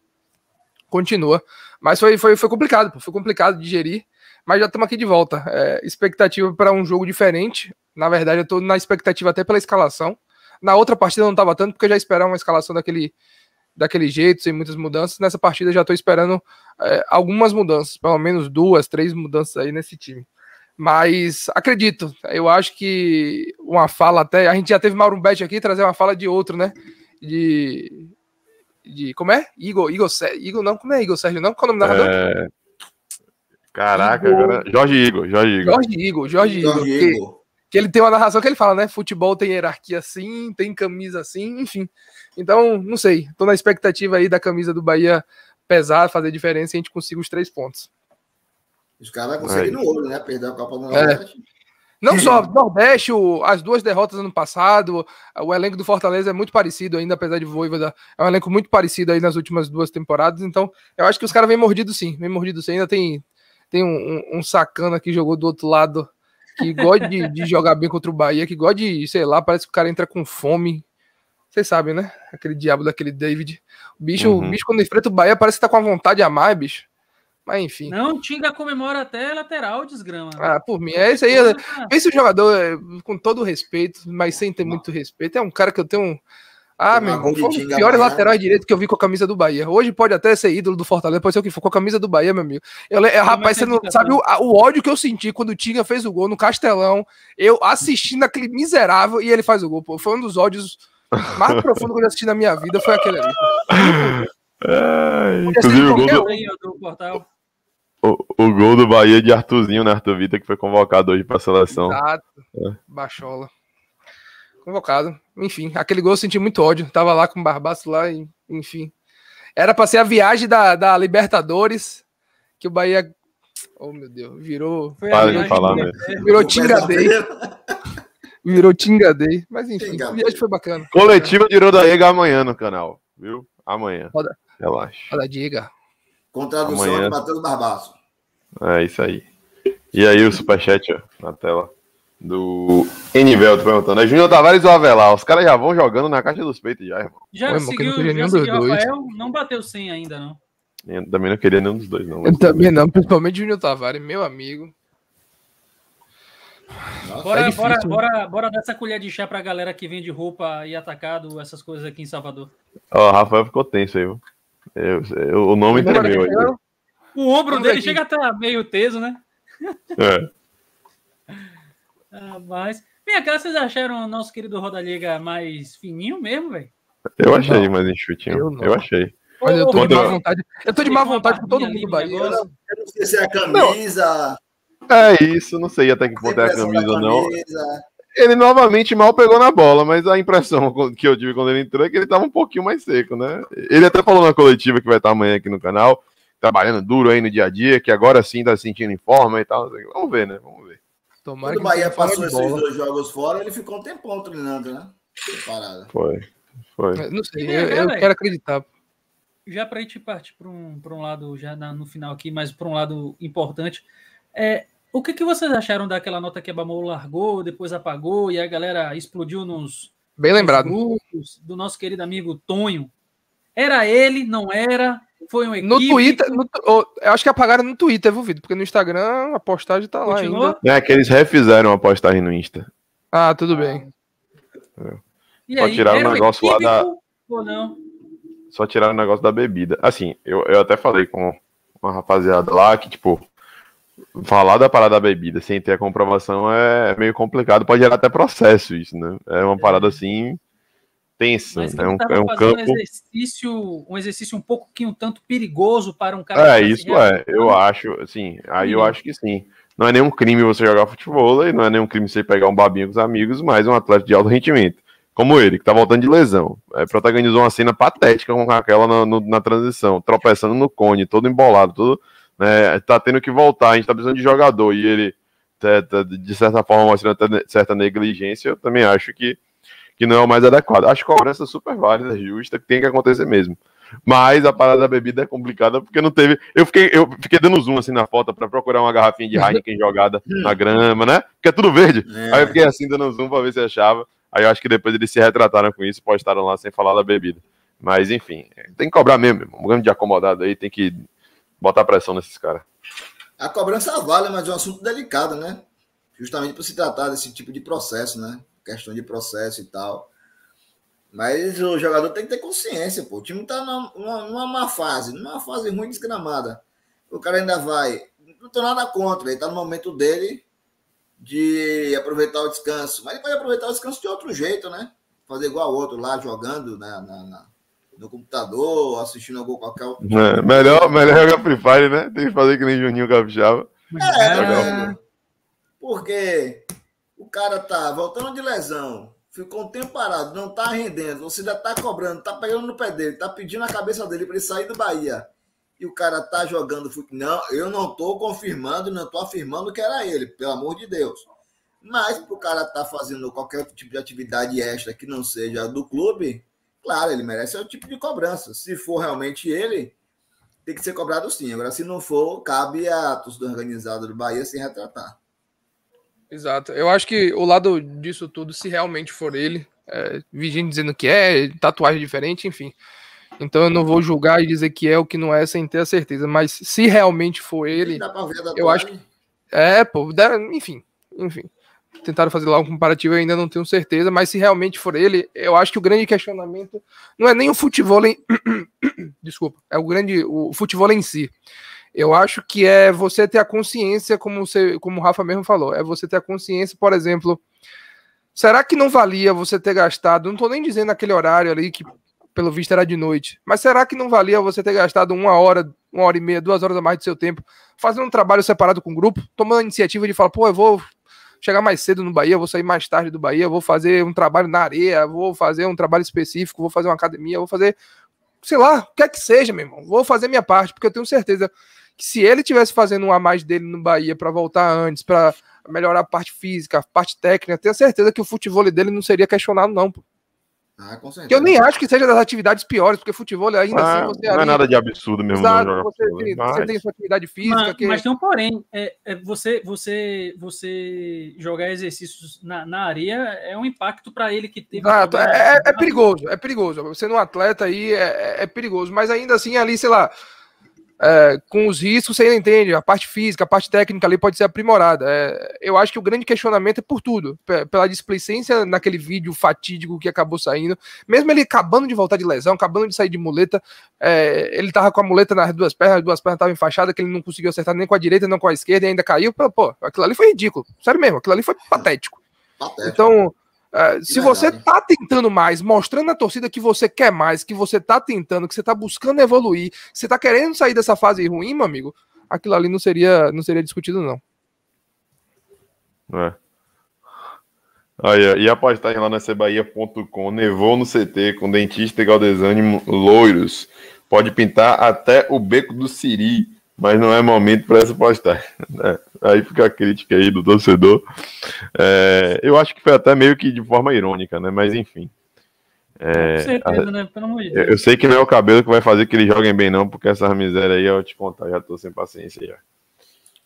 continua. Mas foi, foi, foi complicado, pô, foi complicado digerir, mas já estamos aqui de volta. É, expectativa para um jogo diferente. Na verdade, eu estou na expectativa até pela escalação. Na outra partida não estava tanto, porque eu já esperava uma escalação daquele, daquele jeito, sem muitas mudanças. Nessa partida já estou esperando é, algumas mudanças, pelo menos duas, três mudanças aí nesse time. Mas acredito, eu acho que uma fala até. A gente já teve Mauro aqui trazer uma fala de outro, né? de. de como é? Igor, Igor, Igor, não, como é Igor Sérgio? Não, qual é o nome do narrador? É... Caraca, Igor... agora. Jorge Igor, Jorge Igor. Jorge Igor, Jorge, Jorge Igor. Que, que ele tem uma narração que ele fala, né? Futebol tem hierarquia assim, tem camisa assim, enfim. Então, não sei. Tô na expectativa aí da camisa do Bahia pesar, fazer diferença e a gente consiga os três pontos. Os caras conseguem conseguir no olho, né? Perder a Copa do é. Nordeste. É. Não só o Nordeste, o, as duas derrotas ano passado, o elenco do Fortaleza é muito parecido ainda, apesar de Voivoda, é um elenco muito parecido aí nas últimas duas temporadas, então eu acho que os caras vêm mordido sim, vem mordido sim, ainda tem, tem um, um, um sacana que jogou do outro lado, que gosta de, de, jogar bem contra o Bahia, que gosta de, sei lá, parece que o cara entra com fome, vocês sabem, né? Aquele diabo daquele David, o bicho, uhum. o bicho quando enfrenta o Bahia parece que tá com a vontade a mais, bicho. Mas enfim. Não, o Tinga comemora até lateral, desgrama. Ah, por mim. É isso aí. Esse jogador, eh, com todo respeito, mas sem ter muito respeito, é um cara que eu tenho. Ah, meu irmão, foi o pior lateral direito que eu vi com a camisa do Bahia. Hoje pode até ser ídolo do Fortaleza, pode ser o que for, com a camisa do Bahia, meu amigo. Eu, eu rapaz, você não sabe o, o, ódio que eu senti quando o Tinga fez o gol no Castelão, eu assistindo aquele miserável e ele faz o gol. Pô. Foi um dos ódios mais <laughs> profundos que eu já assisti na minha vida, foi aquele ali. <laughs> É, assim, inclusive o gol do... do portal o, o gol do Bahia de Artuzinho né, Arthur Vita, que foi convocado hoje para a seleção. Exato. É. Bachola. Convocado. Enfim, aquele gol eu senti muito ódio. Tava lá com o Barbaço lá e, enfim. Era para ser a viagem da, da Libertadores, que o Bahia. Oh, meu Deus, virou. Foi Para de falar mesmo. Né? Virou Tingadei. virou Tingadei. Mas enfim, a viagem foi bacana. Coletiva de Rodaega amanhã no canal, viu? Amanhã. Roda. Relaxa. Roda, diga. Com tradução Amanhã... de Matheus Barbaço. É isso aí. E aí o superchat ó, na tela do Enivelto perguntando: é Júnior Tavares ou Avelar? Os caras já vão jogando na caixa dos peitos, já, irmão. Já Ué, seguiu, não já seguiu dois. Rafael, não bateu 100 ainda, não. Eu também não queria nenhum dos dois, não. Eu também não, principalmente Júnior Tavares, meu amigo. bora, é difícil, bora, né? bora, bora dar essa colher de chá pra galera que vende roupa e atacado, essas coisas aqui em Salvador. Ó, Rafael ficou tenso aí, viu? Eu, eu, o nome é meu. Aí. O ombro dele aqui. chega até tá meio teso, né? É. ah, mas. <laughs> Vem cá, vocês acharam o nosso querido Roda Liga mais fininho mesmo, velho? Eu achei não. mais enxutinho. Eu, eu, achei. Olha, eu tô de má vontade. Eu tô de má vontade com todo mundo do Bahia. Eu não, eu não sei se é a camisa. Não. É isso, não sei até que ponto é a é camisa, camisa. não ele novamente mal pegou na bola, mas a impressão <laughs> que eu tive quando ele entrou é que ele estava um pouquinho mais seco, né? Ele até falou na coletiva que vai estar amanhã aqui no canal, trabalhando duro aí no dia a dia, que agora sim está se sentindo em forma e tal. Vamos ver, né? Vamos ver. Tomara quando o Bahia passou esses bola. dois jogos fora, ele ficou um tempão treinando, né? Preparado. Foi, foi. É, não sei, é, eu, eu quero acreditar. Já para a gente partir para um, pra um lado, já na, no final aqui, mas para um lado importante, é, o que, que vocês acharam daquela nota que a Bamou largou, depois apagou e a galera explodiu nos, Bem lembrado. Grupos do nosso querido amigo Tonho. Era ele, não era? Foi um equipe. No Twitter, no, oh, eu acho que apagaram no Twitter, viu, Vitor? Porque no Instagram a postagem tá Continuou? lá ainda. É, que eles refizeram a postagem no Insta. Ah, tudo ah. bem. É. Só aí, tiraram o negócio lá da. Ou não? Só tiraram o negócio da bebida. Assim, eu, eu até falei com uma rapaziada lá que, tipo, falar da parada da bebida sem ter a comprovação é meio complicado, pode gerar até processo isso, né? É uma parada é. assim tensa, Mas né? É um, tá é um campo um exercício, um exercício um pouco que um tanto perigoso para um cara. É isso assim, ah, é, eu acho, assim, aí eu acho que sim. Não é nenhum crime você jogar futebol, e não é nenhum crime você pegar um babinho com os amigos, mas um atleta de alto rendimento, como ele, que tá voltando de lesão, é, protagonizou uma cena patética com aquela na, no, na transição, tropeçando no cone, todo embolado, todo né, tá tendo que voltar, a gente tá precisando de jogador, e ele, tá, tá, de certa forma, mostrando certa negligência, eu também acho que, que não é o mais adequado. Acho que cobrança super válida, justa, que tem que acontecer mesmo. Mas a parada da bebida é complicada porque não teve. Eu fiquei, eu fiquei dando zoom assim na foto para procurar uma garrafinha de <laughs> Heineken jogada na grama, né? Porque é tudo verde. É. Aí eu fiquei assim dando zoom para ver se achava. Aí eu acho que depois eles se retrataram com isso, e postaram lá sem falar da bebida. Mas enfim, tem que cobrar mesmo. Um grande de acomodado aí tem que botar pressão nesses caras. A cobrança vale, mas é um assunto delicado, né? Justamente por se tratar desse tipo de processo, né? Questão de processo e tal. Mas o jogador tem que ter consciência, pô. O time tá numa, numa má fase, numa fase ruim desgramada. O cara ainda vai. Não tô nada contra, ele tá no momento dele de aproveitar o descanso. Mas ele pode aproveitar o descanso de outro jeito, né? Fazer igual o outro lá, jogando né? na, na, na no computador, assistindo algum qualquer É, melhor, melhor jogar Free Fire, né? Tem que fazer que nem Juninho Capixaba. É, é. Né? porque o cara tá voltando de lesão, ficou um tempo parado, não tá rendendo, você já tá cobrando, tá pegando no pé dele, tá pedindo a cabeça dele para ele sair do Bahia. E o cara tá jogando Não, eu não tô confirmando, não tô afirmando que era ele, pelo amor de Deus. Mas pro cara tá fazendo qualquer tipo de atividade extra que não seja do clube, Claro, ele merece o tipo de cobrança. Se for realmente ele, tem que ser cobrado sim. Agora, se não for, cabe a torcida organizada do Bahia se retratar. Exato. Eu acho que o lado disso tudo, se realmente for ele, é, dizendo que é, tatuagem diferente, enfim. Então eu não vou julgar e dizer que é o que não é sem ter a certeza. Mas se realmente for ele, eu acho que. É, pô, enfim, enfim tentaram fazer lá um comparativo, eu ainda não tenho certeza, mas se realmente for ele, eu acho que o grande questionamento não é nem o futebol em... <coughs> desculpa, é o grande o futebol em si. Eu acho que é você ter a consciência, como você, como o Rafa mesmo falou, é você ter a consciência, por exemplo, será que não valia você ter gastado, não estou nem dizendo aquele horário ali que pelo visto era de noite, mas será que não valia você ter gastado uma hora, uma hora e meia, duas horas a mais do seu tempo, fazendo um trabalho separado com o grupo, tomando a iniciativa de falar, pô, eu vou chegar mais cedo no Bahia, vou sair mais tarde do Bahia, vou fazer um trabalho na areia, vou fazer um trabalho específico, vou fazer uma academia, vou fazer, sei lá, o que é que seja, meu irmão. Vou fazer minha parte, porque eu tenho certeza que se ele tivesse fazendo um a mais dele no Bahia para voltar antes, para melhorar a parte física, a parte técnica, tenho certeza que o futebol dele não seria questionado, não, pô. Ah, com certeza. Que eu nem acho que seja das atividades piores, porque futebol é ainda assim ah, assim você. Não é ali, é nada de absurdo mesmo. Exato, você, futebol, mas... tem sua atividade física. Mas, que... É mas tem um porém. É, é, você, você, você jogar exercícios na, na areia é um impacto para ele que teve. Exato, é, é, perigoso, é perigoso. Sendo um atleta aí é, perigoso. Mas ainda assim, ali, sei lá, é, com os riscos você entende, a parte física, a parte técnica ali pode ser aprimorada. É, eu acho que o grande questionamento é por tudo, pela displicência naquele vídeo fatídico que acabou saindo, mesmo ele acabando de voltar de lesão, acabando de sair de muleta, é, ele tava com a muleta nas duas pernas, as duas pernas estavam enfaixadas, que ele não conseguiu acertar nem com a direita, nem com a esquerda, e ainda caiu. Pô, aquilo ali foi ridículo, sério mesmo, aquilo ali foi patético. patético. Então. Ah, se você tá tentando mais, mostrando a torcida que você quer mais, que você tá tentando, que você tá buscando evoluir, que você tá querendo sair dessa fase ruim, meu amigo, aquilo ali não seria, não seria discutido, não. É. Aí, e a postagem lá na cebaia.com, nevou no CT com dentista e Galdesani loiros. Pode pintar até o beco do Siri mas não é momento para essa postagem. Né? Aí fica a crítica aí do torcedor. É, eu acho que foi até meio que de forma irônica, né? Mas enfim. É, Com certeza, a, né? Pelo amor de Deus. Eu, sei que não é o cabelo que vai fazer que eles joguem bem, não, porque essas miséria aí eu te contar, já tô sem paciência já.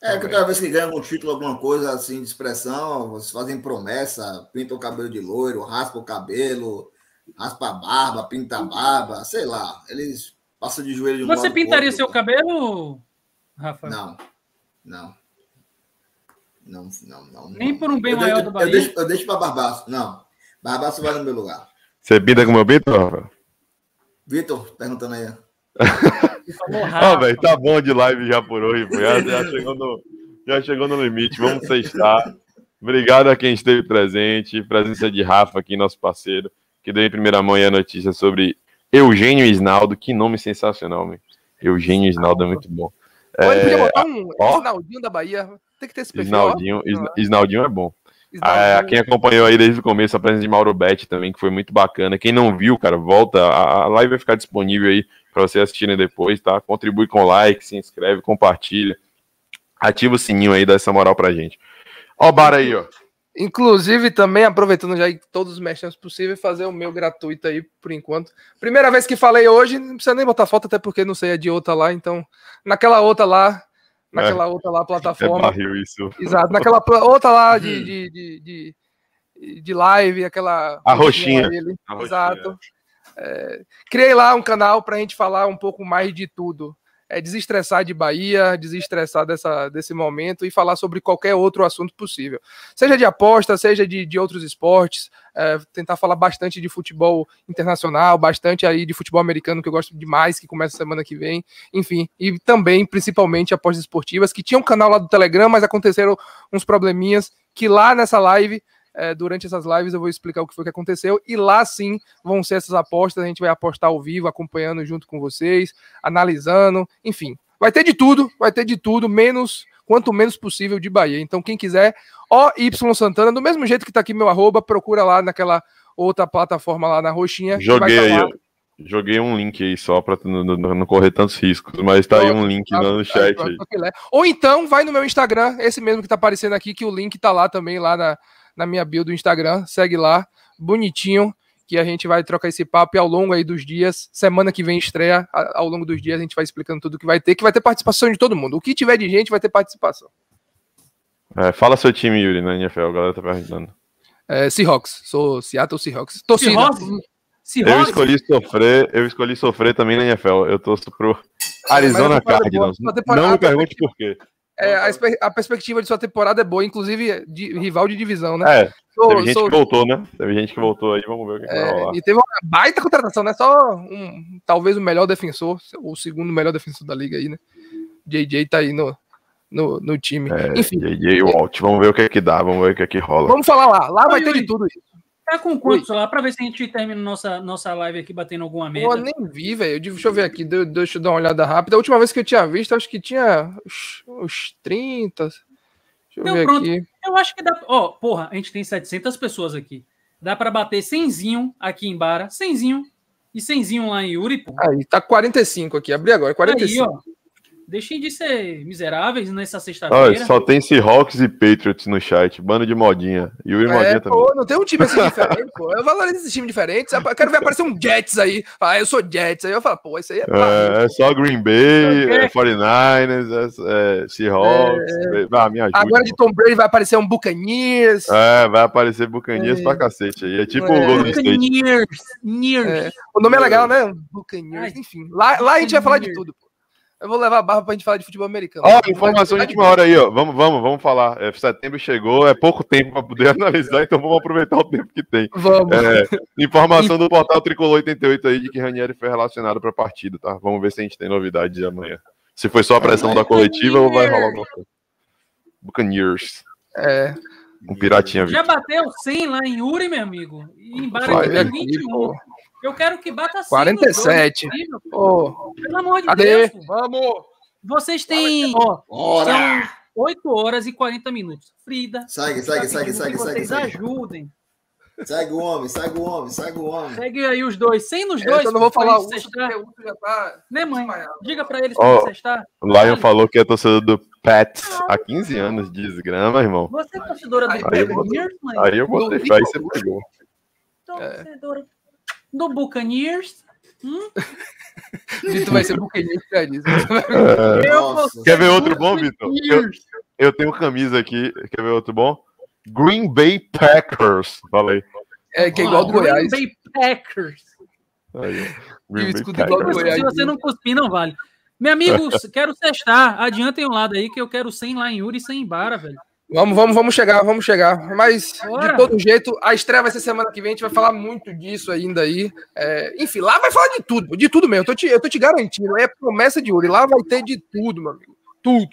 É, que cada vez que ganham um título, alguma coisa assim de expressão, vocês fazem promessa, pintam o cabelo de loiro, raspa o cabelo, raspa a barba, pinta a barba, sei lá. Eles passam de joelho de um Você pintaria seu cabelo, Rafa? Não, não. Não, não, não. Nem por um bem eu maior deixo, do Bahia. Eu deixo, deixo para Barbaço. Não. Barbaço vai no meu lugar. Você bida com o meu Vitor, Vitor, perguntando aí. <laughs> Ó, oh, velho, tá bom de live já por hoje. Já, já, chegou no, já chegou no limite. Vamos testar. Obrigado a quem esteve presente. Presença de Rafa aqui, nosso parceiro, que deu em primeira mão a notícia sobre Eugênio Isnaldo. Que nome sensacional, meu. Eugênio Isnaldo é muito bom. Ou ele podia é, botar um ó, Isnaldinho da Bahia. Tem que ter esse perfil. Isnaldinho, Isnaldinho é bom. Ah, Isnaldinho. Ah, quem acompanhou aí desde o começo a presença de Mauro Betti também, que foi muito bacana. Quem não viu, cara, volta. A live vai ficar disponível aí para você assistirem depois, tá? Contribui com like, se inscreve, compartilha. Ativa o sininho aí, dá essa moral pra gente. Ó o bar aí, ó. Inclusive, também aproveitando já todos os mexendo possíveis, fazer o meu gratuito aí por enquanto. Primeira vez que falei hoje, não precisa nem botar foto, até porque não sei, é de outra lá, então. Naquela outra lá, naquela é, outra lá é plataforma. É isso. Exato, naquela outra lá de, hum. de, de, de, de live, aquela. A roxinha. a roxinha. Exato. É. é, criei lá um canal para a gente falar um pouco mais de tudo é, desestressar de Bahia, desestressar dessa, desse momento e falar sobre qualquer outro assunto possível. Seja de aposta, seja de, de outros esportes, é, tentar falar bastante de futebol internacional, bastante aí de futebol americano, que eu gosto demais, que começa semana que vem, enfim. E também, principalmente, apostas esportivas, que tinha um canal lá do Telegram, mas aconteceram uns probleminhas que lá nessa live é, durante essas lives eu vou explicar o que foi que aconteceu e lá sim vão ser essas apostas. A gente vai apostar ao vivo, acompanhando junto com vocês, analisando, enfim. Vai ter de tudo, vai ter de tudo, menos quanto menos possível de Bahia. Então, quem quiser, OY Santana, do mesmo jeito que tá aqui meu arroba, procura lá naquela outra plataforma lá na roxinha. Joguei tá aí, lá. joguei um link aí só para não, correr tantos riscos, mas tá aí um link tá, no tá chat. Aí. Tá né? Ou então, vai no meu Instagram, esse mesmo que tá aparecendo aqui, que o link tá lá também, lá na, na minha bio do Instagram. Segue lá, bonitinho, que a gente vai trocar esse papo e ao longo aí dos dias, semana que vem estreia, ao longo dos dias a gente vai explicando tudo que vai ter, que vai ter participação de todo mundo. O que tiver de gente vai ter participação. É, fala seu time, Yuri, na NFL, a galera tá perguntando. É, Seahawks, sou Seattle Seahawks. Torcida. Seahawks? Eu escolhi sofrer, eu escolhi sofrer também na NFL. Eu torço pro Arizona Cardinals. Não me pergunte né? por quê. É, a, a, perspectiva de sua temporada é boa, inclusive de, rival de divisão, né? É, sou, teve gente sou... que voltou, né? Teve gente que voltou aí, vamos ver o que, é, que vai é, rolar. E teve uma baita contratação, né? Só um, talvez o melhor defensor, ou o segundo melhor defensor da liga aí, né? JJ tá aí no, no, no time. É, Enfim. JJ Walt, vamos ver o que é que dá, vamos ver o que é que rola. Vamos falar lá, lá vai ter de tudo isso. Tá com quantos Oi. lá? Pra ver se a gente termina nossa, nossa live aqui batendo alguma merda. Pô, nem vi, velho. Deixa eu ver aqui, deixa eu dar uma olhada rápida. A última vez que eu tinha visto, acho que tinha uns, uns 30. Deixa eu então, ver pronto. aqui. Eu acho que dá. Ó, oh, porra, a gente tem 700 pessoas aqui. Dá pra bater 100 zinho aqui em Bara, 100 zinho e 100 zinho lá em Yuri, pô. Aí, tá 45 aqui. Abri agora, 45. É Aí, ó. Deixem de ser miseráveis nessa sexta-feira. Só tem Seahawks e Patriots no chat. Bando de modinha. E o Modinha é, também. Pô, não tem um time assim <laughs> diferente, pô. Eu valorizo esses times diferentes. Eu quero ver aparecer um Jets aí. Ah, eu sou Jets. Aí eu falo, pô, isso aí é. É, é só Green Bay, é, 49ers, é, é, Seahawks. É. Ah, me ajuda, Agora de Tom Brady vai aparecer um Buccaneers. É, vai aparecer Buccaneers é. pra cacete aí. É tipo é. o Golden State. Buccaneers. O nome é legal, né? Buccaneers. Enfim, lá, lá a gente vai falar de tudo. Eu vou levar a barba pra gente falar de futebol americano. Ó, oh, informação de última hora aí, ó. Vamos, vamos, vamos falar. É, setembro chegou, é pouco tempo para poder <laughs> analisar, então vamos aproveitar o tempo que tem. Vamos. É, informação do portal Tricolor 88 aí de que Ranieri foi relacionado para a partida, tá? Vamos ver se a gente tem novidades de amanhã. Se foi só a pressão da coletiva ou vai rolar alguma coisa. Buccaneers. É. Um piratinha. Já bateu 100 lá em Uri, meu amigo. E em Barra 21. Eu quero que bata 47. Cinco, Pelo amor de Cadê? Deus. Vamos! Vocês têm. Então. Bora! São 8 horas e 40 minutos. Frida. Segue, segue, segue, segue, segue. Vocês segue. ajudem. Segue o homem, segue o homem, segue o homem. Segue aí os dois. Sem nos é, dois. Então eu não vou falar o outro já tá. Né, mãe? Diga pra eles oh, você está. O Lion falou que é torcedor do Pats há 15 anos desgrama, irmão. Você é torcedora do Pats, mãe? Aí eu vou deixar, aí você pegou. Torcedora do do Buccaneers. Hum? <laughs> Vitor vai ser Buccaneers, né, é, Quer ver outro bom, Vitor? Eu, eu, tenho camisa aqui. Quer ver outro bom? Green Bay Packers. Falei. É, que é igual ah, do Goiás. Green Bay Packers. Aí, Green Bay Packers. Goiás. Se você não cuspir, não vale. Meu amigo, <laughs> quero testar. Adiantem um lado aí que eu quero 100 lá em Uri e 100 em Bara, velho. Vamos, vamos, vamos chegar, vamos chegar. Mas, de todo jeito, a estreia vai ser semana que vem, a gente vai falar muito disso ainda aí. É, enfim, lá vai falar de tudo, de tudo mesmo. Eu tô te, eu tô te garantindo, é promessa de ouro. Lá vai ter de tudo, meu amigo. Tudo.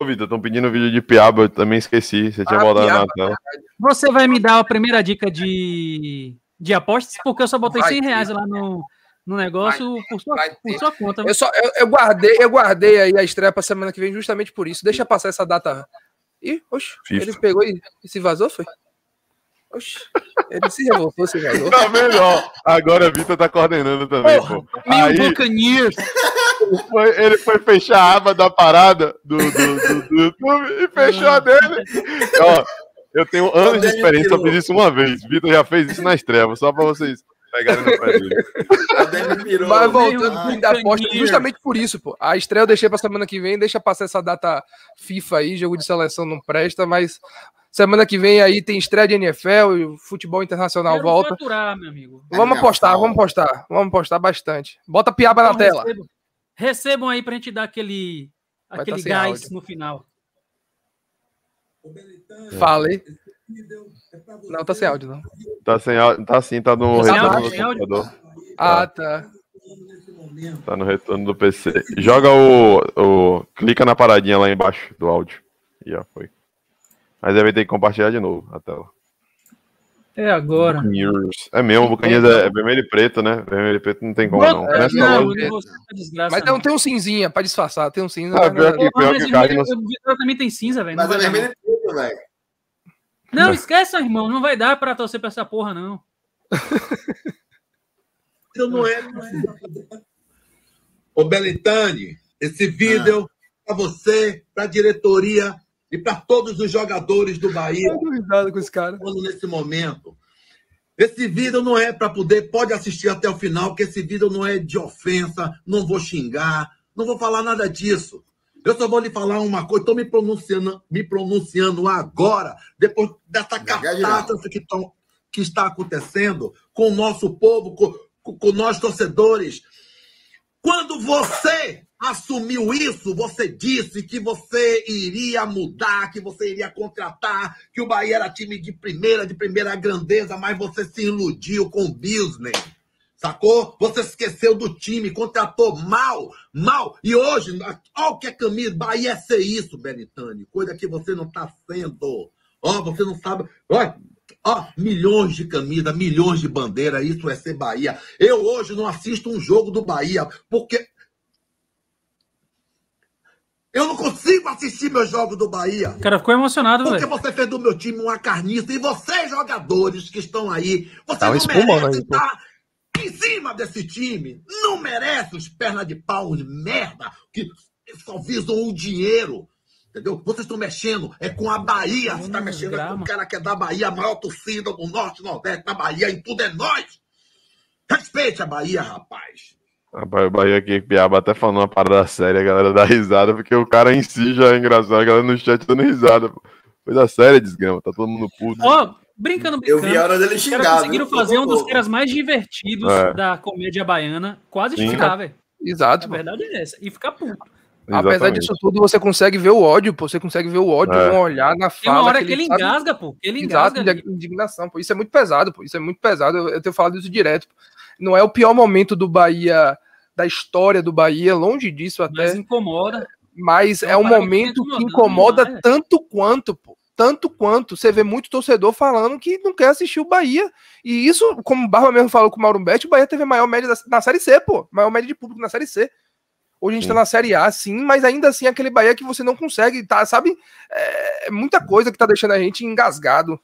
Ô, Vitor, estão pedindo vídeo de piaba, eu também esqueci. Você tinha ah, botado na é tela. Você vai me dar a primeira dica de, de apostas, porque eu só botei vai 100 reais ter. lá no, no negócio por, sua, por sua, conta. Eu, só, eu, eu, guardei, eu guardei aí a estreia para semana que vem justamente por isso. Deixa passar essa data Ih, oxe, Fifa. ele pegou e, e se vazou, foi? Oxe, ele se revoltou, se vazou. Tá melhor. Agora a Vitor tá coordenando também, Meu pô. Foi, ele foi fechar a aba da parada do, do, do, do YouTube e fechou a dele. Ó, eu tenho anos de experiência, só fiz isso uma vez. Vitor já fez isso nas trevas, só pra vocês. Pegaram no pé dele. Mas voltando pro da aposta, justamente por isso, pô. A estreia eu deixei pra semana que vem, deixa passar essa data FIFA aí, jogo de seleção não presta, mas semana que vem aí tem estreia de NFL, o futebol internacional Quero volta. Faturar, meu amigo. Vamos é apostar, vamos apostar, vamos apostar bastante. Bota piaba então, na tela. Recebam aí pra gente dar aquele, tá aquele tá gás áudio. no final. Fale. Não, tá sem áudio, não. Tá sem áudio. Tá sim, tá no tá retorno do computador. Ah, tá. tá. Tá no retorno do PC. Joga o, o. Clica na paradinha lá embaixo do áudio. E já foi. Mas aí vai ter que compartilhar de novo a tela. É agora. É mesmo, o é, é vermelho e preto, né? Vermelho e preto não tem como, não. É, não, não mas não, né? tem um cinzinha pra disfarçar, tem um cinza. Ah, pior que, pior que o Cardinals... também tem cinza, velho. Mas é vermelho e preto, velho. Não, Mas... esquece, irmão. Não vai dar para torcer para essa porra, não. Eu então, não é, não é. Ô, esse vídeo ah. É para você, para a diretoria e para todos os jogadores do Bahia. Eu tô com esse cara. Nesse momento. Esse vídeo não é para poder, pode assistir até o final, que esse vídeo não é de ofensa, não vou xingar, não vou falar nada disso. Eu só vou lhe falar uma coisa, estou me pronunciando, me pronunciando agora, depois dessa catástrofe que, tão, que está acontecendo com o nosso povo, com, com nós torcedores. Quando você assumiu isso, você disse que você iria mudar, que você iria contratar, que o Bahia era time de primeira, de primeira grandeza, mas você se iludiu com o business. Sacou? Você esqueceu do time, contratou mal, mal. E hoje, olha o que é camisa? Bahia é ser isso, Benitani. Coisa que você não está sendo. Ó, você não sabe. Ó, milhões de camisas, milhões de bandeira. Isso é ser Bahia. Eu hoje não assisto um jogo do Bahia, porque. Eu não consigo assistir meus jogos do Bahia. O cara ficou emocionado, velho. Porque véio. você fez do meu time uma carniça. E vocês, jogadores que estão aí, vocês tá não merecem em cima desse time. Não merece os perna de pau de merda que só visam o dinheiro. Entendeu? Vocês estão mexendo é com a Bahia. Você está hum, mexendo é com o cara que é da Bahia, a maior torcida do Norte, Nordeste, da Bahia, em tudo é nós. Respeite a Bahia, rapaz. Rapaz, o Bahia aqui, Piaba, até falando uma parada séria, a galera dá risada, porque o cara em si já é engraçado, a galera no chat dando risada. Coisa séria, desgrama, tá todo mundo puto. oh, Brincando, brincando. Eu vi a hora dele xingar. Os conseguiram fazer um dos caras mais divertidos é. da comédia baiana quase xingar, velho. Exato. A verdade é essa. E ficar puto. Apesar disso tudo, você consegue ver o ódio, pô. Você consegue ver o ódio é. um olhar, na fala. Tem uma hora que ele, que ele engasga, pô. Ele engasga. Exato, ali. indignação, pô. Isso é muito pesado, pô. Isso é muito pesado. Eu, eu tenho falado isso direto. Não é o pior momento do Bahia, da história do Bahia, longe disso até. Mas incomoda. Mas então, é um momento que incomoda né? tanto quanto, pô tanto quanto você vê muito torcedor falando que não quer assistir o Bahia. E isso, como o Barba mesmo falou com o Mauro Betti, o Bahia teve a maior média da, na Série C, pô. Maior média de público na Série C. Hoje a gente sim. tá na Série A, sim, mas ainda assim aquele Bahia que você não consegue, tá, sabe? É, é muita coisa que tá deixando a gente engasgado.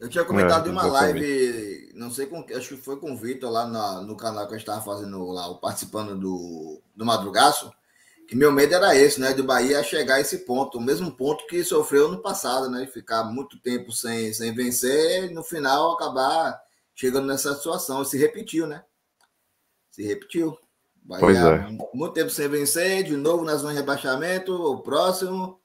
Eu tinha comentado é, em uma live, não sei com acho que foi com o Vitor lá no canal que a gente tava fazendo lá, participando do, do Madrugaço. E meu medo era esse, né? Do Bahia chegar a esse ponto, o mesmo ponto que sofreu no passado, né? Ficar muito tempo sem, sem vencer e no final acabar chegando nessa situação. E se repetiu, né? Se repetiu. Bahia, pois é. Muito tempo sem vencer, de novo nas zona de rebaixamento, o próximo.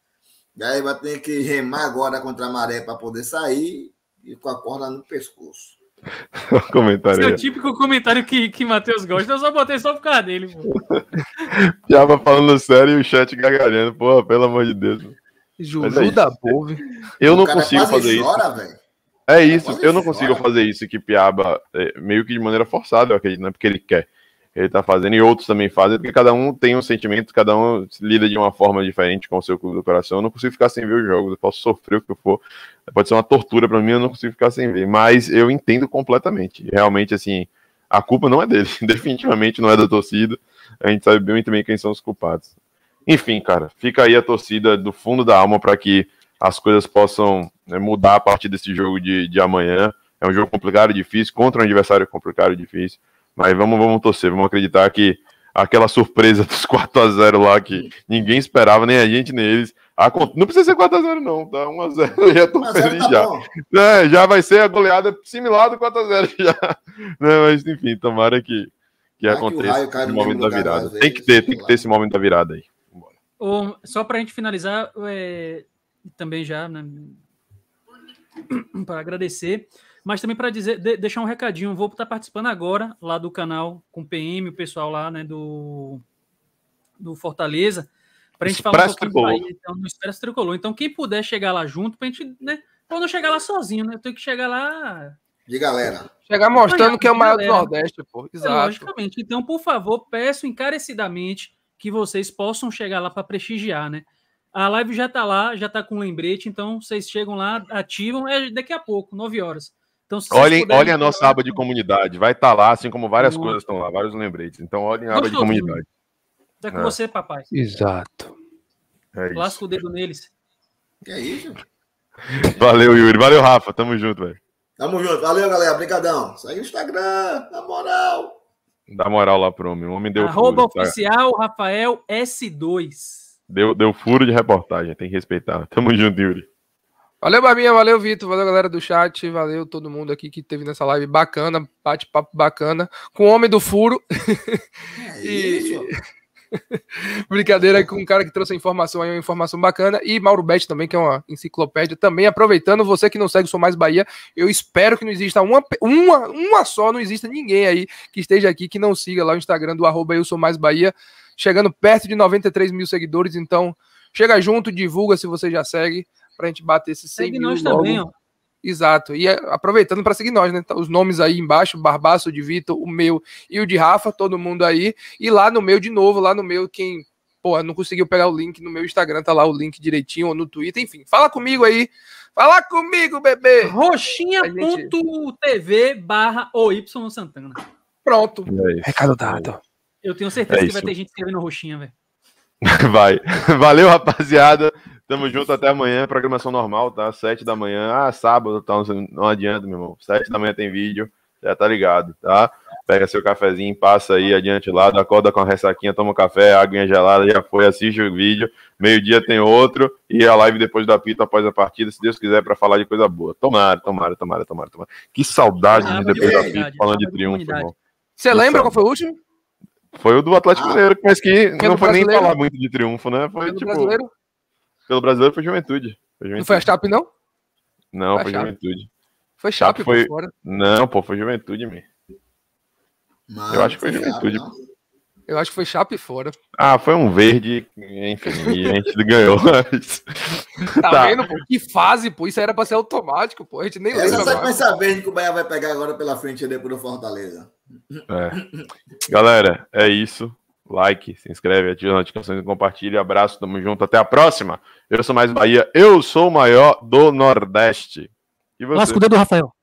E aí vai ter que remar agora contra a maré para poder sair e com a corda no pescoço. <laughs> comentário. É o típico comentário que, que Matheus gosta, eu só botei só por causa dele. <laughs> Piaba falando sério e o chat gargalhando. Porra, pelo amor de Deus. Juju é da Bove. Eu o não consigo fazer chora, é isso. Véio. É isso, eu não chora. consigo fazer isso que Piaba, é, meio que de maneira forçada, eu acredito, não é porque ele quer ele está fazendo e outros também fazem, porque cada um tem um sentimento, cada um lida de uma forma diferente com o seu clube do coração. Eu não consigo ficar sem ver os jogos, eu posso sofrer o que for, pode ser uma tortura para mim, eu não consigo ficar sem ver, mas eu entendo completamente. Realmente, assim, a culpa não é dele, <laughs> definitivamente não é da torcida. A gente sabe bem também quem são os culpados. Enfim, cara, fica aí a torcida do fundo da alma para que as coisas possam né, mudar a partir desse jogo de, de amanhã. É um jogo complicado e difícil, contra um adversário complicado e difícil. Mas vamos, vamos torcer, vamos acreditar que aquela surpresa <laughs> dos 4 a 0 lá que ninguém esperava, nem a gente, nem eles. Não precisa ser 4x0, não, tá? 1x0 eu já tô feliz tá já. É, já vai ser a goleada similar do 4x0 <laughs> já. Não, né, mas enfim, tomara que, que vai aconteça que o momento da virada. Tem é que ter, tem que ter esse momento da virada aí. Ou, só pra gente finalizar, é, também já, né, <clears throat> para agradecer mas também para dizer, de, deixar um recadinho, vou estar tá participando agora lá do canal com o PM, o pessoal lá, né, do, do Fortaleza, para a gente falar um pouquinho do então, Expresso Tricolor. Então, quem puder chegar lá junto, para a gente, né, para não chegar lá sozinho, né, eu tenho que chegar lá... De galera. Chegar mostrando que é o maior galera. do Nordeste, pô. É, Exato. É, logicamente. Então, por favor, peço encarecidamente que vocês possam chegar lá para prestigiar, né? A live já está lá, já está com lembrete, então vocês chegam lá, ativam, é daqui a pouco, 9 horas. Então, olhem, puderem... olhem a nossa aba de comunidade, vai estar tá lá, assim como várias uhum. coisas estão lá, vários lembretes. Então, olhem a Gostou, aba de comunidade. Tá com é. você, papai. Exato. É Lasca o dedo neles. Que é isso? Valeu, Yuri. Valeu, Rafa. Tamo junto, velho. Tamo junto. Valeu, galera. Brigadão. Segue no Instagram. Na moral. Dá moral lá pro homem. O homem deu Arroba furo. Tá? oficial tá? Rafael S2. Deu, deu furo de reportagem. Tem que respeitar. Tamo junto, Yuri. Valeu, Barbinha, valeu, Vitor, valeu, galera do chat, valeu todo mundo aqui que teve nessa live bacana, bate-papo bacana, com o Homem do Furo. É <laughs> isso. e... <laughs> Brincadeira com um cara que trouxe a informação aí, uma informação bacana. E Mauro Bet também, que é uma enciclopédia. Também aproveitando, você que não segue o Sou Mais Bahia, eu espero que não exista uma, uma, uma só, não exista ninguém aí que esteja aqui que não siga lá o Instagram do arroba eu sou mais Bahia, chegando perto de 93 mil seguidores. Então, chega junto, divulga se você já segue para a gente bater esses 100 Segue mil nós logo. também, ó. Exato. E é, aproveitando para seguir nós, né? Tá, os nomes aí embaixo, Barbaço, de Vitor, o meu e o de Rafa, todo mundo aí. E lá no meu, de novo, lá no meu, quem porra, não conseguiu pegar o link no meu Instagram, tá lá o link direitinho, ou no Twitter, enfim. Fala comigo aí. Fala comigo, bebê! Roxinha.tv barra OY Santana. Pronto. É Recado dado. Eu tenho certeza é que vai ter gente escrevendo Roxinha, velho. <laughs> Vai. Valeu, rapaziada. Tamo junto até amanhã, programação normal, tá? Sete da manhã. Ah, sábado, tá? Não adianta, meu irmão. Sete da manhã tem vídeo, já tá ligado, tá? Pega seu cafezinho, passa aí adiante lá, acorda com a ressaquinha, toma um café, água gelada, já foi, assiste o vídeo. Meio-dia tem outro e a live depois da pita, após a partida, se Deus quiser, para falar de coisa boa. Tomara, tomara, tomara, tomara, tomara. Que saudade ah, de depois da pita falando de triunfo, irmão. Você lembra qual foi o último? Foi o do Atlético ah, Mineiro, mas que não foi nem falar muito de triunfo, né? Foi, tipo, brasileiro? pelo brasileiro foi juventude. Foi juventude. Não foi a Chape, não? Não, foi, foi juventude. Foi Chape, Chape foi... por fora. Não, pô, foi juventude, man. eu acho que foi juventude. eu acho que foi Chape fora. Ah, foi um verde, enfim, a gente <laughs> ganhou. tá, tá, vendo, pô? Que fase, pô? Isso era pra ser automático, pô. A gente nem lembra. Só mais sabendo que o Bahia vai pegar agora pela frente depois do Fortaleza. É. Galera, é isso like, se inscreve, ativa as notificações e compartilha. Abraço, tamo junto, até a próxima. Eu sou mais Bahia, eu sou o maior do Nordeste. E você? Lasco o dedo, Rafael.